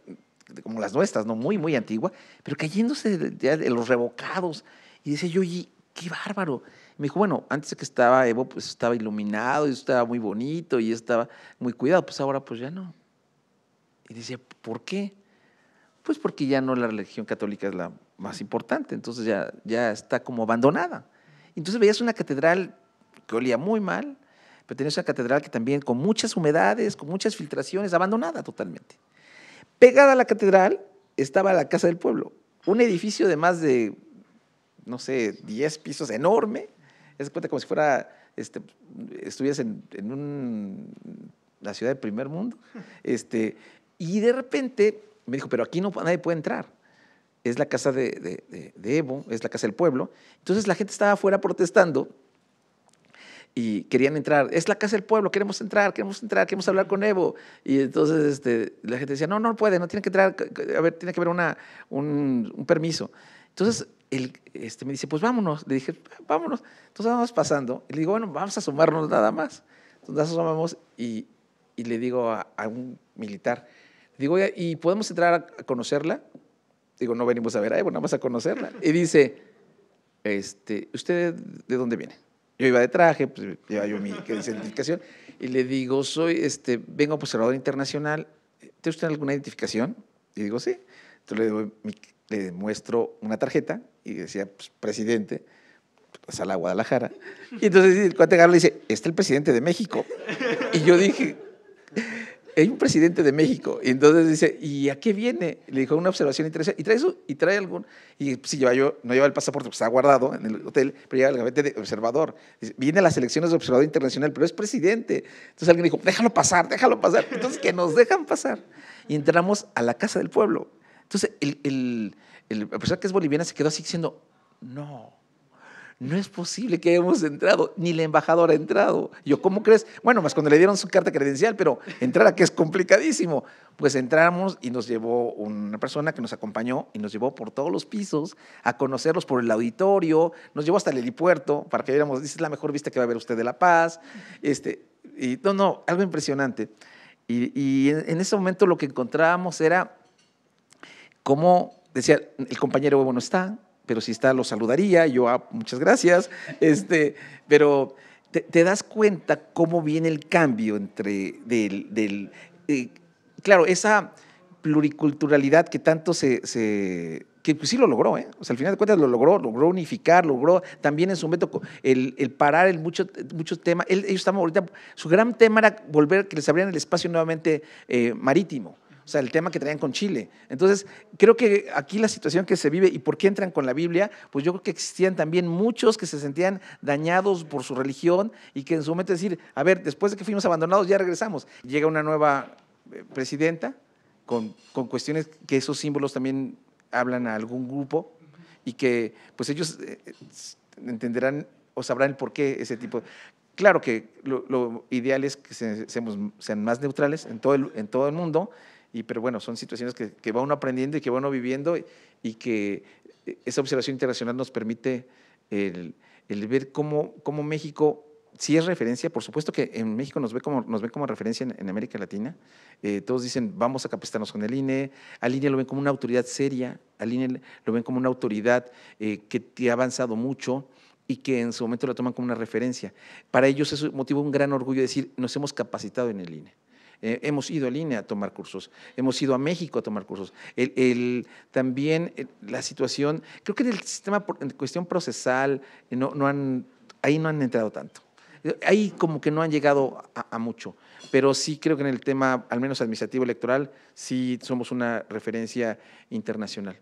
B: como las nuestras, ¿no? muy, muy antigua, pero cayéndose de, los revocados. Y decía yo, oye, qué bárbaro. me dijo, bueno, antes de que estaba Evo, pues estaba iluminado y estaba muy bonito y estaba muy cuidado, pues ahora pues ya no. Y decía, ¿por qué? Pues porque ya no la religión católica es la más importante, entonces ya, ya está como abandonada. Entonces veías una catedral que olía muy mal, pero tenías una catedral que también con muchas humedades, con muchas filtraciones, abandonada totalmente. Pegada a la catedral estaba la Casa del Pueblo, un edificio de más de, no sé, 10 pisos enorme, es como si fuera, este, estuvieras en, en un, la ciudad del primer mundo, este, y de repente me dijo, pero aquí no, nadie puede entrar es la casa de, Evo, es la casa del pueblo. Entonces la gente estaba afuera protestando y querían entrar. Es la casa del pueblo, queremos entrar, queremos entrar, queremos hablar con Evo. Y entonces este, la gente decía, no, no puede, no tiene que entrar, a ver, tiene que haber una, un, permiso. Entonces él este, me dice, pues vámonos. Le dije, ah, vámonos. Entonces vamos pasando. Y le digo, bueno, vamos a asomarnos nada más. Entonces asomamos y, le digo a, un militar, digo, ¿y podemos entrar a conocerla? Digo, no venimos a ver a Evo, nada vamos a conocerla. Y dice, este, ¿usted de dónde viene? Yo iba de traje, pues yo mi identificación. Y le digo, soy, este, vengo observador internacional. ¿Tiene usted alguna identificación? Y digo, sí. Entonces le, le muestro una tarjeta y decía, pues, presidente, pues, la Guadalajara. Y entonces el cuate le dice, este el presidente de México. Y yo dije, hay un presidente de México. Y entonces dice, ¿y a qué viene? Le dijo una observación interesante. Y trae eso, y trae algún. Y si lleva yo, no lleva el pasaporte, porque está guardado en el hotel, pero lleva el gabinete de observador. viene a las elecciones de observador internacional, pero es presidente. Entonces alguien dijo, déjalo pasar, déjalo pasar. Entonces que nos dejan pasar. Y entramos a la casa del pueblo. Entonces el, el, persona que es boliviana se quedó así diciendo, no no es posible que hayamos entrado, ni la embajadora ha entrado. Yo, ¿cómo crees? Bueno, más cuando le dieron su carta credencial, pero entrar que es complicadísimo. Pues entramos y nos llevó una persona que nos acompañó y nos llevó por todos los pisos a conocerlos por el auditorio, nos llevó hasta el helipuerto para que viéramos, dice, es la mejor vista que va a ver usted de La Paz. Este, y no, no, algo impresionante. Y, en, ese momento lo que encontrábamos era cómo, decía, el compañero bueno, no está, pero si está lo saludaría, yo, ah, muchas gracias, este, pero te, das cuenta cómo viene el cambio entre, del, del eh, claro, esa pluriculturalidad que tanto se, que pues, sí lo logró, ¿eh? O sea, al final de cuentas lo logró, logró unificar, logró también en su momento el, el parar el muchos temas. ellos estamos ahorita, su gran tema era volver, que les abrieran el espacio nuevamente eh, marítimo sea, el tema que traían con Chile. Entonces, creo que aquí la situación que se vive y por qué entran con la Biblia, pues yo creo que existían también muchos que se sentían dañados por su religión y que en su momento decir, a ver, después de que fuimos abandonados, ya regresamos. Llega una nueva eh, presidenta con, con cuestiones que esos símbolos también hablan a algún grupo y que pues ellos eh, eh, entenderán o sabrán el por qué ese tipo. Claro que lo, ideal es que se, seamos, sean más neutrales en todo el, en todo el mundo y, pero bueno, son situaciones que, que va uno aprendiendo y que va uno viviendo y, que esa observación internacional nos permite el, el ver cómo, cómo México si es referencia, por supuesto que en México nos, ve como, nos ven como referencia en, América Latina. Eh, todos dicen, vamos a capacitarnos con el INE. Al INE lo ven como una autoridad seria, al INE lo ven como una autoridad eh, que, ha avanzado mucho y que en su momento lo toman como una referencia. Para ellos es motivo, un gran orgullo decir, nos hemos capacitado en el INE. Eh, hemos ido a línea a tomar cursos, hemos ido a México a tomar cursos. también eh, la situación, creo que en el sistema, en cuestión procesal, eh, no, han, ahí no han entrado tanto. Ahí como que no han llegado a, mucho, pero sí creo que en el tema, al menos administrativo electoral, sí somos una referencia internacional.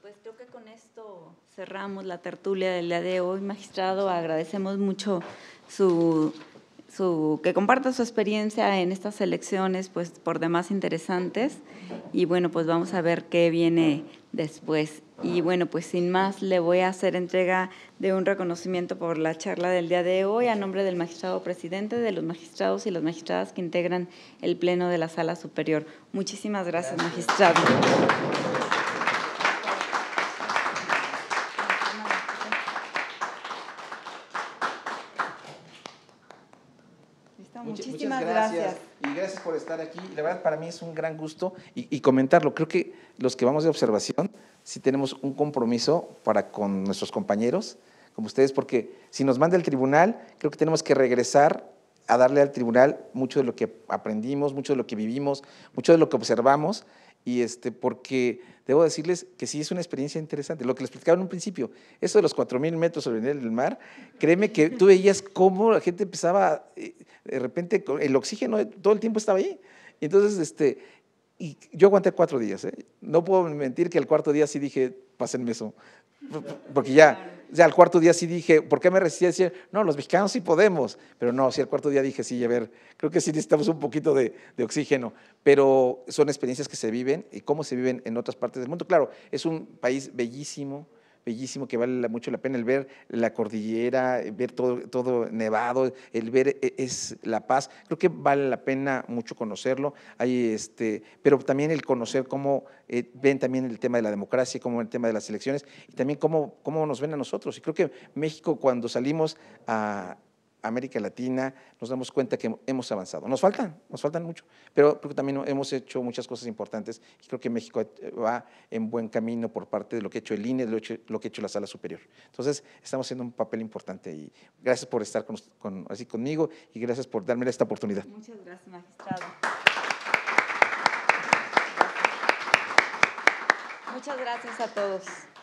A: Pues creo que con esto Muy bien. cerramos la tertulia del día de hoy. Magistrado, agradecemos mucho su que comparta su experiencia en estas elecciones, pues por demás interesantes. Y bueno, pues vamos a ver qué viene después. Y bueno, pues sin más, le voy a hacer entrega de un reconocimiento por la charla del día de hoy a nombre del magistrado presidente, de los magistrados y las magistradas que integran el Pleno de la Sala Superior. Muchísimas gracias. magistrado.
B: gracias. Y gracias por estar aquí. La verdad, para mí es un gran gusto y, comentarlo. Creo que los que vamos de observación sí tenemos un compromiso para con nuestros compañeros, como ustedes, porque si nos manda el tribunal, creo que tenemos que regresar a darle al tribunal mucho de lo que aprendimos, mucho de lo que vivimos, mucho de lo que observamos, y este, porque debo decirles que sí es una experiencia interesante. Lo que les explicaba en un principio, eso de los 4.000 metros sobre el nivel del mar, créeme que tú veías cómo la gente empezaba, eh, de repente, el oxígeno eh, todo el tiempo estaba ahí. Entonces, este, y yo aguanté cuatro días. ¿eh? No puedo mentir que el cuarto día sí dije, pásenme eso, porque ya al cuarto día sí dije, ¿por qué me resistí a decir, no, los mexicanos sí podemos? Pero no, sí, al cuarto día dije, sí, a ver, creo que sí necesitamos un poquito de, de oxígeno. Pero son experiencias que se viven y cómo se viven en otras partes del mundo. Claro, es un país bellísimo, bellísimo que vale mucho la pena el ver la cordillera, eh, ver todo, todo nevado, el ver eh, es La Paz. Creo que vale la pena mucho conocerlo. Hay este, pero también el conocer cómo eh, ven también el tema de la democracia, cómo el tema de las elecciones y también cómo, cómo nos ven a nosotros. Y creo que México cuando salimos a, América Latina, nos damos cuenta que hemos avanzado. Nos faltan, nos faltan mucho, pero creo también hemos hecho muchas cosas importantes y creo que México eh, va en buen camino por parte de lo que ha hecho el INE, lo, que ha hecho la Sala Superior. Entonces, estamos haciendo un papel importante y gracias por estar así conmigo y gracias por darme esta oportunidad.
A: Muchas gracias, magistrado.
D: Muchas gracias a todos.